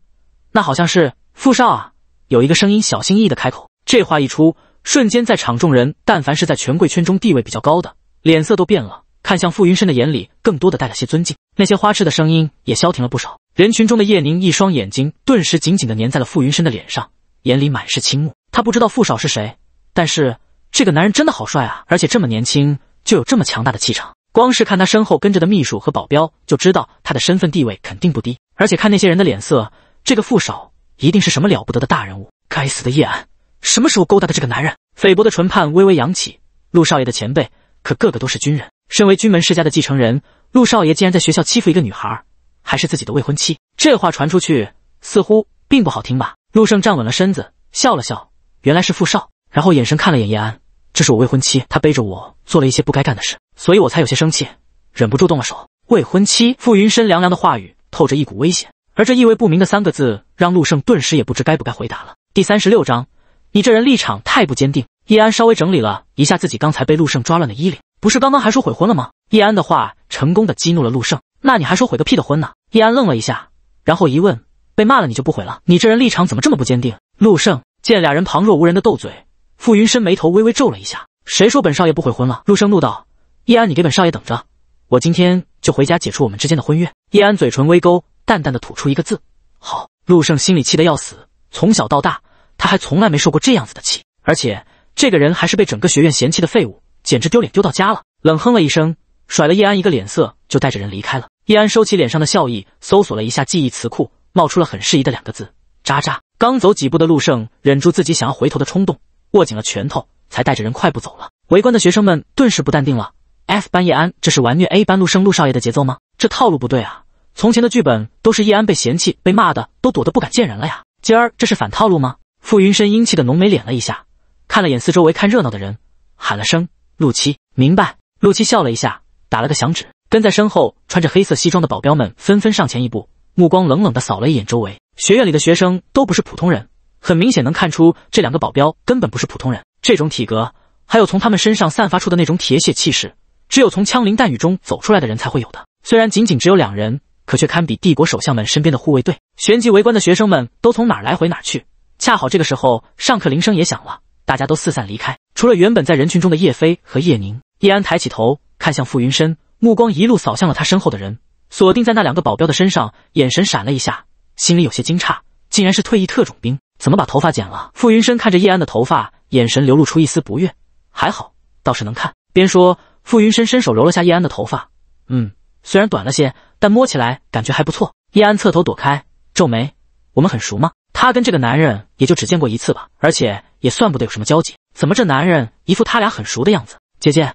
Speaker 1: 那好像是。傅少啊，有一个声音小心翼翼的开口。这话一出，瞬间在场众人，但凡是在权贵圈中地位比较高的，脸色都变了，看向傅云深的眼里更多的带了些尊敬。那些花痴的声音也消停了不少。人群中的叶宁一双眼睛顿时紧紧的粘在了傅云深的脸上，眼里满是倾慕。他不知道傅少是谁，但是这个男人真的好帅啊！而且这么年轻就有这么强大的气场，光是看他身后跟着的秘书和保镖，就知道他的身份地位肯定不低。而且看那些人的脸色，这个傅少。一定是什么了不得的大人物！该死的叶安，什么时候勾搭的这个男人？菲博的唇畔微微扬起。陆少爷的前辈，可个个都是军人。身为军门世家的继承人，陆少爷竟然在学校欺负一个女孩，还是自己的未婚妻，这话传出去似乎并不好听吧？陆胜站稳了身子，笑了笑，原来是傅少。然后眼神看了眼叶安，这是我未婚妻，她背着我做了一些不该干的事，所以我才有些生气，忍不住动了手。未婚妻？傅云深凉凉的话语透着一股危险。而这意味不明的三个字，让陆胜顿时也不知该不该回答了。第三十六章，你这人立场太不坚定。叶安稍微整理了一下自己刚才被陆胜抓乱的衣领，不是刚刚还说悔婚了吗？叶安的话成功的激怒了陆胜，那你还说悔个屁的婚呢？叶安愣了一下，然后一问，被骂了你就不悔了？你这人立场怎么这么不坚定？陆胜见俩人旁若无人的斗嘴，傅云深眉头微微皱了一下，谁说本少爷不悔婚了？陆胜怒道，叶安，你给本少爷等着，我今天就回家解除我们之间的婚约。叶安嘴唇微勾。淡淡的吐出一个字：“好。”陆胜心里气得要死，从小到大他还从来没受过这样子的气，而且这个人还是被整个学院嫌弃的废物，简直丢脸丢到家了。冷哼了一声，甩了叶安一个脸色，就带着人离开了。叶安收起脸上的笑意，搜索了一下记忆词库，冒出了很适宜的两个字：“渣渣。”刚走几步的陆胜忍住自己想要回头的冲动，握紧了拳头，才带着人快步走了。围观的学生们顿时不淡定了：“F 班叶安，这是玩虐 A 班陆胜陆少爷的节奏吗？这套路不对啊！”从前的剧本都是叶安被嫌弃、被骂的，都躲得不敢见人了呀。今儿这是反套路吗？傅云深英气的浓眉敛了一下，看了眼四周围看热闹的人，喊了声：“陆七，明白。”陆七笑了一下，打了个响指，跟在身后穿着黑色西装的保镖们纷纷上前一步，目光冷冷的扫了一眼周围。学院里的学生都不是普通人，很明显能看出这两个保镖根本不是普通人。这种体格，还有从他们身上散发出的那种铁血气势，只有从枪林弹雨中走出来的人才会有的。虽然仅仅只有两人。可却堪比帝国首相们身边的护卫队。旋即，围观的学生们都从哪儿来回哪儿去。恰好这个时候，上课铃声也响了，大家都四散离开，除了原本在人群中的叶飞和叶宁。叶安抬起头，看向傅云深，目光一路扫向了他身后的人，锁定在那两个保镖的身上，眼神闪了一下，心里有些惊诧，竟然是退役特种兵，怎么把头发剪了？傅云深看着叶安的头发，眼神流露出一丝不悦。还好，倒是能看。边说，傅云深伸手揉了下叶安的头发，嗯。虽然短了些，但摸起来感觉还不错。叶安侧头躲开，皱眉：“我们很熟吗？他跟这个男人也就只见过一次吧，而且也算不得有什么交集。怎么这男人一副他俩很熟的样子？”姐姐，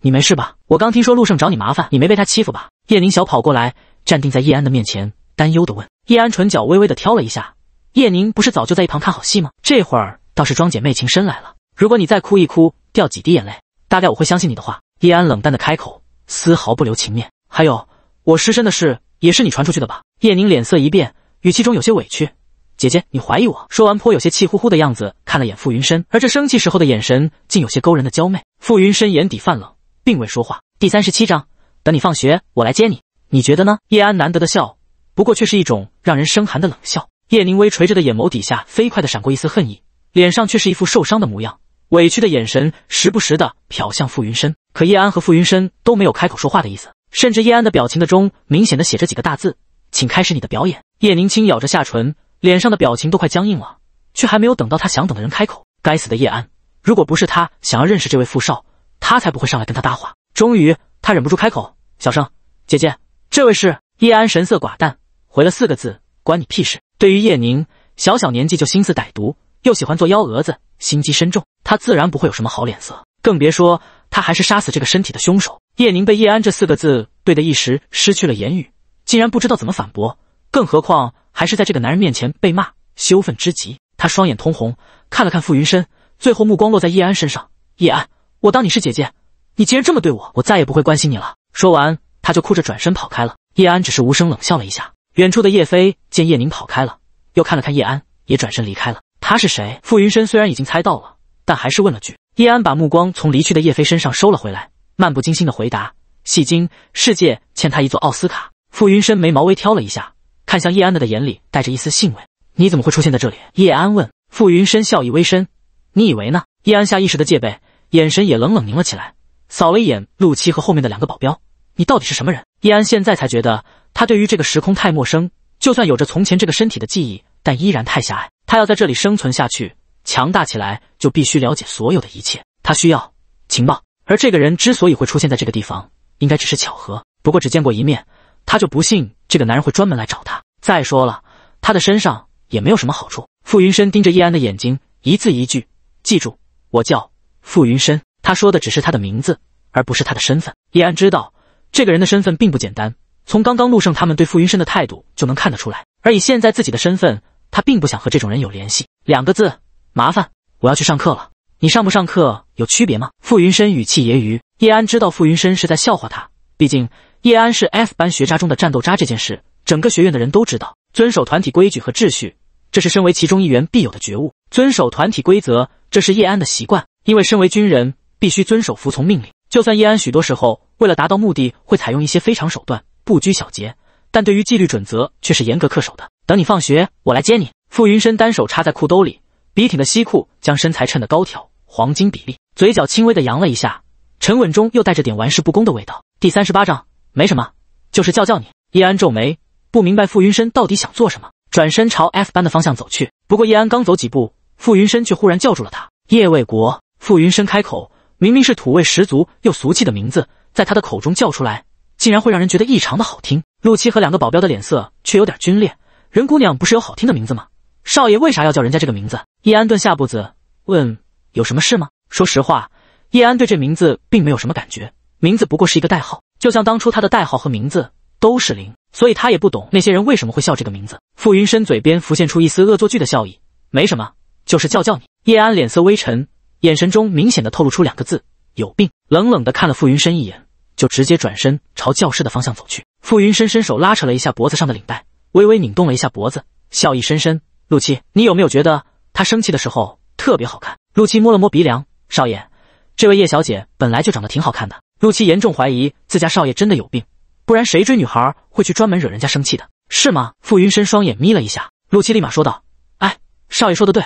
Speaker 1: 你没事吧？我刚听说陆胜找你麻烦，你没被他欺负吧？叶宁小跑过来，站定在叶安的面前，担忧的问。叶安唇角微微的挑了一下：“叶宁不是早就在一旁看好戏吗？这会儿倒是装姐妹情深来了。如果你再哭一哭，掉几滴眼泪，大概我会相信你的话。”叶安冷淡的开口，丝毫不留情面。还有我失身的事也是你传出去的吧？叶宁脸色一变，语气中有些委屈：“姐姐，你怀疑我？”说完，颇有些气呼呼的样子，看了眼傅云深，而这生气时候的眼神竟有些勾人的娇媚。傅云深眼底泛冷，并未说话。第三十七章，等你放学，我来接你。你觉得呢？叶安难得的笑，不过却是一种让人生寒的冷笑。叶宁微垂着的眼眸底下，飞快的闪过一丝恨意，脸上却是一副受伤的模样，委屈的眼神时不时的瞟向傅云深。可叶安和傅云深都没有开口说话的意思。甚至叶安的表情的中，明显的写着几个大字：“请开始你的表演。”叶宁轻咬着下唇，脸上的表情都快僵硬了，却还没有等到他想等的人开口。该死的叶安！如果不是他想要认识这位富少，他才不会上来跟他搭话。终于，他忍不住开口：“小声，姐姐，这位是……”叶安神色寡淡，回了四个字：“关你屁事！”对于叶宁，小小年纪就心思歹毒，又喜欢做幺蛾子，心机深重，他自然不会有什么好脸色，更别说他还是杀死这个身体的凶手。叶宁被“叶安”这四个字对的一时失去了言语，竟然不知道怎么反驳，更何况还是在这个男人面前被骂，羞愤之极。他双眼通红，看了看傅云深，最后目光落在叶安身上。叶安，我当你是姐姐，你竟然这么对我，我再也不会关心你了。说完，他就哭着转身跑开了。叶安只是无声冷笑了一下。远处的叶飞见叶宁跑开了，又看了看叶安，也转身离开了。他是谁？傅云深虽然已经猜到了，但还是问了句。叶安把目光从离去的叶飞身上收了回来。漫不经心的回答：“戏精世界欠他一座奥斯卡。”傅云深眉毛微挑了一下，看向叶安的眼里带着一丝欣慰。“你怎么会出现在这里？”叶安问。傅云深笑意微深：“你以为呢？”叶安下意识的戒备，眼神也冷冷凝了起来，扫了一眼陆七和后面的两个保镖：“你到底是什么人？”叶安现在才觉得他对于这个时空太陌生，就算有着从前这个身体的记忆，但依然太狭隘。他要在这里生存下去，强大起来，就必须了解所有的一切。他需要情报。而这个人之所以会出现在这个地方，应该只是巧合。不过只见过一面，他就不信这个男人会专门来找他。再说了，他的身上也没有什么好处。傅云深盯着叶安的眼睛，一字一句：“记住，我叫傅云深。”他说的只是他的名字，而不是他的身份。叶安知道这个人的身份并不简单，从刚刚陆胜他们对傅云深的态度就能看得出来。而以现在自己的身份，他并不想和这种人有联系。两个字，麻烦。我要去上课了。你上不上课有区别吗？傅云深语气揶揄。叶安知道傅云深是在笑话他，毕竟叶安是 F 班学渣中的战斗渣，这件事整个学院的人都知道。遵守团体规矩和秩序，这是身为其中一员必有的觉悟。遵守团体规则，这是叶安的习惯，因为身为军人必须遵守、服从命令。就算叶安许多时候为了达到目的会采用一些非常手段、不拘小节，但对于纪律准则却是严格恪守的。等你放学，我来接你。傅云深单手插在裤兜里，笔挺的西裤将身材衬得高挑。黄金比例，嘴角轻微的扬了一下，沉稳中又带着点玩世不恭的味道。第三十八章，没什么，就是叫叫你。叶安皱眉，不明白傅云深到底想做什么，转身朝 F 班的方向走去。不过叶安刚走几步，傅云深却忽然叫住了他。叶卫国，傅云深开口，明明是土味十足又俗气的名字，在他的口中叫出来，竟然会让人觉得异常的好听。陆七和两个保镖的脸色却有点皲裂。任姑娘不是有好听的名字吗？少爷为啥要叫人家这个名字？叶安顿下步子，问。有什么事吗？说实话，叶安对这名字并没有什么感觉，名字不过是一个代号，就像当初他的代号和名字都是零，所以他也不懂那些人为什么会笑这个名字。傅云深嘴边浮现出一丝恶作剧的笑意，没什么，就是叫叫你。叶安脸色微沉，眼神中明显的透露出两个字：有病。冷冷的看了傅云深一眼，就直接转身朝教室的方向走去。傅云深伸手拉扯了一下脖子上的领带，微微拧动了一下脖子，笑意深深。陆七，你有没有觉得他生气的时候？特别好看。陆七摸了摸鼻梁，少爷，这位叶小姐本来就长得挺好看的。陆七严重怀疑自家少爷真的有病，不然谁追女孩会去专门惹人家生气的，是吗？傅云深双眼眯了一下，陆七立马说道：“哎，少爷说的对，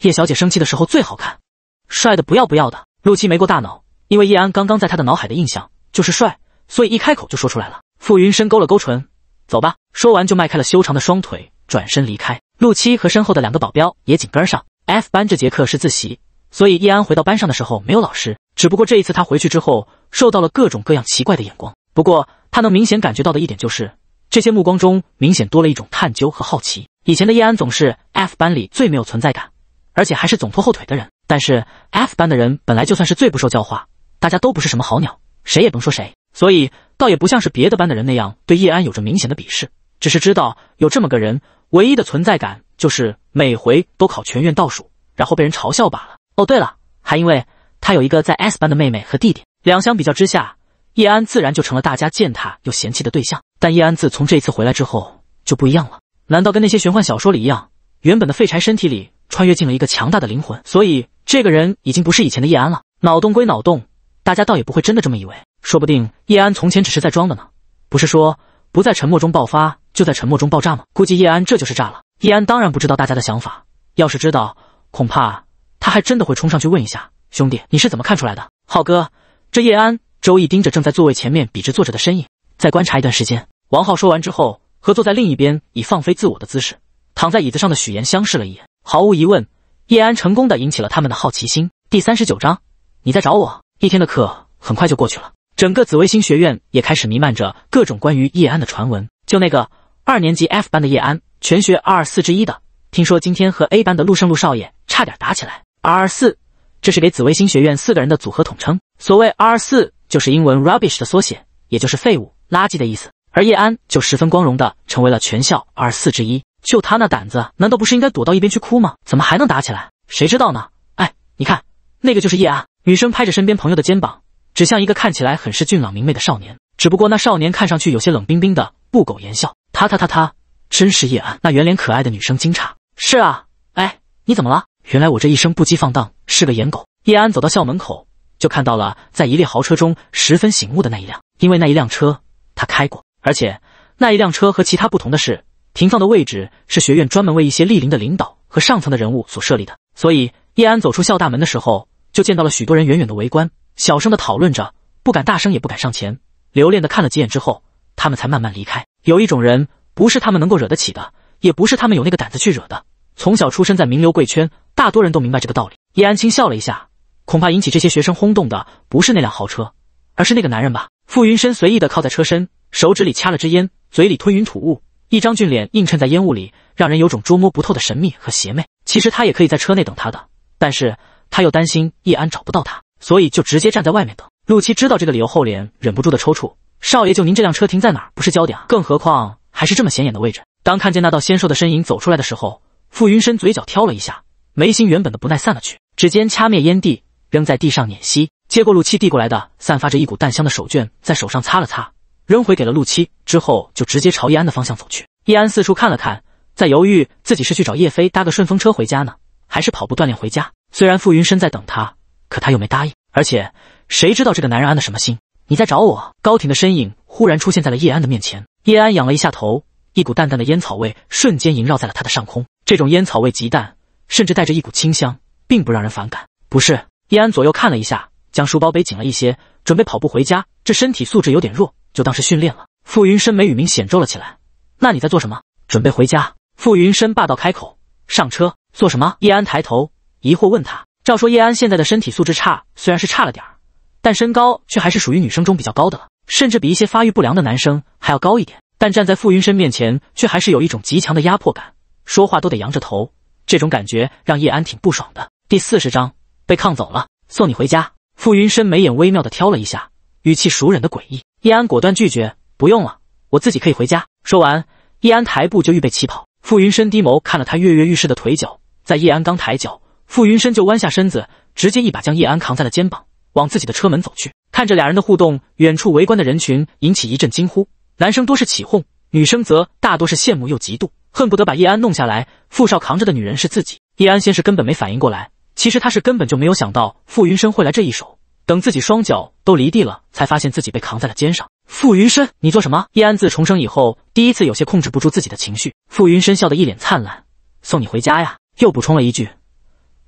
Speaker 1: 叶小姐生气的时候最好看，帅的不要不要的。”陆七没过大脑，因为叶安刚刚在他的脑海的印象就是帅，所以一开口就说出来了。傅云深勾了勾唇，走吧。说完就迈开了修长的双腿，转身离开。陆七和身后的两个保镖也紧跟上。F 班这节课是自习，所以叶安回到班上的时候没有老师。只不过这一次他回去之后，受到了各种各样奇怪的眼光。不过他能明显感觉到的一点就是，这些目光中明显多了一种探究和好奇。以前的叶安总是 F 班里最没有存在感，而且还是总拖后腿的人。但是 F 班的人本来就算是最不受教化，大家都不是什么好鸟，谁也甭说谁，所以倒也不像是别的班的人那样对叶安有着明显的鄙视，只是知道有这么个人，唯一的存在感。就是每回都考全院倒数，然后被人嘲笑罢了。哦，对了，还因为他有一个在 S 班的妹妹和弟弟，两相比较之下，叶安自然就成了大家践踏又嫌弃的对象。但叶安自从这一次回来之后就不一样了。难道跟那些玄幻小说里一样，原本的废柴身体里穿越进了一个强大的灵魂？所以这个人已经不是以前的叶安了。脑洞归脑洞，大家倒也不会真的这么以为。说不定叶安从前只是在装的呢？不是说不在沉默中爆发，就在沉默中爆炸吗？估计叶安这就是炸了。叶安当然不知道大家的想法，要是知道，恐怕他还真的会冲上去问一下兄弟，你是怎么看出来的？浩哥，这叶安，周易盯着正在座位前面笔直坐着的身影，再观察一段时间。王浩说完之后，和坐在另一边以放飞自我的姿势躺在椅子上的许言相视了一眼。毫无疑问，叶安成功的引起了他们的好奇心。第三十九章，你在找我？一天的课很快就过去了，整个紫微星学院也开始弥漫着各种关于叶安的传闻，就那个二年级 F 班的叶安。全学二四之一的，听说今天和 A 班的陆胜陆少爷差点打起来。二四，这是给紫微星学院四个人的组合统称。所谓 R 四，就是英文 rubbish 的缩写，也就是废物、垃圾的意思。而叶安就十分光荣的成为了全校二四之一。就他那胆子，难道不是应该躲到一边去哭吗？怎么还能打起来？谁知道呢？哎，你看，那个就是叶安。女生拍着身边朋友的肩膀，指向一个看起来很是俊朗明媚的少年。只不过那少年看上去有些冷冰冰的，不苟言笑。他他他他。真是叶安那圆脸可爱的女生惊诧：“是啊，哎，你怎么了？”原来我这一生不羁放荡是个颜狗。叶安走到校门口，就看到了在一列豪车中十分醒目的那一辆，因为那一辆车他开过，而且那一辆车和其他不同的是，停放的位置是学院专门为一些莅临的领导和上层的人物所设立的。所以叶安走出校大门的时候，就见到了许多人远远的围观，小声的讨论着，不敢大声也不敢上前，留恋的看了几眼之后，他们才慢慢离开。有一种人。不是他们能够惹得起的，也不是他们有那个胆子去惹的。从小出身在名流贵圈，大多人都明白这个道理。叶安轻笑了一下，恐怕引起这些学生轰动的不是那辆豪车，而是那个男人吧？傅云深随意的靠在车身，手指里掐了支烟，嘴里吞云吐雾，一张俊脸映衬在烟雾里，让人有种捉摸不透的神秘和邪魅。其实他也可以在车内等他的，但是他又担心叶安找不到他，所以就直接站在外面等。陆七知道这个理由后，脸忍不住的抽搐。少爷，就您这辆车停在哪儿，不是焦点啊？更何况。还是这么显眼的位置。当看见那道纤瘦的身影走出来的时候，傅云深嘴角挑了一下，眉心原本的不耐散了去，指尖掐灭烟蒂，扔在地上碾熄，接过陆七递过来的散发着一股淡香的手绢，在手上擦了擦，扔回给了陆七之后，就直接朝叶安的方向走去。叶安四处看了看，在犹豫自己是去找叶飞搭个顺风车回家呢，还是跑步锻炼回家。虽然傅云深在等他，可他又没答应，而且谁知道这个男人安的什么心？你在找我？高挺的身影忽然出现在了叶安的面前。叶安仰了一下头，一股淡淡的烟草味瞬间萦绕在了他的上空。这种烟草味极淡，甚至带着一股清香，并不让人反感。不是叶安左右看了一下，将书包背紧了一些，准备跑步回家。这身体素质有点弱，就当是训练了。傅云深眉宇明显皱了起来。那你在做什么？准备回家。傅云深霸道开口。上车做什么？叶安抬头疑惑问他。照说叶安现在的身体素质差，虽然是差了点儿，但身高却还是属于女生中比较高的了。甚至比一些发育不良的男生还要高一点，但站在傅云深面前，却还是有一种极强的压迫感，说话都得仰着头。这种感觉让叶安挺不爽的。第四十章被抗走了，送你回家。傅云深眉眼微妙的挑了一下，语气熟稔的诡异。叶安果断拒绝，不用了，我自己可以回家。说完，叶安抬步就预备起跑。傅云深低眸看了他跃跃欲试的腿脚，在叶安刚抬脚，傅云深就弯下身子，直接一把将叶安扛在了肩膀。往自己的车门走去，看着俩人的互动，远处围观的人群引起一阵惊呼。男生多是起哄，女生则大多是羡慕又嫉妒，恨不得把叶安弄下来。傅少扛着的女人是自己。叶安先是根本没反应过来，其实他是根本就没有想到傅云深会来这一手。等自己双脚都离地了，才发现自己被扛在了肩上。傅云深，你做什么？叶安自重生以后第一次有些控制不住自己的情绪。傅云深笑得一脸灿烂，送你回家呀。又补充了一句，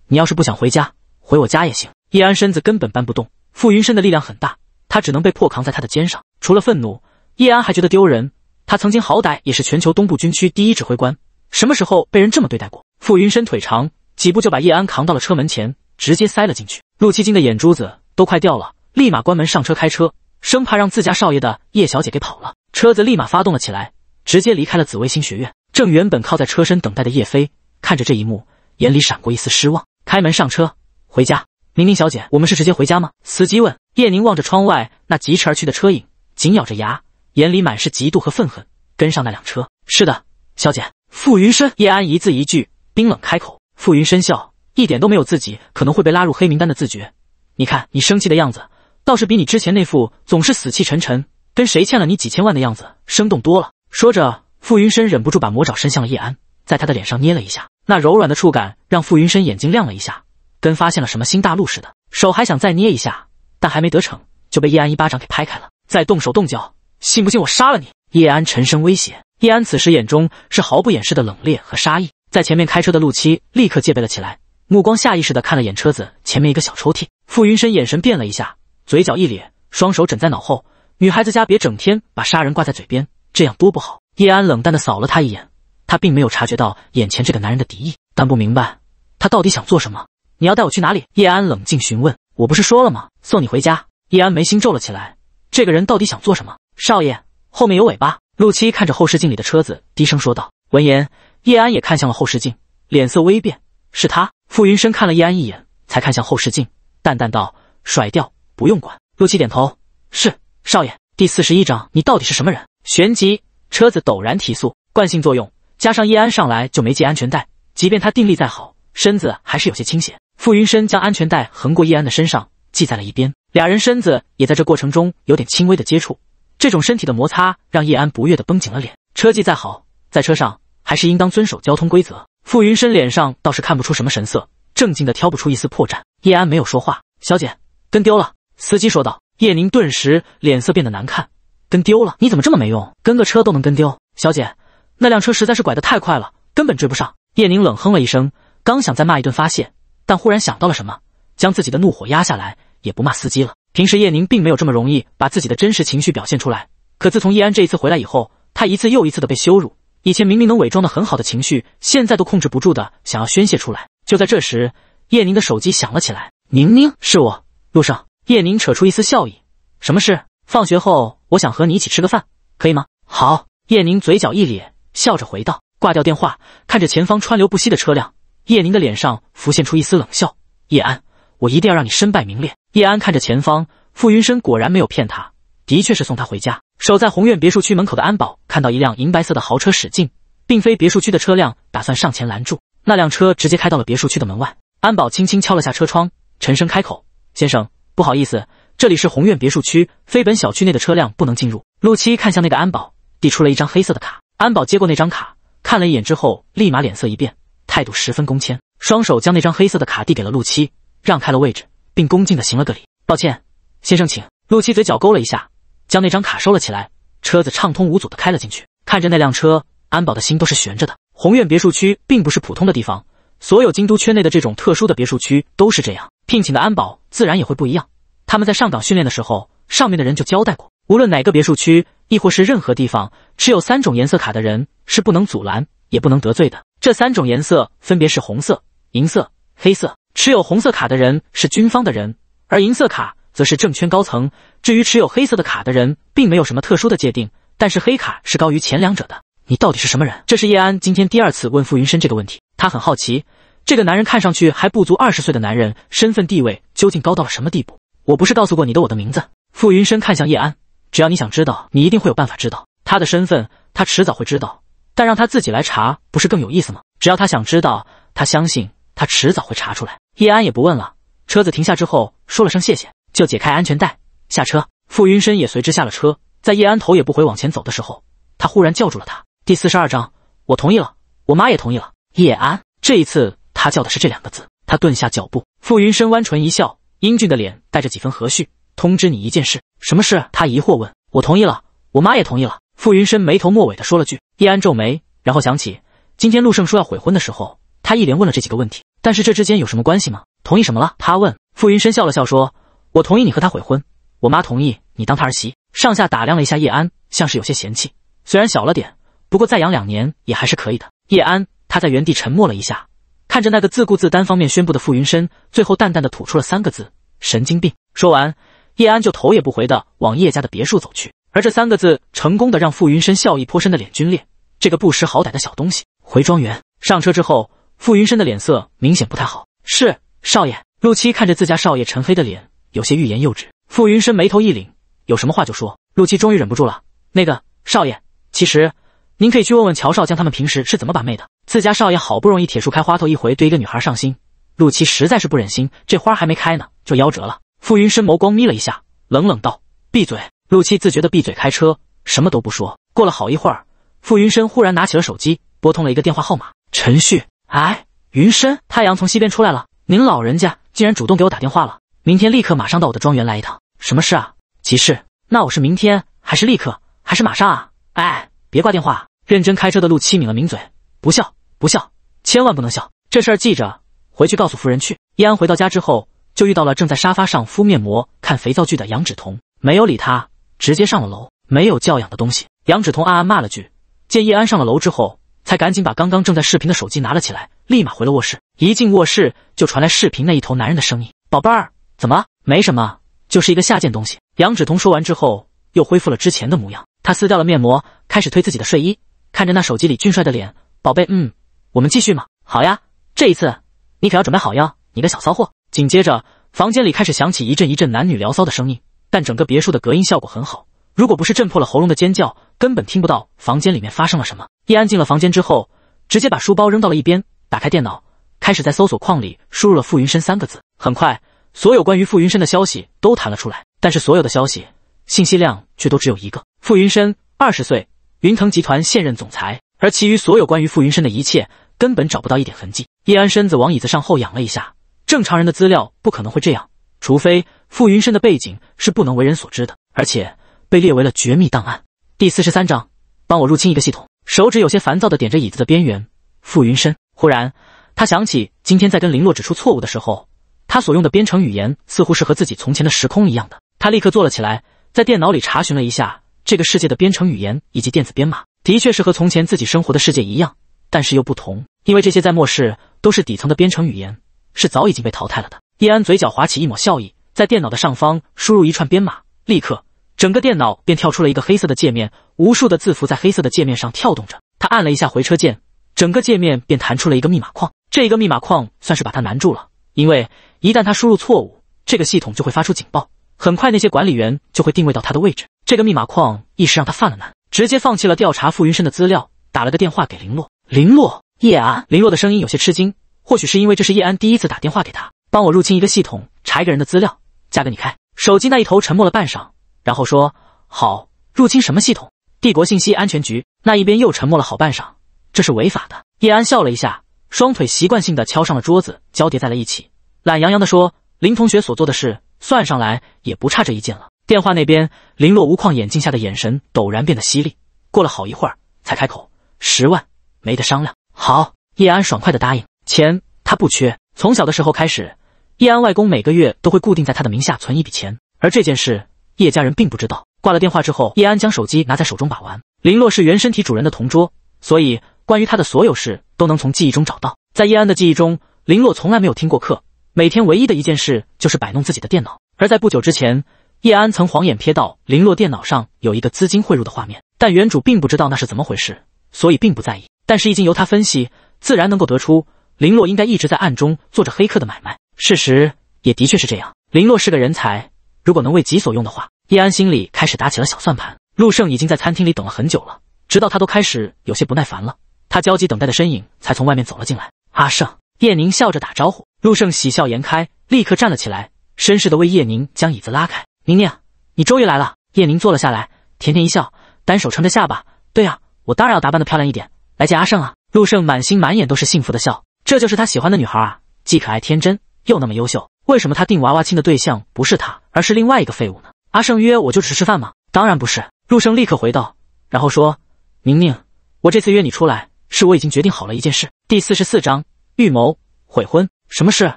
Speaker 1: 你要是不想回家，回我家也行。叶安身子根本搬不动，傅云深的力量很大，他只能被迫扛在他的肩上。除了愤怒，叶安还觉得丢人。他曾经好歹也是全球东部军区第一指挥官，什么时候被人这么对待过？傅云深腿长，几步就把叶安扛到了车门前，直接塞了进去。陆七金的眼珠子都快掉了，立马关门上车开车，生怕让自家少爷的叶小姐给跑了。车子立马发动了起来，直接离开了紫薇星学院。正原本靠在车身等待的叶飞看着这一幕，眼里闪过一丝失望。开门上车，回家。宁宁小姐，我们是直接回家吗？司机问。叶宁望着窗外那疾驰而去的车影，紧咬着牙，眼里满是嫉妒和愤恨。跟上那辆车。是的，小姐。傅云深。叶安一字一句冰冷开口。傅云深笑，一点都没有自己可能会被拉入黑名单的自觉。你看，你生气的样子，倒是比你之前那副总是死气沉沉，跟谁欠了你几千万的样子生动多了。说着，傅云深忍不住把魔爪伸向了叶安，在他的脸上捏了一下。那柔软的触感让傅云深眼睛亮了一下。跟发现了什么新大陆似的，手还想再捏一下，但还没得逞就被叶安一巴掌给拍开了。再动手动脚，信不信我杀了你？叶安沉声威胁。叶安此时眼中是毫不掩饰的冷冽和杀意。在前面开车的陆七立刻戒备了起来，目光下意识的看了眼车子前面一个小抽屉。傅云深眼神变了一下，嘴角一咧，双手枕在脑后。女孩子家别整天把杀人挂在嘴边，这样多不好。叶安冷淡的扫了他一眼，他并没有察觉到眼前这个男人的敌意，但不明白他到底想做什么。你要带我去哪里？叶安冷静询问。我不是说了吗，送你回家。叶安眉心皱了起来，这个人到底想做什么？少爷，后面有尾巴。陆七看着后视镜里的车子，低声说道。闻言，叶安也看向了后视镜，脸色微变。是他。傅云深看了叶安一眼，才看向后视镜，淡淡道：“甩掉，不用管。”陆七点头：“是，少爷。”第四十一章，你到底是什么人？旋即，车子陡然提速，惯性作用加上叶安上来就没系安全带，即便他定力再好，身子还是有些倾斜。傅云深将安全带横过叶安的身上，系在了一边。俩人身子也在这过程中有点轻微的接触，这种身体的摩擦让叶安不悦的绷紧了脸。车技再好，在车上还是应当遵守交通规则。傅云深脸上倒是看不出什么神色，正经的挑不出一丝破绽。叶安没有说话。小姐，跟丢了。司机说道。叶宁顿时脸色变得难看，跟丢了？你怎么这么没用？跟个车都能跟丢？小姐，那辆车实在是拐得太快了，根本追不上。叶宁冷哼了一声，刚想再骂一顿发泄。但忽然想到了什么，将自己的怒火压下来，也不骂司机了。平时叶宁并没有这么容易把自己的真实情绪表现出来，可自从易安这一次回来以后，他一次又一次的被羞辱，以前明明能伪装的很好的情绪，现在都控制不住的想要宣泄出来。就在这时，叶宁的手机响了起来。宁宁，是我，路上。叶宁扯出一丝笑意，什么事？放学后我想和你一起吃个饭，可以吗？好。叶宁嘴角一咧，笑着回道，挂掉电话，看着前方川流不息的车辆。叶宁的脸上浮现出一丝冷笑。叶安，我一定要让你身败名裂。叶安看着前方，傅云深果然没有骗他，的确是送他回家。守在宏苑别墅区门口的安保看到一辆银白色的豪车驶进，并非别墅区的车辆，打算上前拦住。那辆车直接开到了别墅区的门外，安保轻轻敲了下车窗，沉声开口：“先生，不好意思，这里是宏苑别墅区，非本小区内的车辆不能进入。”陆七看向那个安保，递出了一张黑色的卡。安保接过那张卡，看了一眼之后，立马脸色一变。态度十分恭谦，双手将那张黑色的卡递给了陆七，让开了位置，并恭敬的行了个礼。抱歉，先生，请。陆七嘴角勾了一下，将那张卡收了起来。车子畅通无阻的开了进去。看着那辆车，安保的心都是悬着的。宏苑别墅区并不是普通的地方，所有京都圈内的这种特殊的别墅区都是这样。聘请的安保自然也会不一样。他们在上岗训练的时候，上面的人就交代过，无论哪个别墅区，亦或是任何地方，持有三种颜色卡的人是不能阻拦，也不能得罪的。这三种颜色分别是红色、银色、黑色。持有红色卡的人是军方的人，而银色卡则是政圈高层。至于持有黑色的卡的人，并没有什么特殊的界定，但是黑卡是高于前两者的。你到底是什么人？这是叶安今天第二次问傅云深这个问题，他很好奇，这个男人看上去还不足二十岁的男人，身份地位究竟高到了什么地步？我不是告诉过你的我的名字？傅云深看向叶安，只要你想知道，你一定会有办法知道他的身份，他迟早会知道。但让他自己来查，不是更有意思吗？只要他想知道，他相信他迟早会查出来。叶安也不问了。车子停下之后，说了声谢谢，就解开安全带下车。傅云深也随之下了车。在叶安头也不回往前走的时候，他忽然叫住了他。第四十二章，我同意了，我妈也同意了。叶安这一次，他叫的是这两个字。他顿下脚步，傅云深弯唇一笑，英俊的脸带着几分和煦。通知你一件事，什么事？他疑惑问。我同意了，我妈也同意了。傅云深眉头末尾的说了句。叶安皱眉，然后想起今天陆胜说要悔婚的时候，他一连问了这几个问题。但是这之间有什么关系吗？同意什么了？他问。傅云深笑了笑说：“我同意你和他悔婚，我妈同意你当他儿媳。”上下打量了一下叶安，像是有些嫌弃。虽然小了点，不过再养两年也还是可以的。叶安他在原地沉默了一下，看着那个自顾自单方面宣布的傅云深，最后淡淡的吐出了三个字：“神经病。”说完，叶安就头也不回的往叶家的别墅走去。而这三个字成功的让傅云深笑意颇深的脸皲裂。这个不识好歹的小东西，回庄园。上车之后，傅云深的脸色明显不太好。是少爷。陆七看着自家少爷沉黑的脸，有些欲言又止。傅云深眉头一拧，有什么话就说。陆七终于忍不住了，那个少爷，其实您可以去问问乔少将他们平时是怎么把妹的。自家少爷好不容易铁树开花头一回对一个女孩上心，陆七实在是不忍心，这花还没开呢就夭折了。傅云深眸光眯了一下，冷冷道：“闭嘴。”陆七自觉的闭嘴，开车什么都不说。过了好一会儿。傅云深忽然拿起了手机，拨通了一个电话号码。陈旭，哎，云深，太阳从西边出来了，您老人家竟然主动给我打电话了，明天立刻马上到我的庄园来一趟，什么事啊？急事。那我是明天还是立刻还是马上啊？哎，别挂电话，认真开车的陆七抿了抿嘴，不笑不笑，千万不能笑，这事儿记着，回去告诉夫人去。易安回到家之后，就遇到了正在沙发上敷面膜看肥皂剧的杨芷彤，没有理他，直接上了楼。没有教养的东西，杨芷彤暗暗骂了句。见叶安上了楼之后，才赶紧把刚刚正在视频的手机拿了起来，立马回了卧室。一进卧室，就传来视频那一头男人的声音：“宝贝儿，怎么？没什么，就是一个下贱东西。”杨芷彤说完之后，又恢复了之前的模样。她撕掉了面膜，开始推自己的睡衣，看着那手机里俊帅的脸：“宝贝，嗯，我们继续吗？好呀，这一次你可要准备好哟，你个小骚货。”紧接着，房间里开始响起一阵一阵男女聊骚的声音，但整个别墅的隔音效果很好。如果不是震破了喉咙的尖叫，根本听不到房间里面发生了什么。叶安进了房间之后，直接把书包扔到了一边，打开电脑，开始在搜索框里输入了“傅云深”三个字。很快，所有关于傅云深的消息都弹了出来，但是所有的消息信息量却都只有一个：傅云深，二十岁，云腾集团现任总裁。而其余所有关于傅云深的一切，根本找不到一点痕迹。叶安身子往椅子上后仰了一下，正常人的资料不可能会这样，除非傅云深的背景是不能为人所知的，而且。被列为了绝密档案。第四十三章，帮我入侵一个系统。手指有些烦躁的点着椅子的边缘。傅云深忽然，他想起今天在跟林洛指出错误的时候，他所用的编程语言似乎是和自己从前的时空一样的。他立刻坐了起来，在电脑里查询了一下这个世界的编程语言以及电子编码，的确是和从前自己生活的世界一样，但是又不同，因为这些在末世都是底层的编程语言，是早已经被淘汰了的。叶安嘴角划起一抹笑意，在电脑的上方输入一串编码，立刻。整个电脑便跳出了一个黑色的界面，无数的字符在黑色的界面上跳动着。他按了一下回车键，整个界面便弹出了一个密码框。这一个密码框算是把他难住了，因为一旦他输入错误，这个系统就会发出警报。很快，那些管理员就会定位到他的位置。这个密码框一时让他犯了难，直接放弃了调查傅云深的资料，打了个电话给林洛。林洛，叶安。林洛的声音有些吃惊，或许是因为这是叶安第一次打电话给他。帮我入侵一个系统，查一个人的资料，价格你开。手机那一头沉默了半晌。然后说：“好，入侵什么系统？帝国信息安全局。”那一边又沉默了好半晌。这是违法的。叶安笑了一下，双腿习惯性的敲上了桌子，交叠在了一起，懒洋洋的说：“林同学所做的事，算上来也不差这一件了。”电话那边，林洛无框眼镜下的眼神陡然变得犀利。过了好一会儿，才开口：“十万，没得商量。”好，叶安爽快的答应，钱他不缺。从小的时候开始，叶安外公每个月都会固定在他的名下存一笔钱，而这件事。叶家人并不知道。挂了电话之后，叶安将手机拿在手中把玩。林洛是原身体主人的同桌，所以关于他的所有事都能从记忆中找到。在叶安的记忆中，林洛从来没有听过课，每天唯一的一件事就是摆弄自己的电脑。而在不久之前，叶安曾晃眼瞥到林洛电脑上有一个资金汇入的画面，但原主并不知道那是怎么回事，所以并不在意。但是，一经由他分析，自然能够得出林洛应该一直在暗中做着黑客的买卖。事实也的确是这样，林洛是个人才。如果能为己所用的话，叶安心里开始打起了小算盘。陆胜已经在餐厅里等了很久了，直到他都开始有些不耐烦了，他焦急等待的身影才从外面走了进来。阿胜，叶宁笑着打招呼。陆胜喜笑颜开，立刻站了起来，绅士的为叶宁将椅子拉开。宁宁，你终于来了。叶宁坐了下来，甜甜一笑，单手撑着下巴。对呀，我当然要打扮的漂亮一点，来见阿胜啊。陆胜满心满眼都是幸福的笑，这就是他喜欢的女孩啊，既可爱天真，又那么优秀。为什么他定娃娃亲的对象不是他，而是另外一个废物呢？阿胜约我，就只是吃饭吗？当然不是。陆胜立刻回道，然后说：“宁宁，我这次约你出来，是我已经决定好了一件事。”第四十四章预谋悔婚。什么事？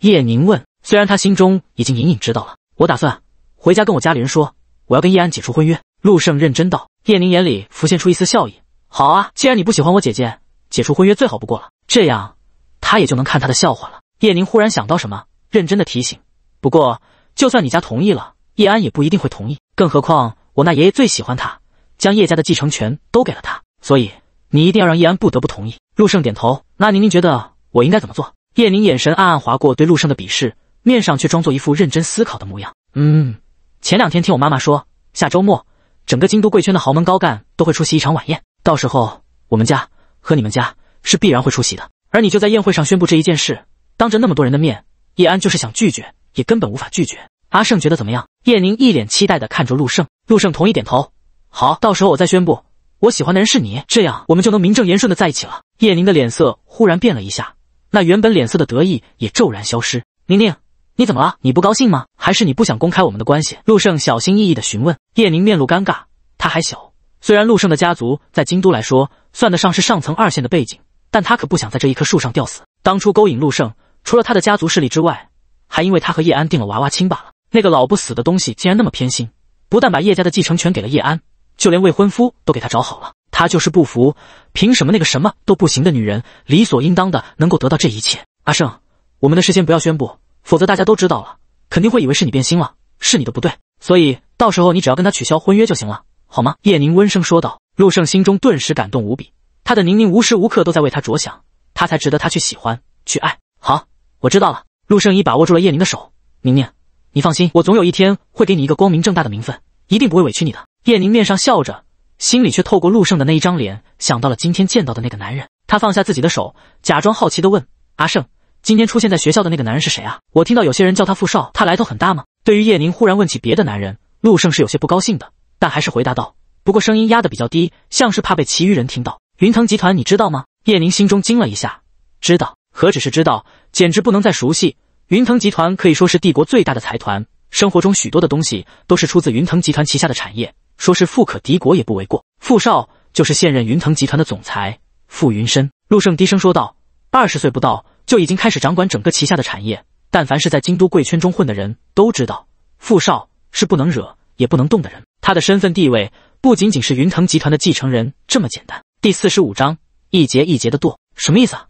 Speaker 1: 叶宁问。虽然他心中已经隐隐知道了，我打算回家跟我家里人说，我要跟叶安解除婚约。陆胜认真道。叶宁眼里浮现出一丝笑意。好啊，既然你不喜欢我姐姐，解除婚约最好不过了。这样，他也就能看他的笑话了。叶宁忽然想到什么。认真的提醒，不过就算你家同意了，叶安也不一定会同意，更何况我那爷爷最喜欢他，将叶家的继承权都给了他，所以你一定要让叶安不得不同意。陆胜点头，那宁宁觉得我应该怎么做？叶宁眼神暗暗划过对陆胜的鄙视，面上却装作一副认真思考的模样。嗯，前两天听我妈妈说，下周末整个京都贵圈的豪门高干都会出席一场晚宴，到时候我们家和你们家是必然会出席的，而你就在宴会上宣布这一件事，当着那么多人的面。叶安就是想拒绝，也根本无法拒绝。阿胜觉得怎么样？叶宁一脸期待的看着陆胜，陆胜同意点头，好，到时候我再宣布，我喜欢的人是你，这样我们就能名正言顺的在一起了。叶宁的脸色忽然变了一下，那原本脸色的得意也骤然消失。宁宁，你怎么了？你不高兴吗？还是你不想公开我们的关系？陆胜小心翼翼的询问。叶宁面露尴尬，他还小，虽然陆胜的家族在京都来说算得上是上层二线的背景，但他可不想在这一棵树上吊死。当初勾引陆胜。除了他的家族势力之外，还因为他和叶安定了娃娃亲罢了。那个老不死的东西竟然那么偏心，不但把叶家的继承权给了叶安，就连未婚夫都给他找好了。他就是不服，凭什么那个什么都不行的女人理所应当的能够得到这一切？阿胜，我们的事先不要宣布，否则大家都知道了，肯定会以为是你变心了，是你的不对。所以到时候你只要跟他取消婚约就行了，好吗？叶宁温声说道。陆胜心中顿时感动无比，他的宁宁无时无刻都在为他着想，他才值得他去喜欢去爱好。我知道了，陆胜一把握住了叶宁的手。宁宁，你放心，我总有一天会给你一个光明正大的名分，一定不会委屈你的。叶宁面上笑着，心里却透过陆胜的那一张脸，想到了今天见到的那个男人。他放下自己的手，假装好奇地问：“阿胜，今天出现在学校的那个男人是谁啊？我听到有些人叫他傅少，他来头很大吗？”对于叶宁忽然问起别的男人，陆胜是有些不高兴的，但还是回答道：“不过声音压得比较低，像是怕被其余人听到。”云腾集团，你知道吗？叶宁心中惊了一下，知道。何止是知道，简直不能再熟悉。云腾集团可以说是帝国最大的财团，生活中许多的东西都是出自云腾集团旗下的产业，说是富可敌国也不为过。傅少就是现任云腾集团的总裁傅云深。陆胜低声说道：“二十岁不到就已经开始掌管整个旗下的产业，但凡是在京都贵圈中混的人都知道，傅少是不能惹也不能动的人。他的身份地位不仅仅是云腾集团的继承人这么简单。”第四十五章，一节一节的剁，什么意思？啊？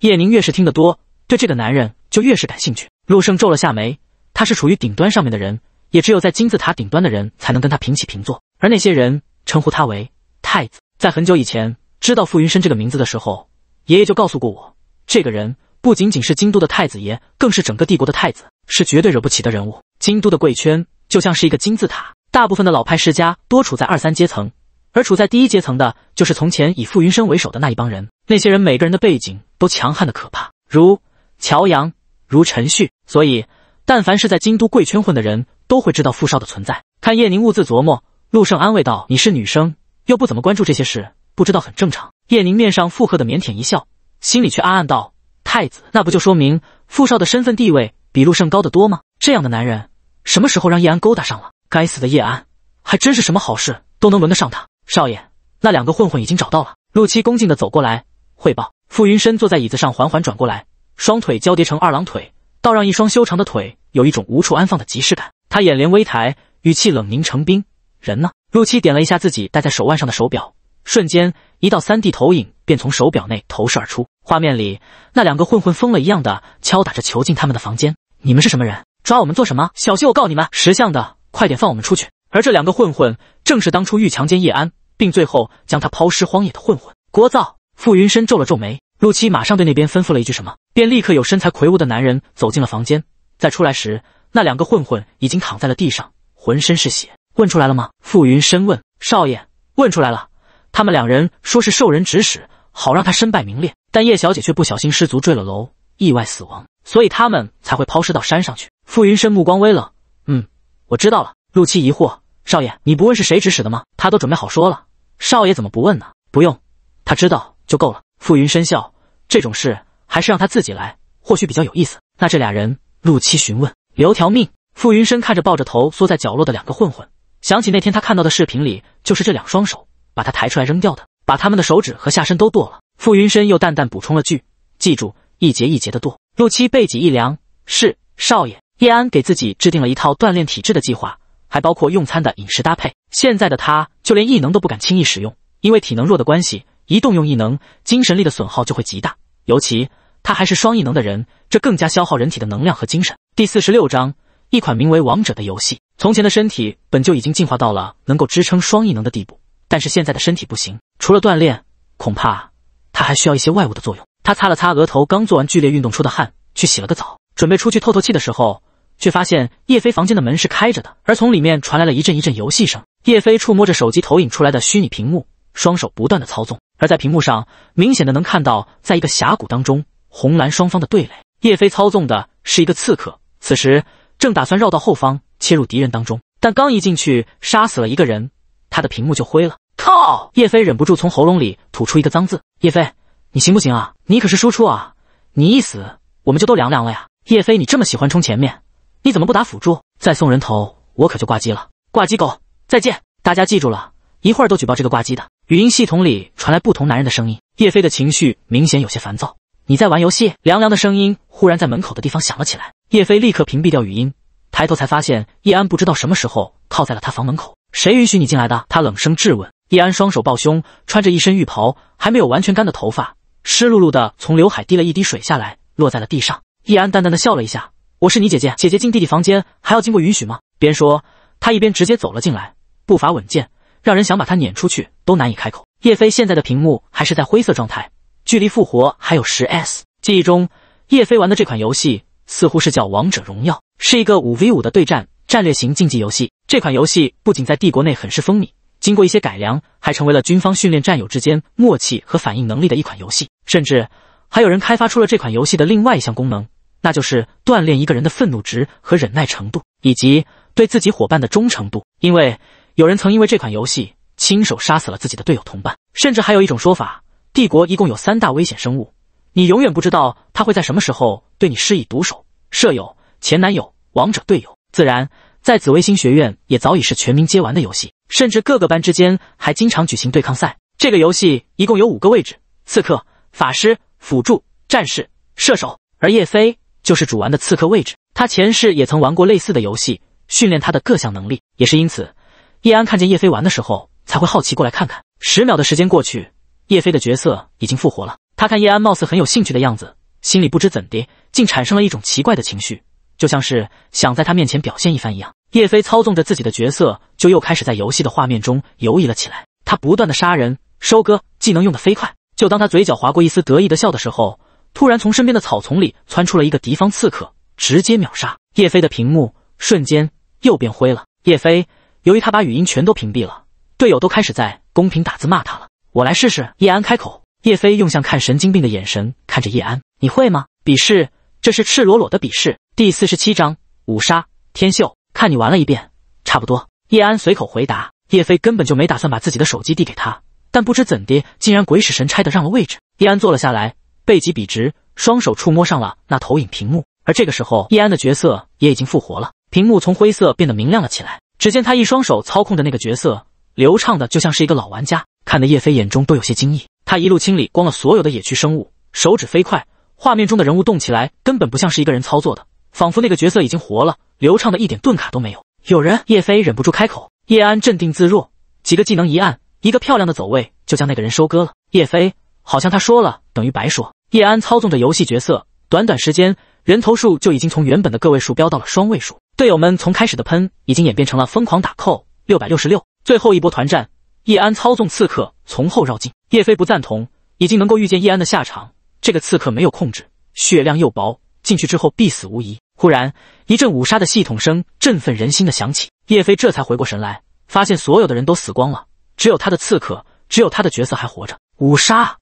Speaker 1: 叶宁越是听得多，对这个男人就越是感兴趣。陆胜皱了下眉，他是处于顶端上面的人，也只有在金字塔顶端的人才能跟他平起平坐。而那些人称呼他为太子。在很久以前，知道傅云深这个名字的时候，爷爷就告诉过我，这个人不仅仅是京都的太子爷，更是整个帝国的太子，是绝对惹不起的人物。京都的贵圈就像是一个金字塔，大部分的老派世家多处在二三阶层，而处在第一阶层的就是从前以傅云深为首的那一帮人。那些人每个人的背景。都强悍的可怕，如乔阳，如陈旭，所以，但凡是在京都贵圈混的人，都会知道傅少的存在。看叶宁兀自琢磨，陆胜安慰道：“你是女生，又不怎么关注这些事，不知道很正常。”叶宁面上附和的腼腆一笑，心里却暗暗道：“太子，那不就说明傅少的身份地位比陆胜高得多吗？这样的男人，什么时候让叶安勾搭上了？该死的叶安，还真是什么好事都能轮得上他。”少爷，那两个混混已经找到了。陆七恭敬的走过来。汇报。傅云深坐在椅子上，缓缓转过来，双腿交叠成二郎腿，倒让一双修长的腿有一种无处安放的即视感。他眼帘微抬，语气冷凝成冰：“人呢？”陆七点了一下自己戴在手腕上的手表，瞬间一道三 D 投影便从手表内投射而出。画面里那两个混混疯了一样的敲打着囚禁他们的房间：“你们是什么人？抓我们做什么？小心我告你们！识相的，快点放我们出去。”而这两个混混正是当初欲强奸叶安，并最后将他抛尸荒野的混混聒噪！傅云深皱了皱眉，陆七马上对那边吩咐了一句什么，便立刻有身材魁梧的男人走进了房间。再出来时，那两个混混已经躺在了地上，浑身是血。问出来了吗？傅云深问。少爷，问出来了。他们两人说是受人指使，好让他身败名裂，但叶小姐却不小心失足坠了楼，意外死亡，所以他们才会抛尸到山上去。傅云深目光微冷。嗯，我知道了。陆七疑惑，少爷，你不问是谁指使的吗？他都准备好说了，少爷怎么不问呢？不用，他知道。就够了。傅云深笑，这种事还是让他自己来，或许比较有意思。那这俩人，陆七询问，留条命。傅云深看着抱着头缩在角落的两个混混，想起那天他看到的视频里，就是这两双手把他抬出来扔掉的，把他们的手指和下身都剁了。傅云深又淡淡补充了句：记住，一节一节的剁。陆七背脊一凉。是少爷。叶安给自己制定了一套锻炼体质的计划，还包括用餐的饮食搭配。现在的他，就连异能都不敢轻易使用，因为体能弱的关系。一动用异能，精神力的损耗就会极大，尤其他还是双异能的人，这更加消耗人体的能量和精神。第四十六章，一款名为《王者》的游戏。从前的身体本就已经进化到了能够支撑双异能的地步，但是现在的身体不行，除了锻炼，恐怕他还需要一些外物的作用。他擦了擦额头刚做完剧烈运动出的汗，去洗了个澡，准备出去透透气的时候，却发现叶飞房间的门是开着的，而从里面传来了一阵一阵游戏声。叶飞触摸着手机投影出来的虚拟屏幕，双手不断的操纵。而在屏幕上，明显的能看到，在一个峡谷当中，红蓝双方的对垒。叶飞操纵的是一个刺客，此时正打算绕到后方切入敌人当中，但刚一进去，杀死了一个人，他的屏幕就灰了。靠！叶飞忍不住从喉咙里吐出一个脏字。叶飞，你行不行啊？你可是输出啊！你一死，我们就都凉凉了呀！叶飞，你这么喜欢冲前面，你怎么不打辅助？再送人头，我可就挂机了。挂机狗，再见！大家记住了一会儿都举报这个挂机的。语音系统里传来不同男人的声音，叶飞的情绪明显有些烦躁。你在玩游戏？凉凉的声音忽然在门口的地方响了起来。叶飞立刻屏蔽掉语音，抬头才发现叶安不知道什么时候靠在了他房门口。谁允许你进来的？他冷声质问。叶安双手抱胸，穿着一身浴袍，还没有完全干的头发湿漉漉的，从刘海滴了一滴水下来，落在了地上。叶安淡淡的笑了一下：“我是你姐姐，姐姐进弟弟房间还要经过允许吗？”边说，他一边直接走了进来，步伐稳健。让人想把他撵出去都难以开口。叶飞现在的屏幕还是在灰色状态，距离复活还有十 s。记忆中，叶飞玩的这款游戏似乎是叫《王者荣耀》，是一个五 v 五的对战战略型竞技游戏。这款游戏不仅在帝国内很是风靡，经过一些改良，还成为了军方训练战友之间默契和反应能力的一款游戏。甚至还有人开发出了这款游戏的另外一项功能，那就是锻炼一个人的愤怒值和忍耐程度，以及对自己伙伴的忠诚度。因为有人曾因为这款游戏亲手杀死了自己的队友同伴，甚至还有一种说法：帝国一共有三大危险生物，你永远不知道他会在什么时候对你施以毒手。舍友、前男友、王者队友，自然在紫微星学院也早已是全民皆玩的游戏，甚至各个班之间还经常举行对抗赛。这个游戏一共有五个位置：刺客、法师、辅助、战士、射手。而叶飞就是主玩的刺客位置。他前世也曾玩过类似的游戏，训练他的各项能力，也是因此。叶安看见叶飞玩的时候，才会好奇过来看看。十秒的时间过去，叶飞的角色已经复活了。他看叶安貌似很有兴趣的样子，心里不知怎的，竟产生了一种奇怪的情绪，就像是想在他面前表现一番一样。叶飞操纵着自己的角色，就又开始在游戏的画面中游移了起来。他不断的杀人收割，技能用的飞快。就当他嘴角划过一丝得意的笑的时候，突然从身边的草丛里窜出了一个敌方刺客，直接秒杀。叶飞的屏幕瞬间又变灰了。叶飞。由于他把语音全都屏蔽了，队友都开始在公屏打字骂他了。我来试试。叶安开口。叶飞用像看神经病的眼神看着叶安：“你会吗？鄙视，这是赤裸裸的鄙视。”第四十七章五杀。天秀，看你玩了一遍，差不多。叶安随口回答。叶飞根本就没打算把自己的手机递给他，但不知怎的，竟然鬼使神差的让了位置。叶安坐了下来，背脊笔直，双手触摸上了那投影屏幕。而这个时候，叶安的角色也已经复活了，屏幕从灰色变得明亮了起来。只见他一双手操控着那个角色，流畅的就像是一个老玩家，看得叶飞眼中都有些惊异。他一路清理光了所有的野区生物，手指飞快，画面中的人物动起来根本不像是一个人操作的，仿佛那个角色已经活了，流畅的一点顿卡都没有。有人，叶飞忍不住开口。叶安镇定自若，几个技能一按，一个漂亮的走位就将那个人收割了。叶飞好像他说了等于白说。叶安操纵着游戏角色，短短时间，人头数就已经从原本的个位数飙到了双位数。队友们从开始的喷已经演变成了疯狂打扣，六百六十六最后一波团战，叶安操纵刺客从后绕进，叶飞不赞同，已经能够预见叶安的下场。这个刺客没有控制，血量又薄，进去之后必死无疑。忽然一阵五杀的系统声振奋人心的响起，叶飞这才回过神来，发现所有的人都死光了，只有他的刺客，只有他的角色还活着。五杀，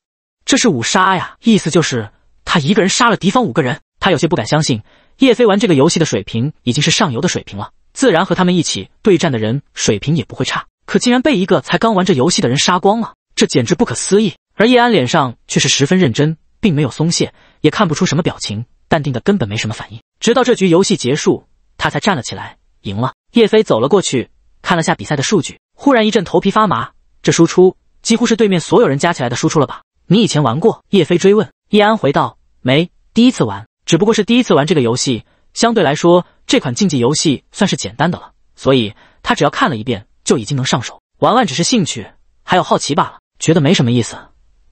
Speaker 1: 这是五杀呀，意思就是他一个人杀了敌方五个人。他有些不敢相信。叶飞玩这个游戏的水平已经是上游的水平了，自然和他们一起对战的人水平也不会差。可竟然被一个才刚玩这游戏的人杀光了，这简直不可思议。而叶安脸上却是十分认真，并没有松懈，也看不出什么表情，淡定的根本没什么反应。直到这局游戏结束，他才站了起来，赢了。叶飞走了过去，看了下比赛的数据，忽然一阵头皮发麻，这输出几乎是对面所有人加起来的输出了吧？你以前玩过？叶飞追问。叶安回道：没，第一次玩。只不过是第一次玩这个游戏，相对来说，这款竞技游戏算是简单的了，所以他只要看了一遍就已经能上手。玩玩只是兴趣，还有好奇罢了，觉得没什么意思。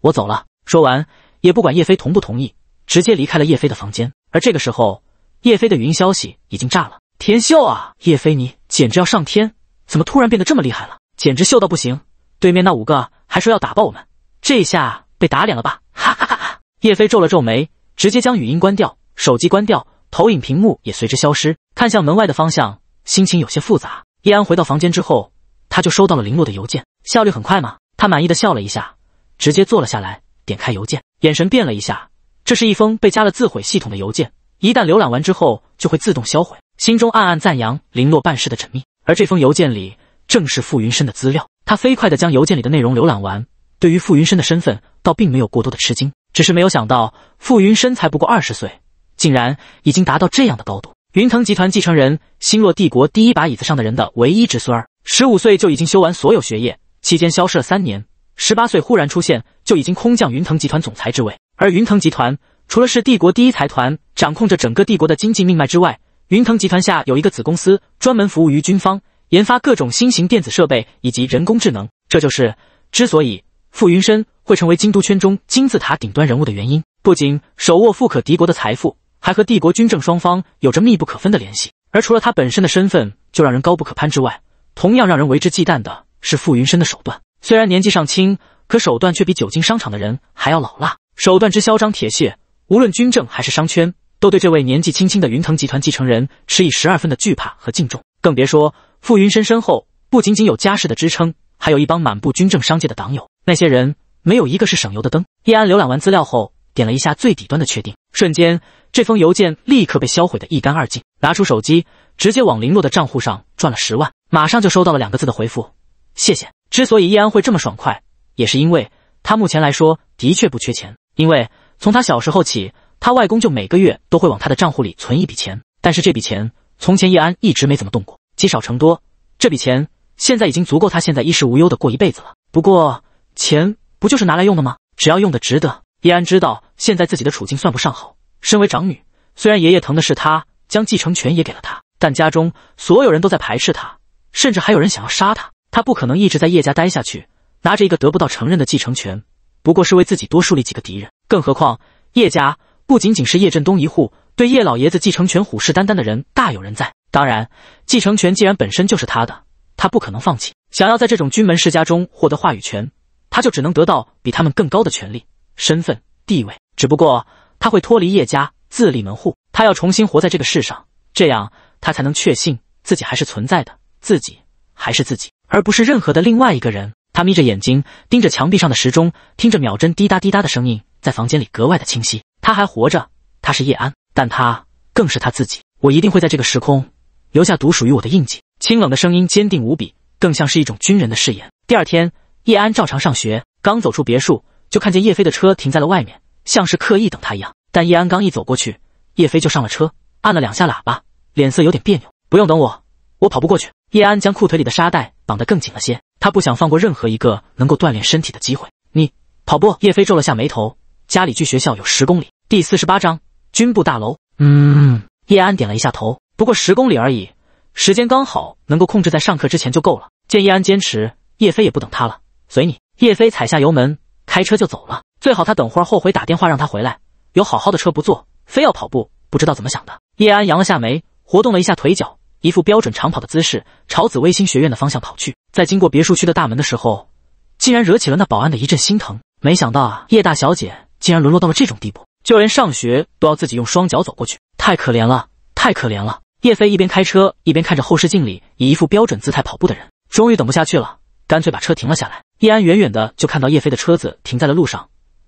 Speaker 1: 我走了。说完，也不管叶飞同不同意，直接离开了叶飞的房间。而这个时候，叶飞的语音消息已经炸了：“天秀啊！叶飞，你简直要上天！怎么突然变得这么厉害了？简直秀到不行！对面那五个还说要打爆我们，这下被打脸了吧？哈哈哈哈！”叶飞皱了皱眉，直接将语音关掉。手机关掉，投影屏幕也随之消失。看向门外的方向，心情有些复杂。叶安回到房间之后，他就收到了林洛的邮件，效率很快吗？他满意的笑了一下，直接坐了下来，点开邮件，眼神变了一下。这是一封被加了自毁系统的邮件，一旦浏览完之后就会自动销毁。心中暗暗赞扬林洛办事的缜密。而这封邮件里正是傅云深的资料。他飞快的将邮件里的内容浏览完，对于傅云深的身份倒并没有过多的吃惊，只是没有想到傅云深才不过二十岁。竟然已经达到这样的高度！云腾集团继承人，星落帝国第一把椅子上的人的唯一侄孙儿，十五岁就已经修完所有学业，期间消失了三年，十八岁忽然出现，就已经空降云腾集团总裁之位。而云腾集团除了是帝国第一财团，掌控着整个帝国的经济命脉之外，云腾集团下有一个子公司，专门服务于军方，研发各种新型电子设备以及人工智能。这就是之所以傅云深会成为京都圈中金字塔顶端人物的原因，不仅手握富可敌国的财富。还和帝国军政双方有着密不可分的联系，而除了他本身的身份就让人高不可攀之外，同样让人为之忌惮的是傅云深的手段。虽然年纪尚轻，可手段却比久经商场的人还要老辣，手段之嚣张铁血，无论军政还是商圈，都对这位年纪轻轻的云腾集团继承人持以十二分的惧怕和敬重。更别说傅云深身后不仅仅有家世的支撑，还有一帮满布军政商界的党友，那些人没有一个是省油的灯。叶安浏览完资料后，点了一下最底端的确定，瞬间。这封邮件立刻被销毁的一干二净。拿出手机，直接往林洛的账户上转了十万，马上就收到了两个字的回复：谢谢。之所以叶安会这么爽快，也是因为他目前来说的确不缺钱。因为从他小时候起，他外公就每个月都会往他的账户里存一笔钱，但是这笔钱从前叶安一直没怎么动过，积少成多，这笔钱现在已经足够他现在衣食无忧的过一辈子了。不过，钱不就是拿来用的吗？只要用的值得。叶安知道现在自己的处境算不上好。身为长女，虽然爷爷疼的是她，将继承权也给了她，但家中所有人都在排斥她，甚至还有人想要杀她。她不可能一直在叶家待下去，拿着一个得不到承认的继承权，不过是为自己多树立几个敌人。更何况，叶家不仅仅是叶振东一户，对叶老爷子继承权虎视眈眈的人大有人在。当然，继承权既然本身就是他的，他不可能放弃。想要在这种军门世家中获得话语权，他就只能得到比他们更高的权利、身份、地位。只不过。他会脱离叶家，自立门户。他要重新活在这个世上，这样他才能确信自己还是存在的，自己还是自己，而不是任何的另外一个人。他眯着眼睛，盯着墙壁上的时钟，听着秒针滴答滴答的声音，在房间里格外的清晰。他还活着，他是叶安，但他更是他自己。我一定会在这个时空留下独属于我的印记。清冷的声音，坚定无比，更像是一种军人的誓言。第二天，叶安照常上学，刚走出别墅，就看见叶飞的车停在了外面。像是刻意等他一样，但叶安刚一走过去，叶飞就上了车，按了两下喇叭，脸色有点别扭。不用等我，我跑不过去。叶安将裤腿里的沙袋绑得更紧了些，他不想放过任何一个能够锻炼身体的机会。你跑步？叶飞皱了下眉头。家里距学校有十公里。第四十八章，军部大楼。嗯。叶安点了一下头。不过十公里而已，时间刚好能够控制在上课之前就够了。见叶安坚持，叶飞也不等他了，随你。叶飞踩下油门，开车就走了。最好他等会儿后悔打电话让他回来，有好好的车不坐，非要跑步，不知道怎么想的。叶安扬了下眉，活动了一下腿脚，一副标准长跑的姿势，朝紫微星学院的方向跑去。在经过别墅区的大门的时候，竟然惹起了那保安的一阵心疼。没想到啊，叶大小姐竟然沦落到了这种地步，就连上学都要自己用双脚走过去，太可怜了，太可怜了。叶飞一边开车一边看着后视镜里以一副标准姿态跑步的人，终于等不下去了，干脆把车停了下来。叶安远远的就看到叶飞的车子停在了路上。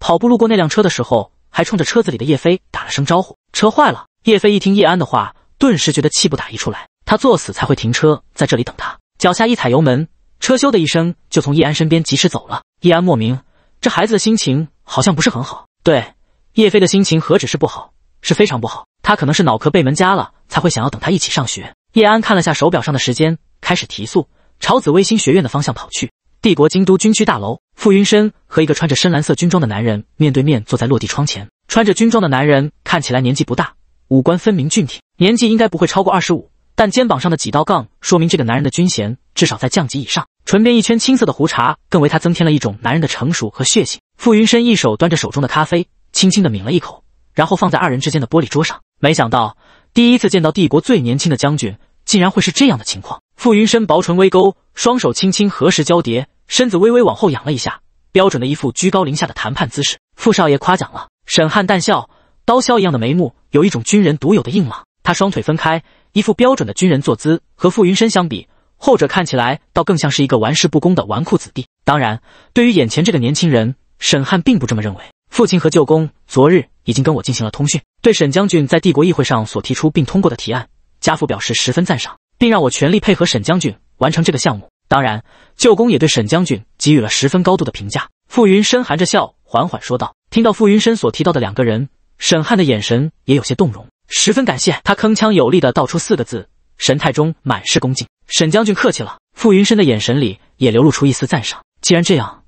Speaker 1: 跑步路过那辆车的时候，还冲着车子里的叶飞打了声招呼。车坏了，叶飞一听叶安的话，顿时觉得气不打一处来。他作死才会停车在这里等他。脚下一踩油门，车咻的一声就从叶安身边疾驰走了。叶安莫名，这孩子的心情好像不是很好。对，叶飞的心情何止是不好，是非常不好。他可能是脑壳被门夹了，才会想要等他一起上学。叶安看了下手表上的时间，开始提速，朝紫薇星学院的方向跑去。帝国京都军区大楼。傅云深和一个穿着深蓝色军装的男人面对面坐在落地窗前。穿着军装的男人看起来年纪不大，五官分明俊挺，年纪应该不会超过二十五，但肩膀上的几道杠说明这个男人的军衔至少在将级以上。唇边一圈青色的胡茬更为他增添了一种男人的成熟和血性。傅云深一手端着手中的咖啡，轻轻的抿了一口，然后放在二人之间的玻璃桌上。没想到第一次见到帝国最年轻的将军，竟然会是这样的情况。傅云深薄唇微勾，双手轻轻合十交叠。身子微微往后仰了一下，标准的一副居高临下的谈判姿势。傅少爷夸奖了，沈汉淡笑，刀削一样的眉目有一种军人独有的硬朗。他双腿分开，一副标准的军人坐姿。和傅云深相比，后者看起来倒更像是一个玩世不恭的纨绔子弟。当然，对于眼前这个年轻人，沈汉并不这么认为。父亲和舅公昨日已经跟我进行了通讯，对沈将军在帝国议会上所提出并通过的提案，家父表示十分赞赏，并让我全力配合沈将军完成这个项目。当然，舅公也对沈将军给予了十分高度的评价。傅云深含着笑，缓缓说道：“听到傅云深所提到的两个人，沈汉的眼神也有些动容，十分感谢他铿锵有力的道出四个字，神态中满是恭敬。沈将军客气了。”傅云深的眼神里也流露出一丝赞赏。既然这样，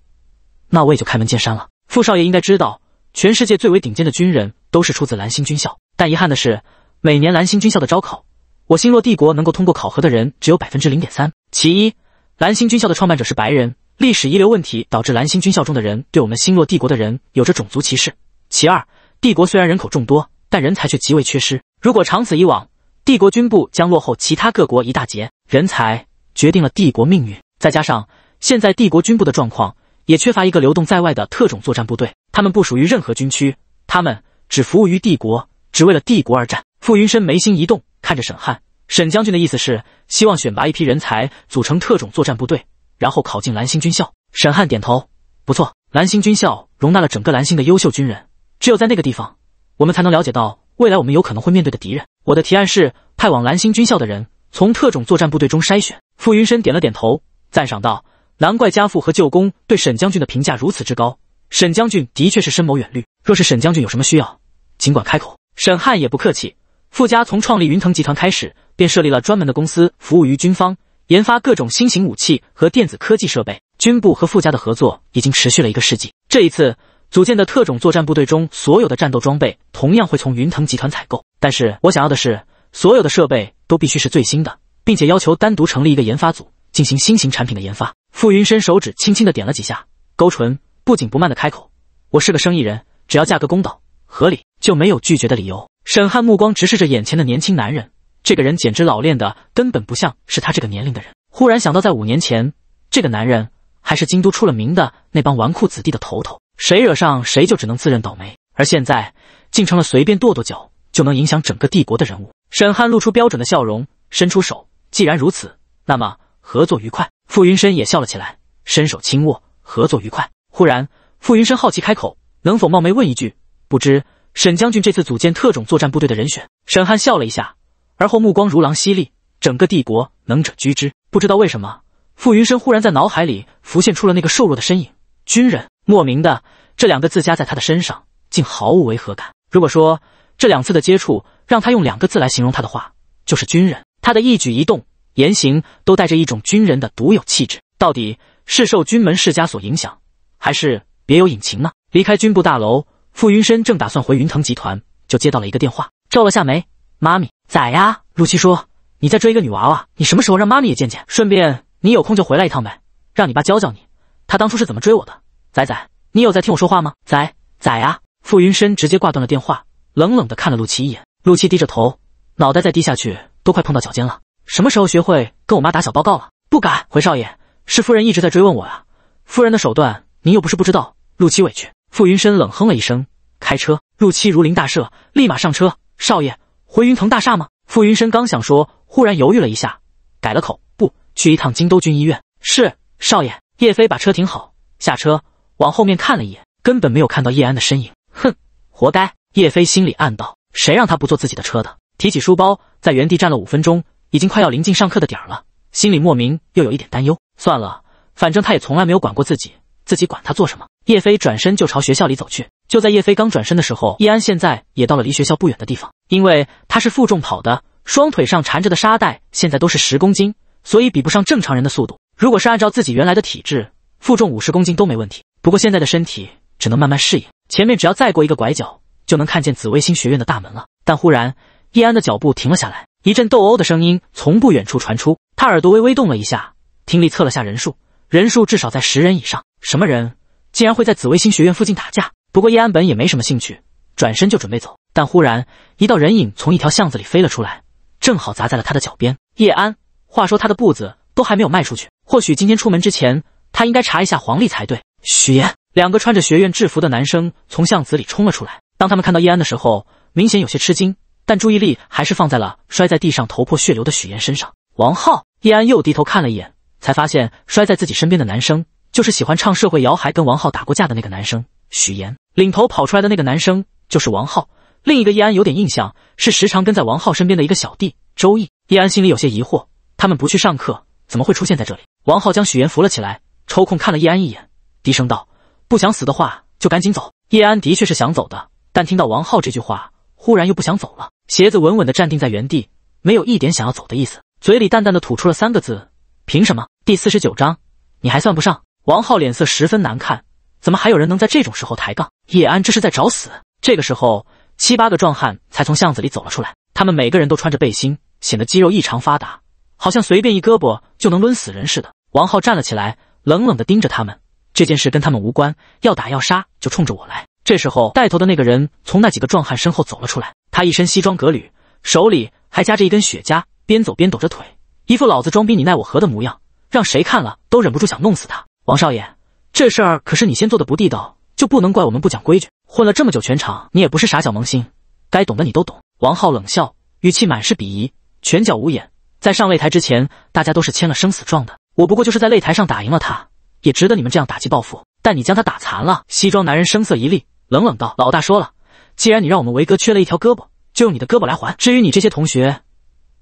Speaker 1: 那我也就开门见山了。傅少爷应该知道，全世界最为顶尖的军人都是出自蓝星军校，但遗憾的是，每年蓝星军校的招考，我星落帝国能够通过考核的人只有百分之零点三。其一。蓝星军校的创办者是白人，历史遗留问题导致蓝星军校中的人对我们星落帝国的人有着种族歧视。其二，帝国虽然人口众多，但人才却极为缺失。如果长此以往，帝国军部将落后其他各国一大截。人才决定了帝国命运，再加上现在帝国军部的状况，也缺乏一个流动在外的特种作战部队。他们不属于任何军区，他们只服务于帝国，只为了帝国而战。傅云深眉心一动，看着沈汉。沈将军的意思是，希望选拔一批人才组成特种作战部队，然后考进蓝星军校。沈汉点头，不错，蓝星军校容纳了整个蓝星的优秀军人，只有在那个地方，我们才能了解到未来我们有可能会面对的敌人。我的提案是，派往蓝星军校的人从特种作战部队中筛选。傅云深点了点头，赞赏道：“难怪家父和舅公对沈将军的评价如此之高，沈将军的确是深谋远虑。若是沈将军有什么需要，尽管开口。”沈汉也不客气。傅家从创立云腾集团开始，便设立了专门的公司，服务于军方，研发各种新型武器和电子科技设备。军部和傅家的合作已经持续了一个世纪。这一次组建的特种作战部队中，所有的战斗装备同样会从云腾集团采购。但是我想要的是，所有的设备都必须是最新的，并且要求单独成立一个研发组，进行新型产品的研发。傅云深手指轻轻的点了几下，勾唇，不紧不慢的开口：“我是个生意人，只要价格公道、合理，就没有拒绝的理由。”沈汉目光直视着眼前的年轻男人，这个人简直老练的，根本不像是他这个年龄的人。忽然想到，在五年前，这个男人还是京都出了名的那帮纨绔子弟的头头，谁惹上谁就只能自认倒霉。而现在，竟成了随便跺跺脚就能影响整个帝国的人物。沈汉露出标准的笑容，伸出手：“既然如此，那么合作愉快。”傅云深也笑了起来，伸手轻握：“合作愉快。”忽然，傅云深好奇开口：“能否冒昧问一句？不知。”沈将军这次组建特种作战部队的人选，沈汉笑了一下，而后目光如狼犀利。整个帝国，能者居之。不知道为什么，傅云深忽然在脑海里浮现出了那个瘦弱的身影。军人，莫名的这两个字加在他的身上，竟毫无违和感。如果说这两次的接触让他用两个字来形容他的话，就是军人。他的一举一动、言行都带着一种军人的独有气质。到底是受军门世家所影响，还是别有隐情呢？离开军部大楼。傅云深正打算回云腾集团，就接到了一个电话，皱了下眉：“妈咪，仔呀，陆七说你在追一个女娃娃，你什么时候让妈咪也见见？顺便你有空就回来一趟呗，让你爸教教你，他当初是怎么追我的。仔仔，你有在听我说话吗？仔仔呀！”傅云深直接挂断了电话，冷冷的看了陆七一眼。陆七低着头，脑袋再低下去都快碰到脚尖了。什么时候学会跟我妈打小报告了？不敢。回少爷，是夫人一直在追问我呀。夫人的手段您又不是不知道。陆七委屈。傅云深冷哼了一声，开车。入七如临大赦，立马上车。少爷，回云腾大厦吗？傅云深刚想说，忽然犹豫了一下，改了口，不去一趟京都军医院。是少爷。叶飞把车停好，下车往后面看了一眼，根本没有看到叶安的身影。哼，活该！叶飞心里暗道，谁让他不坐自己的车的？提起书包，在原地站了五分钟，已经快要临近上课的点儿了，心里莫名又有一点担忧。算了，反正他也从来没有管过自己，自己管他做什么？叶飞转身就朝学校里走去。就在叶飞刚转身的时候，叶安现在也到了离学校不远的地方。因为他是负重跑的，双腿上缠着的沙袋现在都是十公斤，所以比不上正常人的速度。如果是按照自己原来的体质，负重五十公斤都没问题。不过现在的身体只能慢慢适应。前面只要再过一个拐角，就能看见紫微星学院的大门了。但忽然，叶安的脚步停了下来，一阵斗殴的声音从不远处传出。他耳朵微微动了一下，听力测了下人数，人数至少在十人以上。什么人？竟然会在紫微星学院附近打架，不过叶安本也没什么兴趣，转身就准备走。但忽然一道人影从一条巷子里飞了出来，正好砸在了他的脚边。叶安，话说他的步子都还没有迈出去，或许今天出门之前他应该查一下黄历才对。许岩，两个穿着学院制服的男生从巷子里冲了出来。当他们看到叶安的时候，明显有些吃惊，但注意力还是放在了摔在地上头破血流的许岩身上。王浩，叶安又低头看了一眼，才发现摔在自己身边的男生。就是喜欢唱社会摇还跟王浩打过架的那个男生许岩，领头跑出来的那个男生就是王浩。另一个易安有点印象，是时常跟在王浩身边的一个小弟周易。易安心里有些疑惑，他们不去上课，怎么会出现在这里？王浩将许岩扶了起来，抽空看了易安一眼，低声道：“不想死的话，就赶紧走。”易安的确是想走的，但听到王浩这句话，忽然又不想走了。鞋子稳稳的站定在原地，没有一点想要走的意思，嘴里淡淡的吐出了三个字：“凭什么？”第四十九章，你还算不上。王浩脸色十分难看，怎么还有人能在这种时候抬杠？叶安，这是在找死！这个时候，七八个壮汉才从巷子里走了出来，他们每个人都穿着背心，显得肌肉异常发达，好像随便一胳膊就能抡死人似的。王浩站了起来，冷冷的盯着他们，这件事跟他们无关，要打要杀就冲着我来。这时候，带头的那个人从那几个壮汉身后走了出来，他一身西装革履，手里还夹着一根雪茄，边走边抖着腿，一副老子装逼你奈我何的模样，让谁看了都忍不住想弄死他。王少爷，这事儿可是你先做的不地道，就不能怪我们不讲规矩。混了这么久全场，你也不是傻小萌新，该懂的你都懂。王浩冷笑，语气满是鄙夷。拳脚无眼，在上擂台之前，大家都是签了生死状的。我不过就是在擂台上打赢了他，也值得你们这样打击报复。但你将他打残了。西装男人声色一厉，冷冷道：“老大说了，既然你让我们维哥缺了一条胳膊，就用你的胳膊来还。至于你这些同学，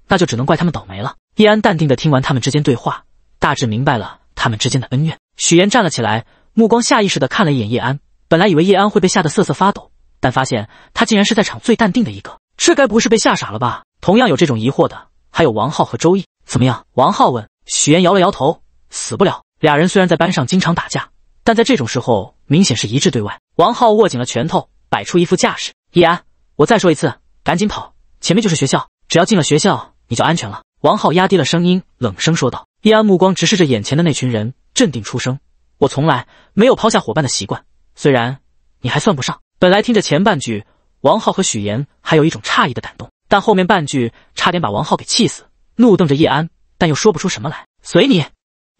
Speaker 1: 那就只能怪他们倒霉了。”叶安淡定的听完他们之间对话，大致明白了他们之间的恩怨。许岩站了起来，目光下意识地看了一眼叶安。本来以为叶安会被吓得瑟瑟发抖，但发现他竟然是在场最淡定的一个。这该不会是被吓傻了吧？同样有这种疑惑的还有王浩和周易。怎么样？王浩问。许岩摇了摇头：“死不了。”俩人虽然在班上经常打架，但在这种时候明显是一致对外。王浩握紧了拳头，摆出一副架势：“叶安，我再说一次，赶紧跑，前面就是学校，只要进了学校，你就安全了。”王浩压低了声音，冷声说道。叶安目光直视着眼前的那群人。镇定出声，我从来没有抛下伙伴的习惯，虽然你还算不上。本来听着前半句，王浩和许岩还有一种诧异的感动，但后面半句差点把王浩给气死，怒瞪着叶安，但又说不出什么来。随你，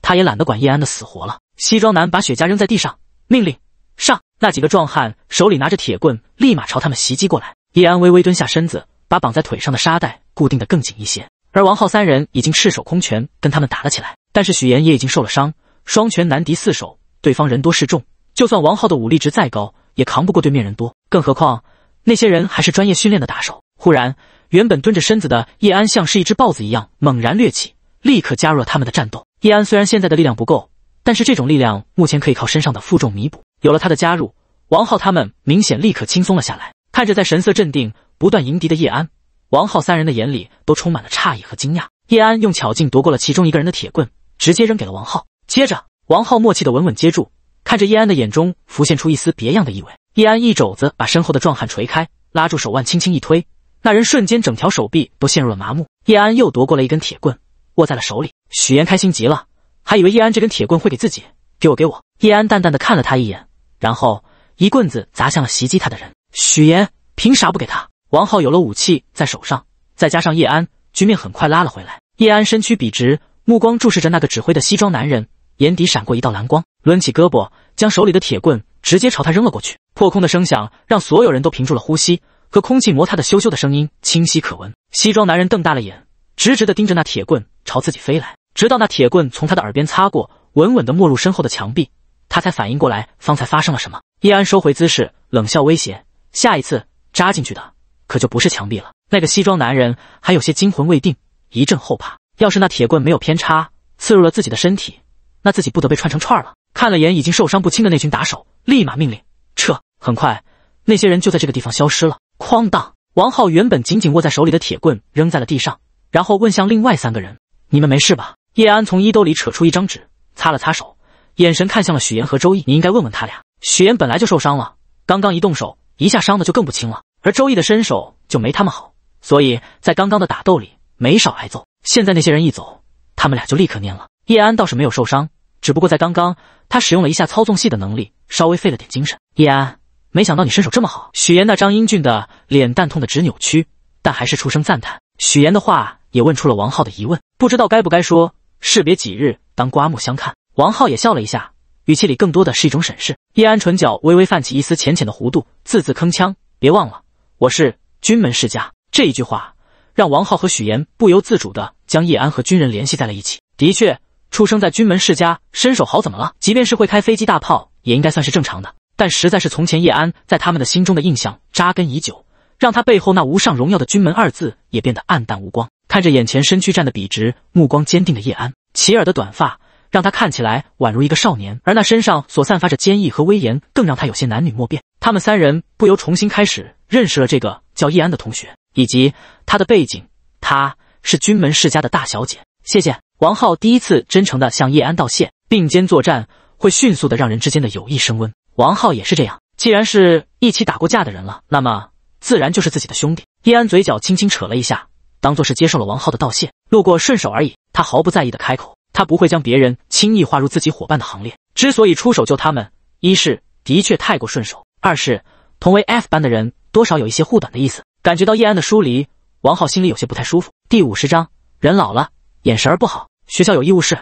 Speaker 1: 他也懒得管叶安的死活了。西装男把雪茄扔在地上，命令上那几个壮汉手里拿着铁棍，立马朝他们袭击过来。叶安微微蹲下身子，把绑在腿上的沙袋固定得更紧一些，而王浩三人已经赤手空拳跟他们打了起来，但是许岩也已经受了伤。双拳难敌四手，对方人多势众，就算王浩的武力值再高，也扛不过对面人多。更何况那些人还是专业训练的打手。忽然，原本蹲着身子的叶安像是一只豹子一样猛然跃起，立刻加入了他们的战斗。叶安虽然现在的力量不够，但是这种力量目前可以靠身上的负重弥补。有了他的加入，王浩他们明显立刻轻松了下来。看着在神色镇定、不断迎敌的叶安，王浩三人的眼里都充满了诧异和惊讶。叶安用巧劲夺过了其中一个人的铁棍，直接扔给了王浩。接着，王浩默契的稳稳接住，看着叶安的眼中浮现出一丝别样的意味。叶安一肘子把身后的壮汉捶开，拉住手腕轻轻一推，那人瞬间整条手臂都陷入了麻木。叶安又夺过了一根铁棍，握在了手里。许岩开心极了，还以为叶安这根铁棍会给自己，给我，给我！叶安淡淡的看了他一眼，然后一棍子砸向了袭击他的人。许岩凭啥不给他？王浩有了武器在手上，再加上叶安，局面很快拉了回来。叶安身躯笔直，目光注视着那个指挥的西装男人。眼底闪过一道蓝光，抡起胳膊，将手里的铁棍直接朝他扔了过去。破空的声响让所有人都屏住了呼吸，和空气摩擦的咻咻的声音清晰可闻。西装男人瞪大了眼，直直的盯着那铁棍朝自己飞来，直到那铁棍从他的耳边擦过，稳稳的没入身后的墙壁，他才反应过来方才发生了什么。叶安收回姿势，冷笑威胁：“下一次扎进去的可就不是墙壁了。”那个西装男人还有些惊魂未定，一阵后怕。要是那铁棍没有偏差，刺入了自己的身体。那自己不得被串成串了？看了眼已经受伤不轻的那群打手，立马命令撤。很快，那些人就在这个地方消失了。哐当！王浩原本紧紧握在手里的铁棍扔在了地上，然后问向另外三个人：“你们没事吧？”叶安从衣兜里扯出一张纸，擦了擦手，眼神看向了许岩和周易：“你应该问问他俩。”许岩本来就受伤了，刚刚一动手，一下伤的就更不轻了。而周易的身手就没他们好，所以在刚刚的打斗里没少挨揍。现在那些人一走，他们俩就立刻蔫了。叶安倒是没有受伤。只不过在刚刚，他使用了一下操纵系的能力，稍微费了点精神。叶安，没想到你身手这么好。许岩那张英俊的脸蛋痛得直扭曲，但还是出声赞叹。许岩的话也问出了王浩的疑问，不知道该不该说，士别几日，当刮目相看。王浩也笑了一下，语气里更多的是一种审视。叶安唇角微微泛起一丝浅浅的弧度，字字铿锵。别忘了，我是军门世家。这一句话让王浩和许岩不由自主的将叶安和军人联系在了一起。的确。出生在军门世家，身手好怎么了？即便是会开飞机大炮，也应该算是正常的。但实在是从前叶安在他们的心中的印象扎根已久，让他背后那无上荣耀的“军门”二字也变得黯淡无光。看着眼前身躯站得笔直、目光坚定的叶安，齐耳的短发让他看起来宛如一个少年，而那身上所散发着坚毅和威严，更让他有些男女莫辨。他们三人不由重新开始认识了这个叫叶安的同学，以及他的背景。他是军门世家的大小姐。谢谢。王浩第一次真诚的向叶安道谢，并肩作战会迅速的让人之间的友谊升温。王浩也是这样，既然是一起打过架的人了，那么自然就是自己的兄弟。叶安嘴角轻轻扯了一下，当做是接受了王浩的道谢，路过顺手而已。他毫不在意的开口，他不会将别人轻易划入自己伙伴的行列。之所以出手救他们，一是的确太过顺手，二是同为 F 班的人，多少有一些护短的意思。感觉到叶安的疏离，王浩心里有些不太舒服。第五十章，人老了。眼神儿不好，学校有医务室，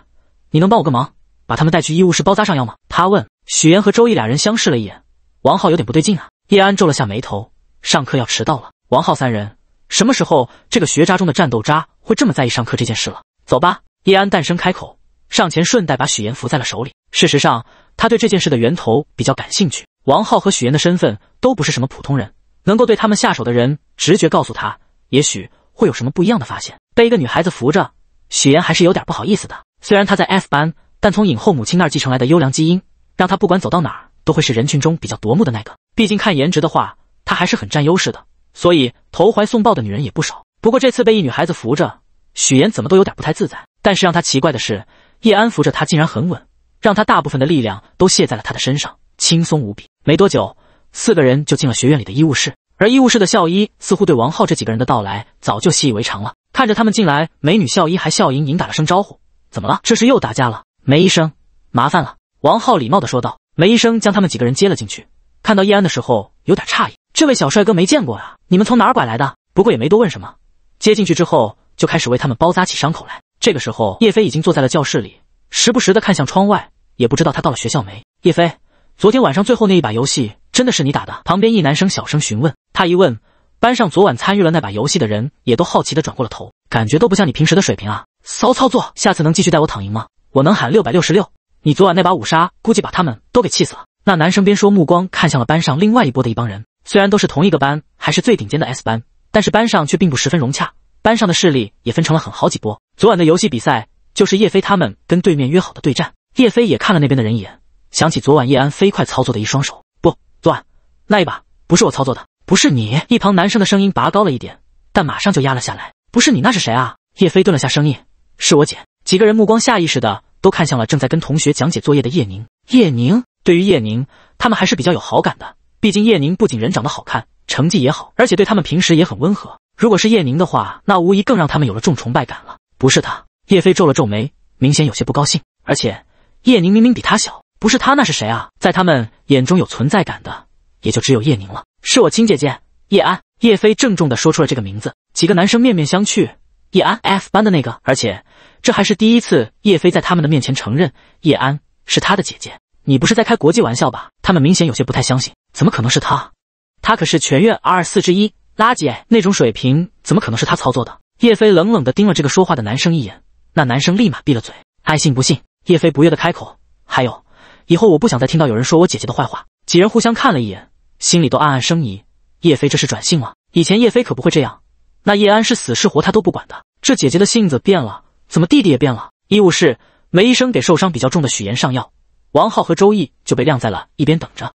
Speaker 1: 你能帮我个忙，把他们带去医务室包扎上药吗？他问。许岩和周毅俩人相视了一眼，王浩有点不对劲啊。叶安皱了下眉头，上课要迟到了。王浩三人什么时候这个学渣中的战斗渣会这么在意上课这件事了？走吧。叶安淡声开口，上前顺带把许岩扶在了手里。事实上，他对这件事的源头比较感兴趣。王浩和许岩的身份都不是什么普通人，能够对他们下手的人，直觉告诉他，也许会有什么不一样的发现。被一个女孩子扶着。许言还是有点不好意思的，虽然他在 F 班，但从影后母亲那儿继承来的优良基因，让他不管走到哪儿都会是人群中比较夺目的那个。毕竟看颜值的话，他还是很占优势的，所以投怀送抱的女人也不少。不过这次被一女孩子扶着，许言怎么都有点不太自在。但是让他奇怪的是，叶安扶着他竟然很稳，让他大部分的力量都卸在了他的身上，轻松无比。没多久，四个人就进了学院里的医务室，而医务室的校医似乎对王浩这几个人的到来早就习以为常了。看着他们进来，美女校医还笑盈盈打了声招呼。怎么了？这是又打架了？梅医生，麻烦了。王浩礼貌的说道。梅医生将他们几个人接了进去，看到叶安的时候有点诧异，这位小帅哥没见过啊，你们从哪儿拐来的？不过也没多问什么。接进去之后就开始为他们包扎起伤口来。这个时候，叶飞已经坐在了教室里，时不时的看向窗外，也不知道他到了学校没。叶飞，昨天晚上最后那一把游戏真的是你打的？旁边一男生小声询问。他一问。班上昨晚参与了那把游戏的人也都好奇的转过了头，感觉都不像你平时的水平啊！骚操作，下次能继续带我躺赢吗？我能喊六百六十六。你昨晚那把五杀，估计把他们都给气死了。那男生边说，目光看向了班上另外一波的一帮人。虽然都是同一个班，还是最顶尖的 S 班，但是班上却并不十分融洽。班上的势力也分成了很好几波。昨晚的游戏比赛就是叶飞他们跟对面约好的对战。叶飞也看了那边的人一眼，想起昨晚叶安飞快操作的一双手，不，昨晚那一把不是我操作的。不是你，一旁男生的声音拔高了一点，但马上就压了下来。不是你，那是谁啊？叶飞顿了下声音，是我姐。几个人目光下意识的都看向了正在跟同学讲解作业的叶宁。叶宁，对于叶宁，他们还是比较有好感的。毕竟叶宁不仅人长得好看，成绩也好，而且对他们平时也很温和。如果是叶宁的话，那无疑更让他们有了重崇拜感了。不是他，叶飞皱了皱眉，明显有些不高兴。而且叶宁明明比他小，不是他，那是谁啊？在他们眼中有存在感的，也就只有叶宁了。是我亲姐姐叶安，叶飞郑重地说出了这个名字。几个男生面面相觑，叶安 F 班的那个，而且这还是第一次叶飞在他们的面前承认叶安是他的姐姐。你不是在开国际玩笑吧？他们明显有些不太相信，怎么可能是他？他可是全院 R 四之一垃圾那种水平，怎么可能是他操作的？叶飞冷冷地盯了这个说话的男生一眼，那男生立马闭了嘴。爱信不信？叶飞不悦地开口。还有，以后我不想再听到有人说我姐姐的坏话。几人互相看了一眼。心里都暗暗生疑，叶飞这是转性了？以前叶飞可不会这样，那叶安是死是活他都不管的。这姐姐的性子变了，怎么弟弟也变了？医务室，梅医生给受伤比较重的许岩上药，王浩和周易就被晾在了一边等着。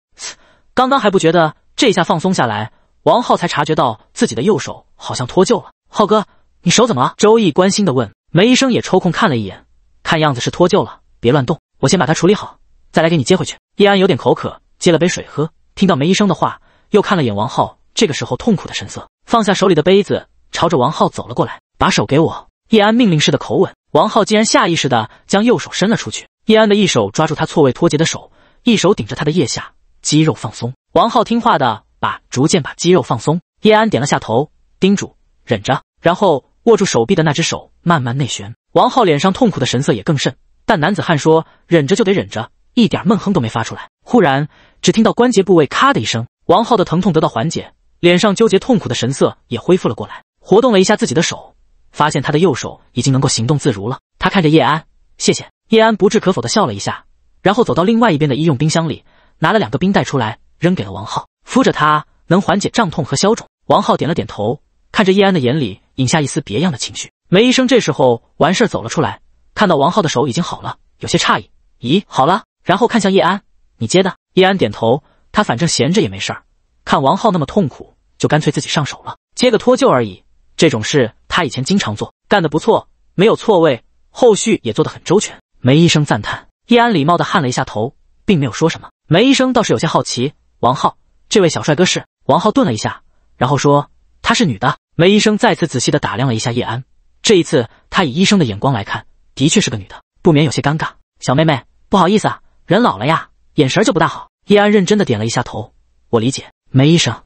Speaker 1: 刚刚还不觉得，这下放松下来，王浩才察觉到自己的右手好像脱臼了。浩哥，你手怎么了？周易关心的问。梅医生也抽空看了一眼，看样子是脱臼了，别乱动，我先把它处理好，再来给你接回去。叶安有点口渴，接了杯水喝。听到梅医生的话，又看了眼王浩这个时候痛苦的神色，放下手里的杯子，朝着王浩走了过来，把手给我。叶安命令式的口吻，王浩竟然下意识的将右手伸了出去。叶安的一手抓住他错位脱节的手，一手顶着他的腋下，肌肉放松。王浩听话的把逐渐把肌肉放松。叶安点了下头，叮嘱忍着，然后握住手臂的那只手慢慢内旋。王浩脸上痛苦的神色也更甚，但男子汉说忍着就得忍着，一点闷哼都没发出来。忽然。只听到关节部位咔的一声，王浩的疼痛得到缓解，脸上纠结痛苦的神色也恢复了过来。活动了一下自己的手，发现他的右手已经能够行动自如了。他看着叶安，谢谢。叶安不置可否的笑了一下，然后走到另外一边的医用冰箱里，拿了两个冰袋出来，扔给了王浩，敷着他能缓解胀痛和消肿。王浩点了点头，看着叶安的眼里引下一丝别样的情绪。梅医生这时候完事儿走了出来，看到王浩的手已经好了，有些诧异：“咦，好了？”然后看向叶安：“你接的？”叶安点头，他反正闲着也没事儿，看王浩那么痛苦，就干脆自己上手了，接个脱臼而已，这种事他以前经常做，干得不错，没有错位，后续也做得很周全。梅医生赞叹，叶安礼貌地汗了一下头，并没有说什么。梅医生倒是有些好奇，王浩这位小帅哥是？王浩顿了一下，然后说，她是女的。梅医生再次仔细地打量了一下叶安，这一次他以医生的眼光来看，的确是个女的，不免有些尴尬。小妹妹，不好意思啊，人老了呀。眼神就不大好。叶安认真的点了一下头，我理解，梅医生。